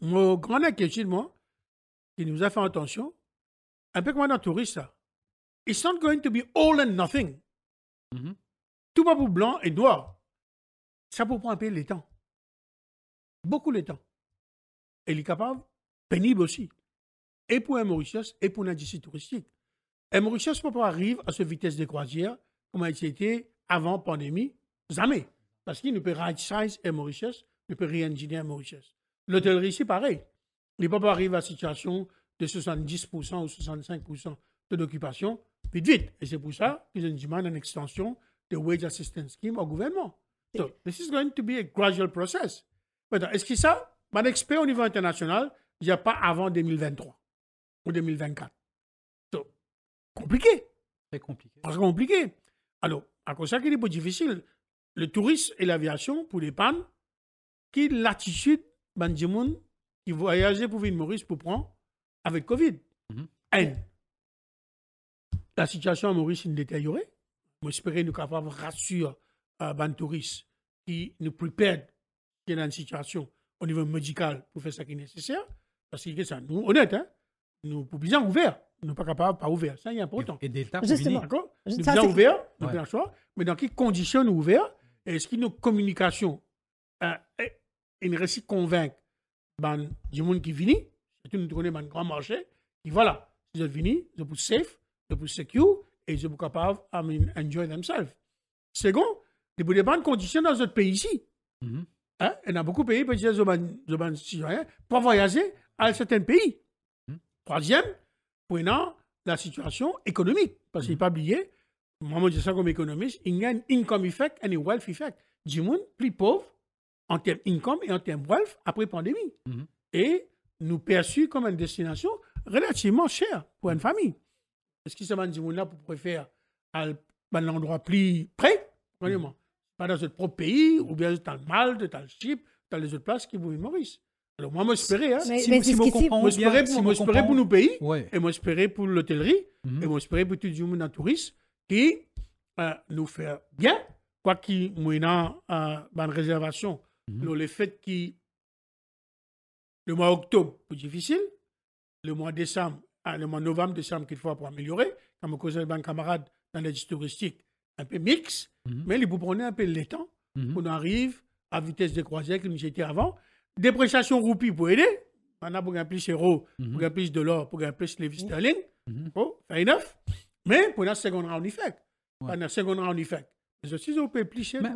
S8: Mon grand inquiétude, moi, qui nous a fait attention, un peu comme touriste, it's not going to be all and nothing. Mm-hmm. Tout va pour blanc et noir. Ça peut prendre un peu les temps. Beaucoup les temps. Et il est capable, pénible aussi. Et pour un Mauritius et pour l'industrie touristique. Un Mauritius ne peut pas arriver à cette vitesse de croisière comme elle était avant pandémie. Jamais. Parce qu'il ne peut right-size un Mauritius, ne peut re-engineer un Mauritius. L'hôtellerie, c'est pareil. Il ne peut pas arriver à la situation de 70% ou 65% de l'occupation vite, vite. Et c'est pour ça qu'ils ont demandé une extension de wage assistance scheme au gouvernement. So, this is going to be a gradual process. Maintenant, est-ce que ça, mon expert au niveau international, il n'y a pas avant 2023 ou 2024. So, compliqué. C'est compliqué. Très compliqué. Alors, à cause de ça qu'il est pas difficile. Le tourisme et l'aviation, pour les pannes, qui l'attitude, Benjamin, qui voyageait pour ville Maurice pour prendre avec Covid. Mm-hmm. La situation à Maurice est détériorée. J'espère que nous sommes capables de rassurer les euh, touristes qui nous préparent dans une situation au niveau médical pour faire ce qui est nécessaire. Parce que nous, honnête, hein. nous, pour bien ouvert, nous sommes pas capables pas ouvrir. Ça, y c'est important. Et, des Justement. D'accord Nous bien ouvert, nous bien choix, mais dans quelles conditions nous ouvert Est-ce que nos communications, euh, une récit convaincre ben, du monde qui vient, surtout nous nous dans un grand marché, Qui voilà, si vous êtes venus, vous êtes safe, sont plus secure et ils sont capable, I mean, enjoy themselves. Second, de dépendre conditions dans notre pays ici. Mm-hmm. hein? Il y a beaucoup de pays, parce que pour voyager à certains pays. Mm-hmm. Troisième, prenant la situation économique. Parce qu'il pas mm-hmm. oublié, moi, je dis ça comme économiste, il y a un income effect et un wealth effect. Du monde plus pauvre en termes income et en termes wealth après pandémie. Et nous perçus comme une destination relativement chère pour une famille. Est-ce que ça m'a là pour préférer à un endroit plus près mm. Pas dans votre propre pays, ou bien dans le Malte, dans le Chypre, dans les autres places qui vous Maurice. Alors moi, j'espérais, hein. si, si comprenez pour nos pays, et moi, j'espérais pour l'hôtellerie, mm-hmm. et moi, j'espérais pour tout le monde en tourisme, qui euh, nous fait bien, quoi qu'il m'en euh, une réservation. Mm le fait que le mois d'octobre, est difficile, le mois décembre, ah, le mois de novembre, décembre qu'il faut pour améliorer, comme me causait un camarade dans les touristiques un peu mix mhm. mais les prenez un peu le temps mhm. On arrive à vitesse de croisière comme j'étais avant. Dépréciation roupie pour aider. On a pour gagner plus d'euros, mm -hmm. pour mhm. gagner plus de l'or, pour gagner plus de sterling. Mais enough. Mais pour la seconde round, y fait. Pour la seconde round, y fait.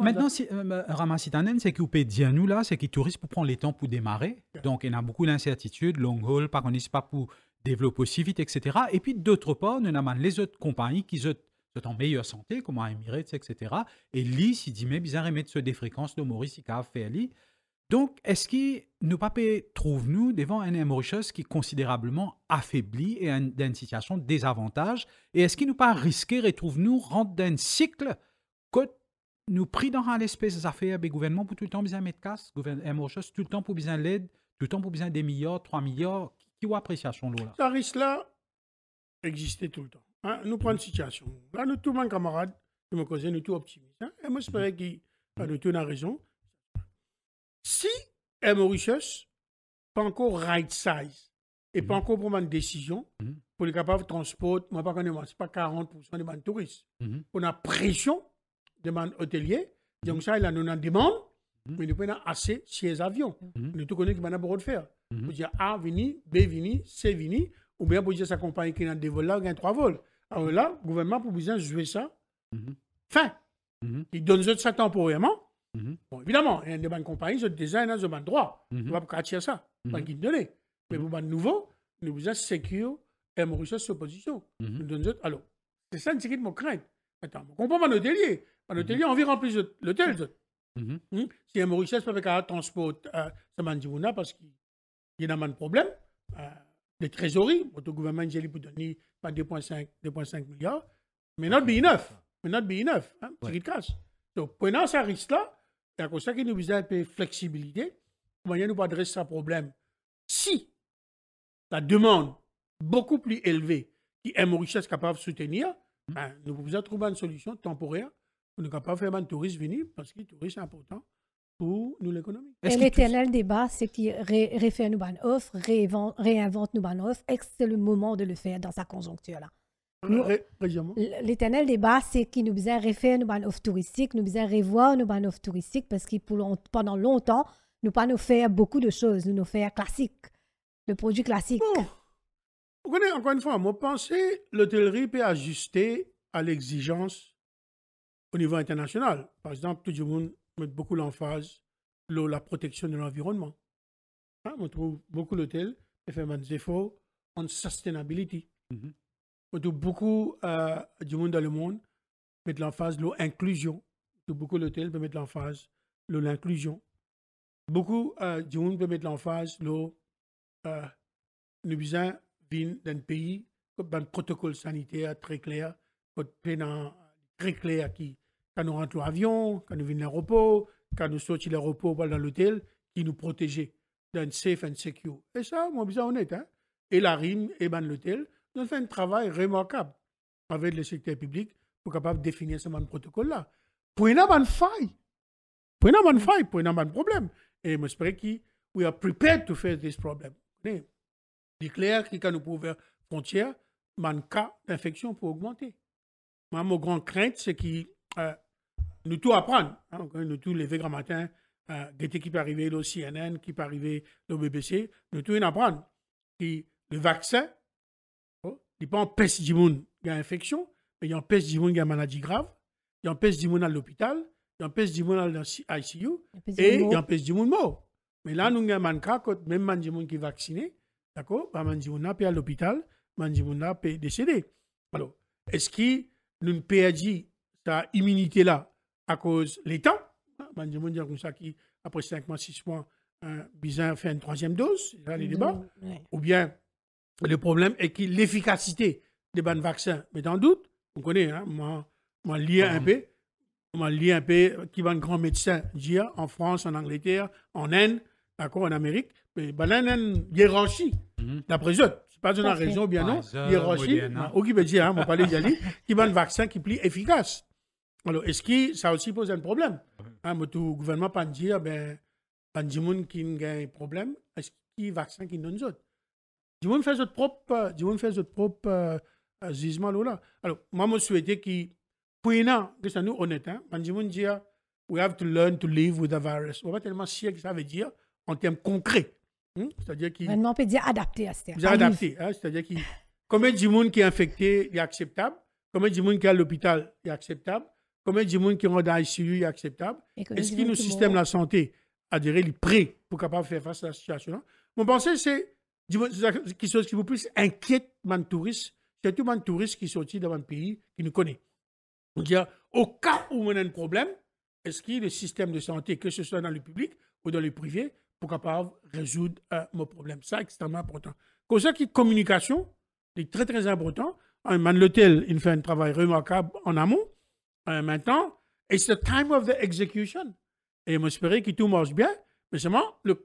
S8: Maintenant, si,
S2: euh, Ramacitanen, c'est qu'il peut dire nous là, c'est que les touristes pour prendre le temps pour démarrer. Donc, il y a beaucoup d'incertitudes, long haul, par contre, pas pour développe aussi vite, etc. Et puis d'autre part, nous avons les autres compagnies qui sont en meilleure santé, comme à Emirates, etc. Et lui, si dit, mais bizarre, mettre ce des fréquences de Maurice, il a fait Donc, est-ce que nous pas trouve nous devant un Mauritius qui est considérablement affaibli et dans une situation de désavantage? Et est-ce qu'il nous pas risquer et nous rentre dans un cycle que nous prions dans l'espèce d'affaires des ben, gouvernements pour tout le temps besoin mettre casse, un Mauritius tout le temps pour besoin l'aide, tout le temps pour besoin des milliards, 3 milliards, qui voit appréciation là
S8: Ça risque là
S2: existait tout le temps. Hein. Nous prenons une mmh. situation. Là, nous tous, mes camarades,
S8: je me causais, nous tout optimiste. Hein? Et moi, j'espère qu'il a euh, le tout a raison. Si M. Mauritius, pas encore right size et pas mmh. encore pour une décision mmh. pour les capables de transport, moi pas qu'on c'est pas 40% de touristes. On a pression de hôtelier, donc ça, il a une demande Mm-hmm. mais il pas assez les avions. nous mm-hmm. tout connais qui a beaucoup de faire. Vous mm-hmm. dire A vini, B vini, C vini, ou bien pour dire sa compagnie qui a des vols là, trois vols. Alors là, le gouvernement pour besoin jouer ça. Fin. Il donne ça temporairement. Bon, évidemment, il y a des bonnes compagnies, des design, un hein, un droit. On va pas ça. Pas qu'il donne. Mais pour nouveau, nous de sécurité et Maurice se position. Alors, c'est ça, une sécurité de mon crainte. Attends, on comprend pas nos délire. Nos plus on vient remplir l'hôtel. CM Mauritius में भी ça m'a transport de होना parce qu'il y a un problème euh, de trésorerie. votre gouvernement a pour donner pas 2,5 milliards. Mais notre pays neuf. Mais notre pays neuf. C'est hein, casse. Donc, prenant ce risque-là, c'est pour ça qu'il nous a un peu de flexibilité pour nous adresser ce problème. Si la demande beaucoup plus élevée qui est capable de soutenir, hmm. ben, nous pouvons trouver une solution temporaire on ne peut pas faire un touriste venir parce que le touristes est important pour nous l'économie. L'éternel
S1: débat, c'est qui ré réfère nos offres, réinvente nos bonnes offres, que c'est le moment de le faire dans sa conjoncture-là.
S8: Ah,
S1: l'éternel débat, c'est qu'il nous besoin refaire nos bonnes offres touristiques, nous besoin revoir nos bonnes offres touristiques parce que pendant longtemps, nous pas nous faire beaucoup de choses, nous nous faire classique, le produit classique.
S8: Vous connaissez, encore une fois, mon pensée, l'hôtellerie peut ajuster à l'exigence au niveau international. Par exemple, tout le monde met beaucoup l'emphase sur la protection de l'environnement. Hein, on trouve beaucoup d'hôtels qui font des efforts en sustainability. Mhm. On trouve beaucoup de euh, du monde dans le monde mettent l'emphase sur l'inclusion. Beaucoup d'hôtels mettent mettre l'emphase sur l'inclusion. Beaucoup de du monde peut mettre l'emphase sur le euh, besoin d'un pays, d'un protocole sanitaire très clair, pour dans très clair qui, quand nous rentrons avion, quand nous venons à l'aéroport, quand nous sortons de l'aéroport dans l'hôtel, qui nous protégeait d'un safe and secure. Et ça, moi, bien honnête. Hein? Et la RIM et ben l'hôtel, nous avons fait un travail remarquable avec le secteur public pour capable de définir ce protocole-là. Pour une bonne faille, pour une bonne faille, pour une bonne problème. Et j'espère que we are prepared to face this problem. C'est clair que quand nous pouvons frontières, le cas d'infection pour augmenter. Moi, mon grand crainte, c'est qu'ils euh, nous tout apprendre. Hein, nous tout lever grand matin, euh, qui peut arriver, le CNN, qui peut arriver, le BBC, nous tout apprendre. le vaccin, n'y oh, il pas en peste du monde, il y a infection, mais il y a en du monde, il y a maladie grave, il y a en du monde à l'hôpital, il y a en du monde à l'ICU, et il y a en du monde mort. Mais là, nous avons un cas, même man du monde qui est vacciné, d'accord, un bah, man du monde à l'hôpital, man du monde décédé. Alors, est-ce qu'il nous perdons sa immunité là à cause l'état. temps. Je dire comme ça qui après 5 mois, 6 mois, un bizarre fait une troisième dose, là, les mhm, débats. Ou bien le problème est que l'efficacité des bonnes vaccins mais en doute. Vous connaissez, hein, moi, moi lié un mhm. peu, moi lié un peu qui va un grand médecin dire en France, en Angleterre, en Inde, en Amérique, mais ben, là, une hiérarchie mhm. d'après eux pas une région bien non, Hiroshi, hein. hein, ou qui veut dire, on va parler qu'il qui va un vaccin qui est plus efficace. Alors, est-ce que ça aussi pose un problème hein, mais tout le gouvernement peut dire, ben, ben, qui a un problème, est-ce qu'il y a un vaccin qui donne autre Du gens faire notre propre, gisement propre euh, jugement là. Alors, moi, je souhaitais que, pour une que ça nous honnête, hein, ben, des we have to learn to live with the virus. On va tellement sûr que ça veut dire en termes concrets. Hmm? C'est-à-dire qu'il.
S1: peut dire adapté à ce terme. adapté.
S8: Hein, c'est-à-dire qu'il. Combien de monde qui est infecté est acceptable? Combien de monde qui est à l'hôpital est acceptable? Combien de monde qui est dans l'ICU est acceptable? Est-ce que nos système de la santé est est prêt pour capable faire face à la situation? Mon pensée, c'est quelque chose qui vous plus inquiète, man touriste, surtout man touriste qui sorti dans un pays qui nous connaît. au cas où on a un problème, est-ce que le système de santé, que ce soit dans le public ou dans le privé, pour capable résoudre euh, mon problème. Ça, extrêmement important. Comme ça, qui communication, est très, très important. Un man l'hôtel, il fait un travail remarquable en amont. maintenant, it's the time of the execution. Et j'espère que tout marche bien. Mais seulement, look,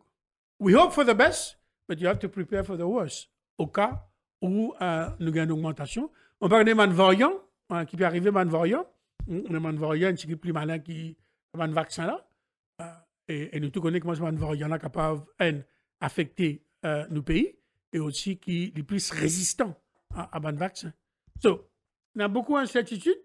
S8: we hope for the best, but you have to prepare for the worst. Au cas où euh, nous gagnons une augmentation. On parle des man hein, qui peut arriver man On a mm, man qui c'est plus malin qui un vaccin là. Euh, et, et nous tout connaissons comment en a capables affecter affecter euh, nos pays et aussi qui les plus résistants à, à un vaccin. on a beaucoup d'incertitudes,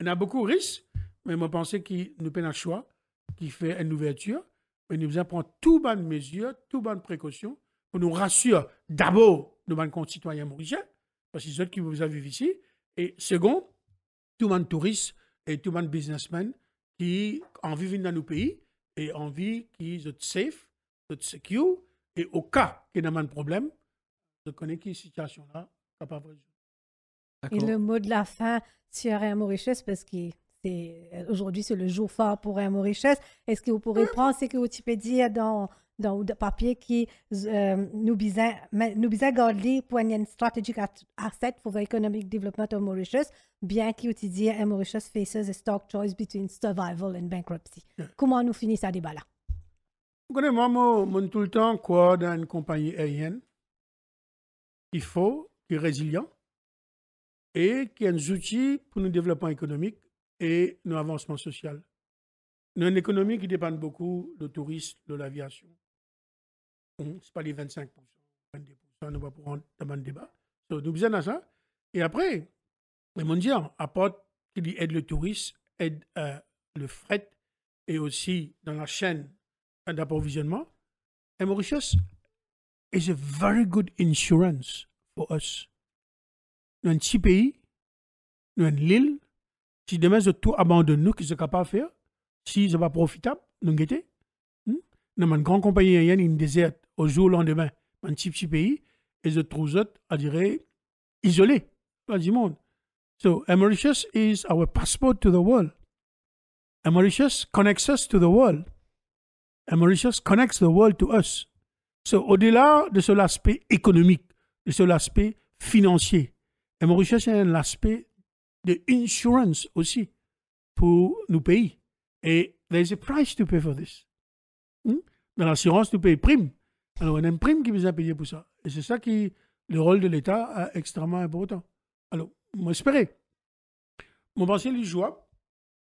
S8: on a beaucoup de risques, mais je pense qu'il nous peine un choix qui fait une ouverture, mais nous apprend toutes bonnes mesures, toutes bonnes précautions pour nous rassurer d'abord nos concitoyens mauriciens, parce que c'est ceux qui vous avez vu ici, et second, tout le monde touriste et tout le monde businessman qui en vivent dans nos pays et envie qui soient safe, soient secure, et au cas qu'il y ait un problème, je connais qui situation-là capable
S1: de Et le mot de la fin sur Air richesse parce que euh, aujourd'hui, c'est le jour fort pour Air richesse est-ce que vous pourrez hein? prendre ce que vous dans donc, papier qui euh, nous à noubiza, pour gardli pwen jen strategik pour pour economic développement de Mauritius, bien ki utidye en Mauritius faces a stock choice between survival and bankruptcy. Yeah. nous ça là là? deba
S8: je moi, tout le temps dans une compagnie aérienne, il faut qui est résilient et qui a des outils pour le développement économique et nos avancements sociaux. Nous avons une économie qui dépend beaucoup de tourisme, de l'aviation. Ce n'est pas les 25%, on ne va pour dans le débat. Donc, nous besoin ça. Et après, les mondiaux apportent, ah, qui aide le touriste, aide euh, le fret et aussi dans la chaîne d'approvisionnement. Et Mauritius is a very good insurance for us. Nous un petit pays, nous une île, si demain je tout abandonne nous, qu'ils ce qu'on pas faire? Si ce n'est pas profitable, nous guetter. Hmm? avons une grande compagnie aérienne, une déserte, au jour le lendemain. Un petit, petit pays, et je trouve à dire, isolé, pas du monde. So, Mauritius is our passport to the world. Mauritius connects us to the world. Mauritius connects the world to us. So, au-delà de ce aspect économique, de ce aspect financier, Mauritius a aspect de insurance aussi pour nos pays. Et there is a price to pay for this. Hmm? Dans l'assurance, nous payons prime alors, on imprime qui vous a payé pour ça. Et c'est ça qui, le rôle de l'État est extrêmement important. Alors, on espérez. Mon pensée est joie,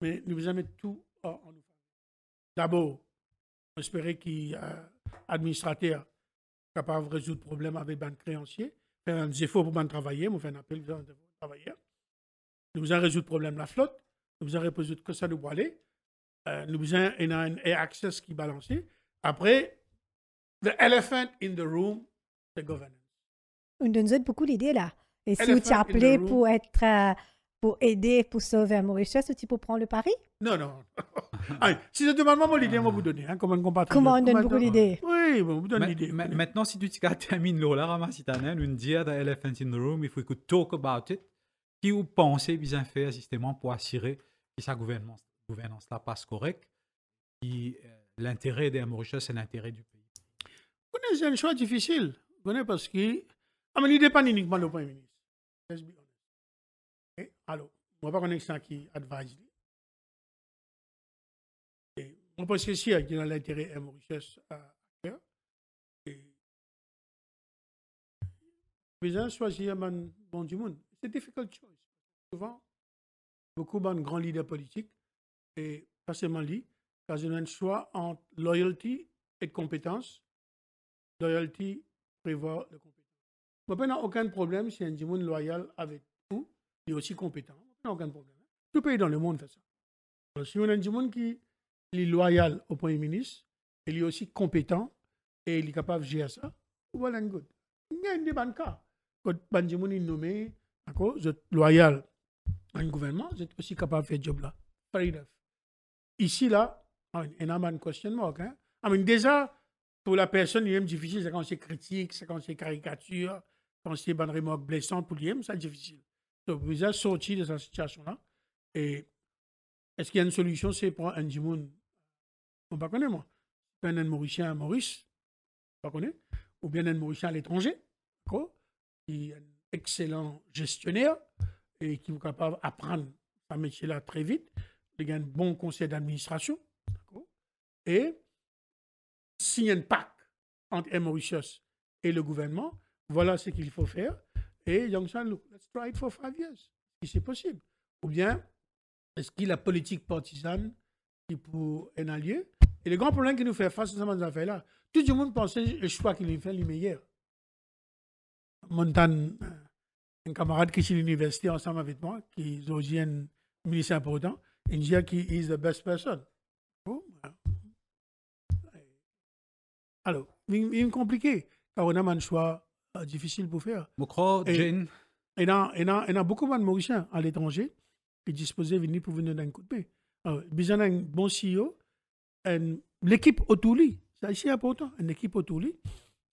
S8: mais nous vous mettons tout en nous D'abord, espérer qu'il y administrateur capable de résoudre le problème avec les créanciers, faire des efforts pour les travailler. nous faire un appel aux travailleurs. Nous résoudre le problème de la flotte, nous vous résoudre que ça nous aller, nous avons un access qui est Après, The elephant in the room, the governance.
S1: Une nous beaucoup l'idée là. Et si vous vous pour être euh, pour aider, pour sauver un Mauritius, tu pour prendre le pari
S2: Non, non. [laughs] Allez,
S8: si je demande moi
S2: l'idée, moi vous donner, hein, Comment
S8: on donne beaucoup l'idée Oui, bon,
S2: vous donne l'idée. Maintenant, si tu termines l'ola, Ramasitanel, une dire the elephant in the room, if we could talk about it, qui vous pensez bien faire justement pour assurer que sa gouvernance, gouvernance là passe correcte, euh, l'intérêt des Mauritius, c'est l'intérêt du pays
S8: c'est un choix difficile. parce que. Ah, mais il dépend uniquement du Premier ministre. Let's be honest. Et, eh, alors, je ne pas connaître ça qui advise. Et, je pense que si il y a l'intérêt et richesse à euh, faire, eh, eh. et. Besoin choisir un bon du monde. C'est difficile choice. Souvent, beaucoup de grands leaders politiques, et pas seulement lui, parce qu'ils ont un choix entre loyauté et compétence loyalty prévoit le compétent. n'y n'a aucun problème si un Jimoun loyal avec vous, il est aussi compétent. n'a aucun problème. Hein. Tout pays dans le monde fait ça. si on a un Jimoun qui est loyal au Premier ministre, il est aussi compétent et il est capable de gérer ça, Voilà and good. Il y a des bonnes Quand un Jimoun est nommé, d'accord, vous êtes loyal à un gouvernement, vous êtes aussi capable de faire ce job là. Ici, là, ah, y a un question mark. Hein? Ah, I déjà, pour la personne, lui est difficile, c'est quand c'est critique, c'est quand c'est caricature, quand c'est bonne remarque blessante pour lui-même, c'est difficile. Donc, vous êtes sorti de cette situation-là. Et est-ce qu'il y a une solution C'est pour un Jimoun, on ne pas connaît, moi. Un Mauricien à Maurice, on ne connaît. Ou bien un Mauricien à l'étranger, qui est un excellent gestionnaire et qui est capable d'apprendre un métier-là très vite. Il y a un bon conseil d'administration. Et a un pacte entre M. Mauritius et le gouvernement. Voilà ce qu'il faut faire. Et Yang let's try it for five years, si c'est possible. Ou bien, est-ce qu'il a politique partisane qui pour un allié Et le grand problème qui nous fait face à ces affaires-là, tout le monde pensait le choix qu'il fait le meilleur. Montan, euh, un camarade qui est à l'université ensemble avec moi, qui est aussi un ministre important, il me dit qu'il est la best person. Alors, il est compliqué, car on a un choix euh, difficile pour faire.
S2: Je Jane.
S8: Il y a beaucoup de Mauriciens à l'étranger qui disposaient venir pour venir d'un coup de Il besoin d'un bon CEO, l'équipe autour lui, c'est important, une équipe autour lui,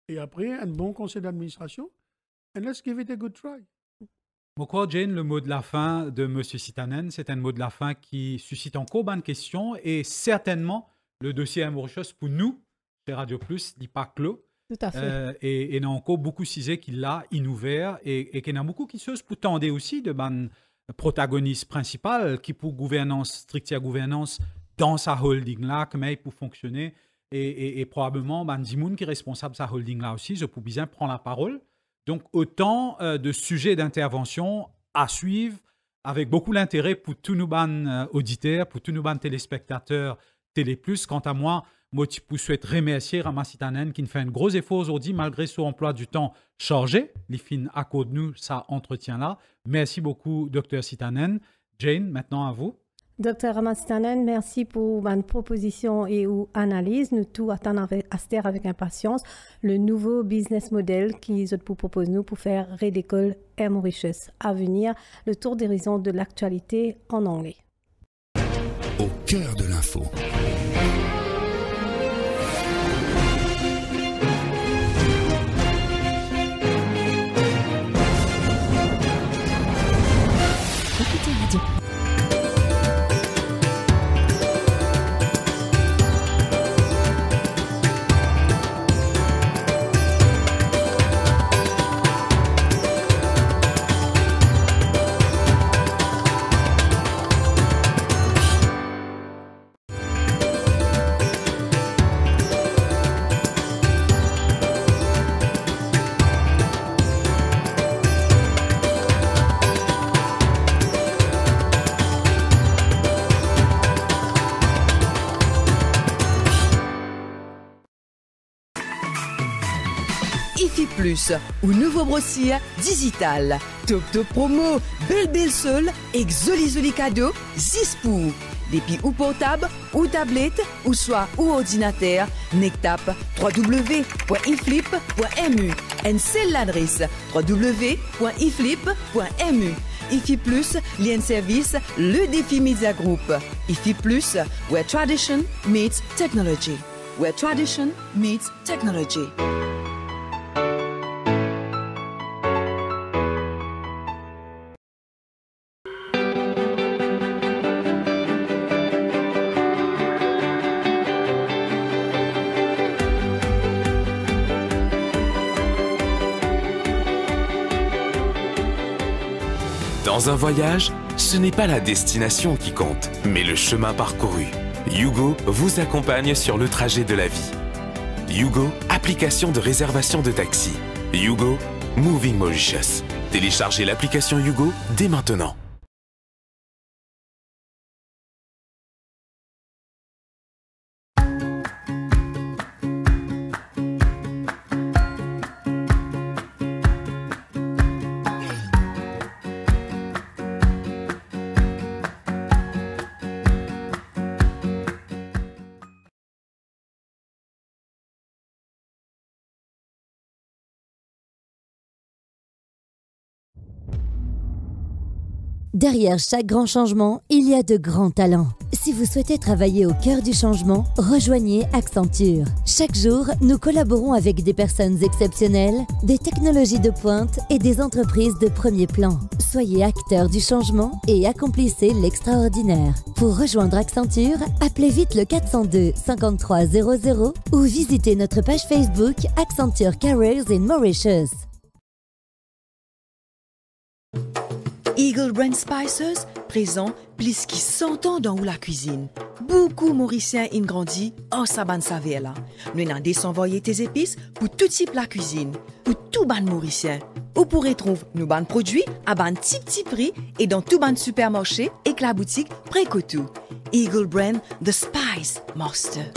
S8: et après un bon conseil d'administration, and let's give it a good try.
S2: crois, Jane, le mot de la fin de M. Sitanen, c'est un mot de la fin qui suscite encore beaucoup de questions. et certainement le dossier bon pour nous, c'est Radio Plus, dit pas clos.
S3: Tout à fait. Euh,
S2: et, et il y a encore beaucoup de qui l'a inouvert et, et qu'il y a beaucoup qui se pourtant aussi de ban protagoniste principal qui pour gouvernance, à gouvernance, dans sa holding là, comment il peut fonctionner. Et, et, probablement, ben, Zimoun qui est responsable de sa holding là aussi, je peux bien prendre la parole. Donc, autant euh, de sujets d'intervention à suivre avec beaucoup d'intérêt pour tous nos ban euh, auditeurs, pour tous nos ban téléspectateurs Télé+. Plus. Quant à moi, moi, vous souhaite remercier Ramasitanen qui nous fait un gros effort aujourd'hui malgré son emploi du temps chargé. Les a à cause nous, ça entretien là. Merci beaucoup, docteur Sitanen. Jane, maintenant à vous.
S1: Docteur Ramasitanen, merci pour votre proposition et ou analyse. Nous tous attendons avec, astère avec impatience le nouveau business model qu'ils vous proposent nous pour faire Redécole et richesse À venir, le tour d'horizon de l'actualité en anglais.
S10: Au cœur de l'info.
S6: ou Nouveau Brossier Digital. Top Top Promo, Belle Belle Seul et Zoli Cadeau, ou portable, ou tablette, ou soit ou ordinateur, nectap www.iflip.mu. En l'adresse www.iflip.mu. IFI Plus, lien service, le défi Media Group. IFI Plus, where tradition meets technology. Where tradition meets technology.
S9: un voyage, ce n'est pas la destination qui compte, mais le chemin parcouru. Yugo vous accompagne sur le trajet de la vie. Yugo, application de réservation de taxi. Yugo, Moving Mauritius. Téléchargez l'application Yugo dès maintenant.
S3: Derrière chaque grand changement, il y a de grands talents. Si vous souhaitez travailler au cœur du changement, rejoignez Accenture. Chaque jour, nous collaborons avec des personnes exceptionnelles, des technologies de pointe et des entreprises de premier plan. Soyez acteur du changement et accomplissez l'extraordinaire. Pour rejoindre Accenture, appelez vite le 402 53 ou visitez notre page Facebook Accenture Careers in Mauritius.
S6: Eagle Brand Spices, présent plus qui s'entend dans la cuisine. Beaucoup Mauriciens ont grandi en Saban Savela. Nous avons envoyer tes épices pour tout type la cuisine, pour tout ban Mauricien. Vous pourrez trouver nos ban produits à ban petit petit prix et dans tout ban supermarché et que la boutique près tout. Eagle Brand The Spice Master.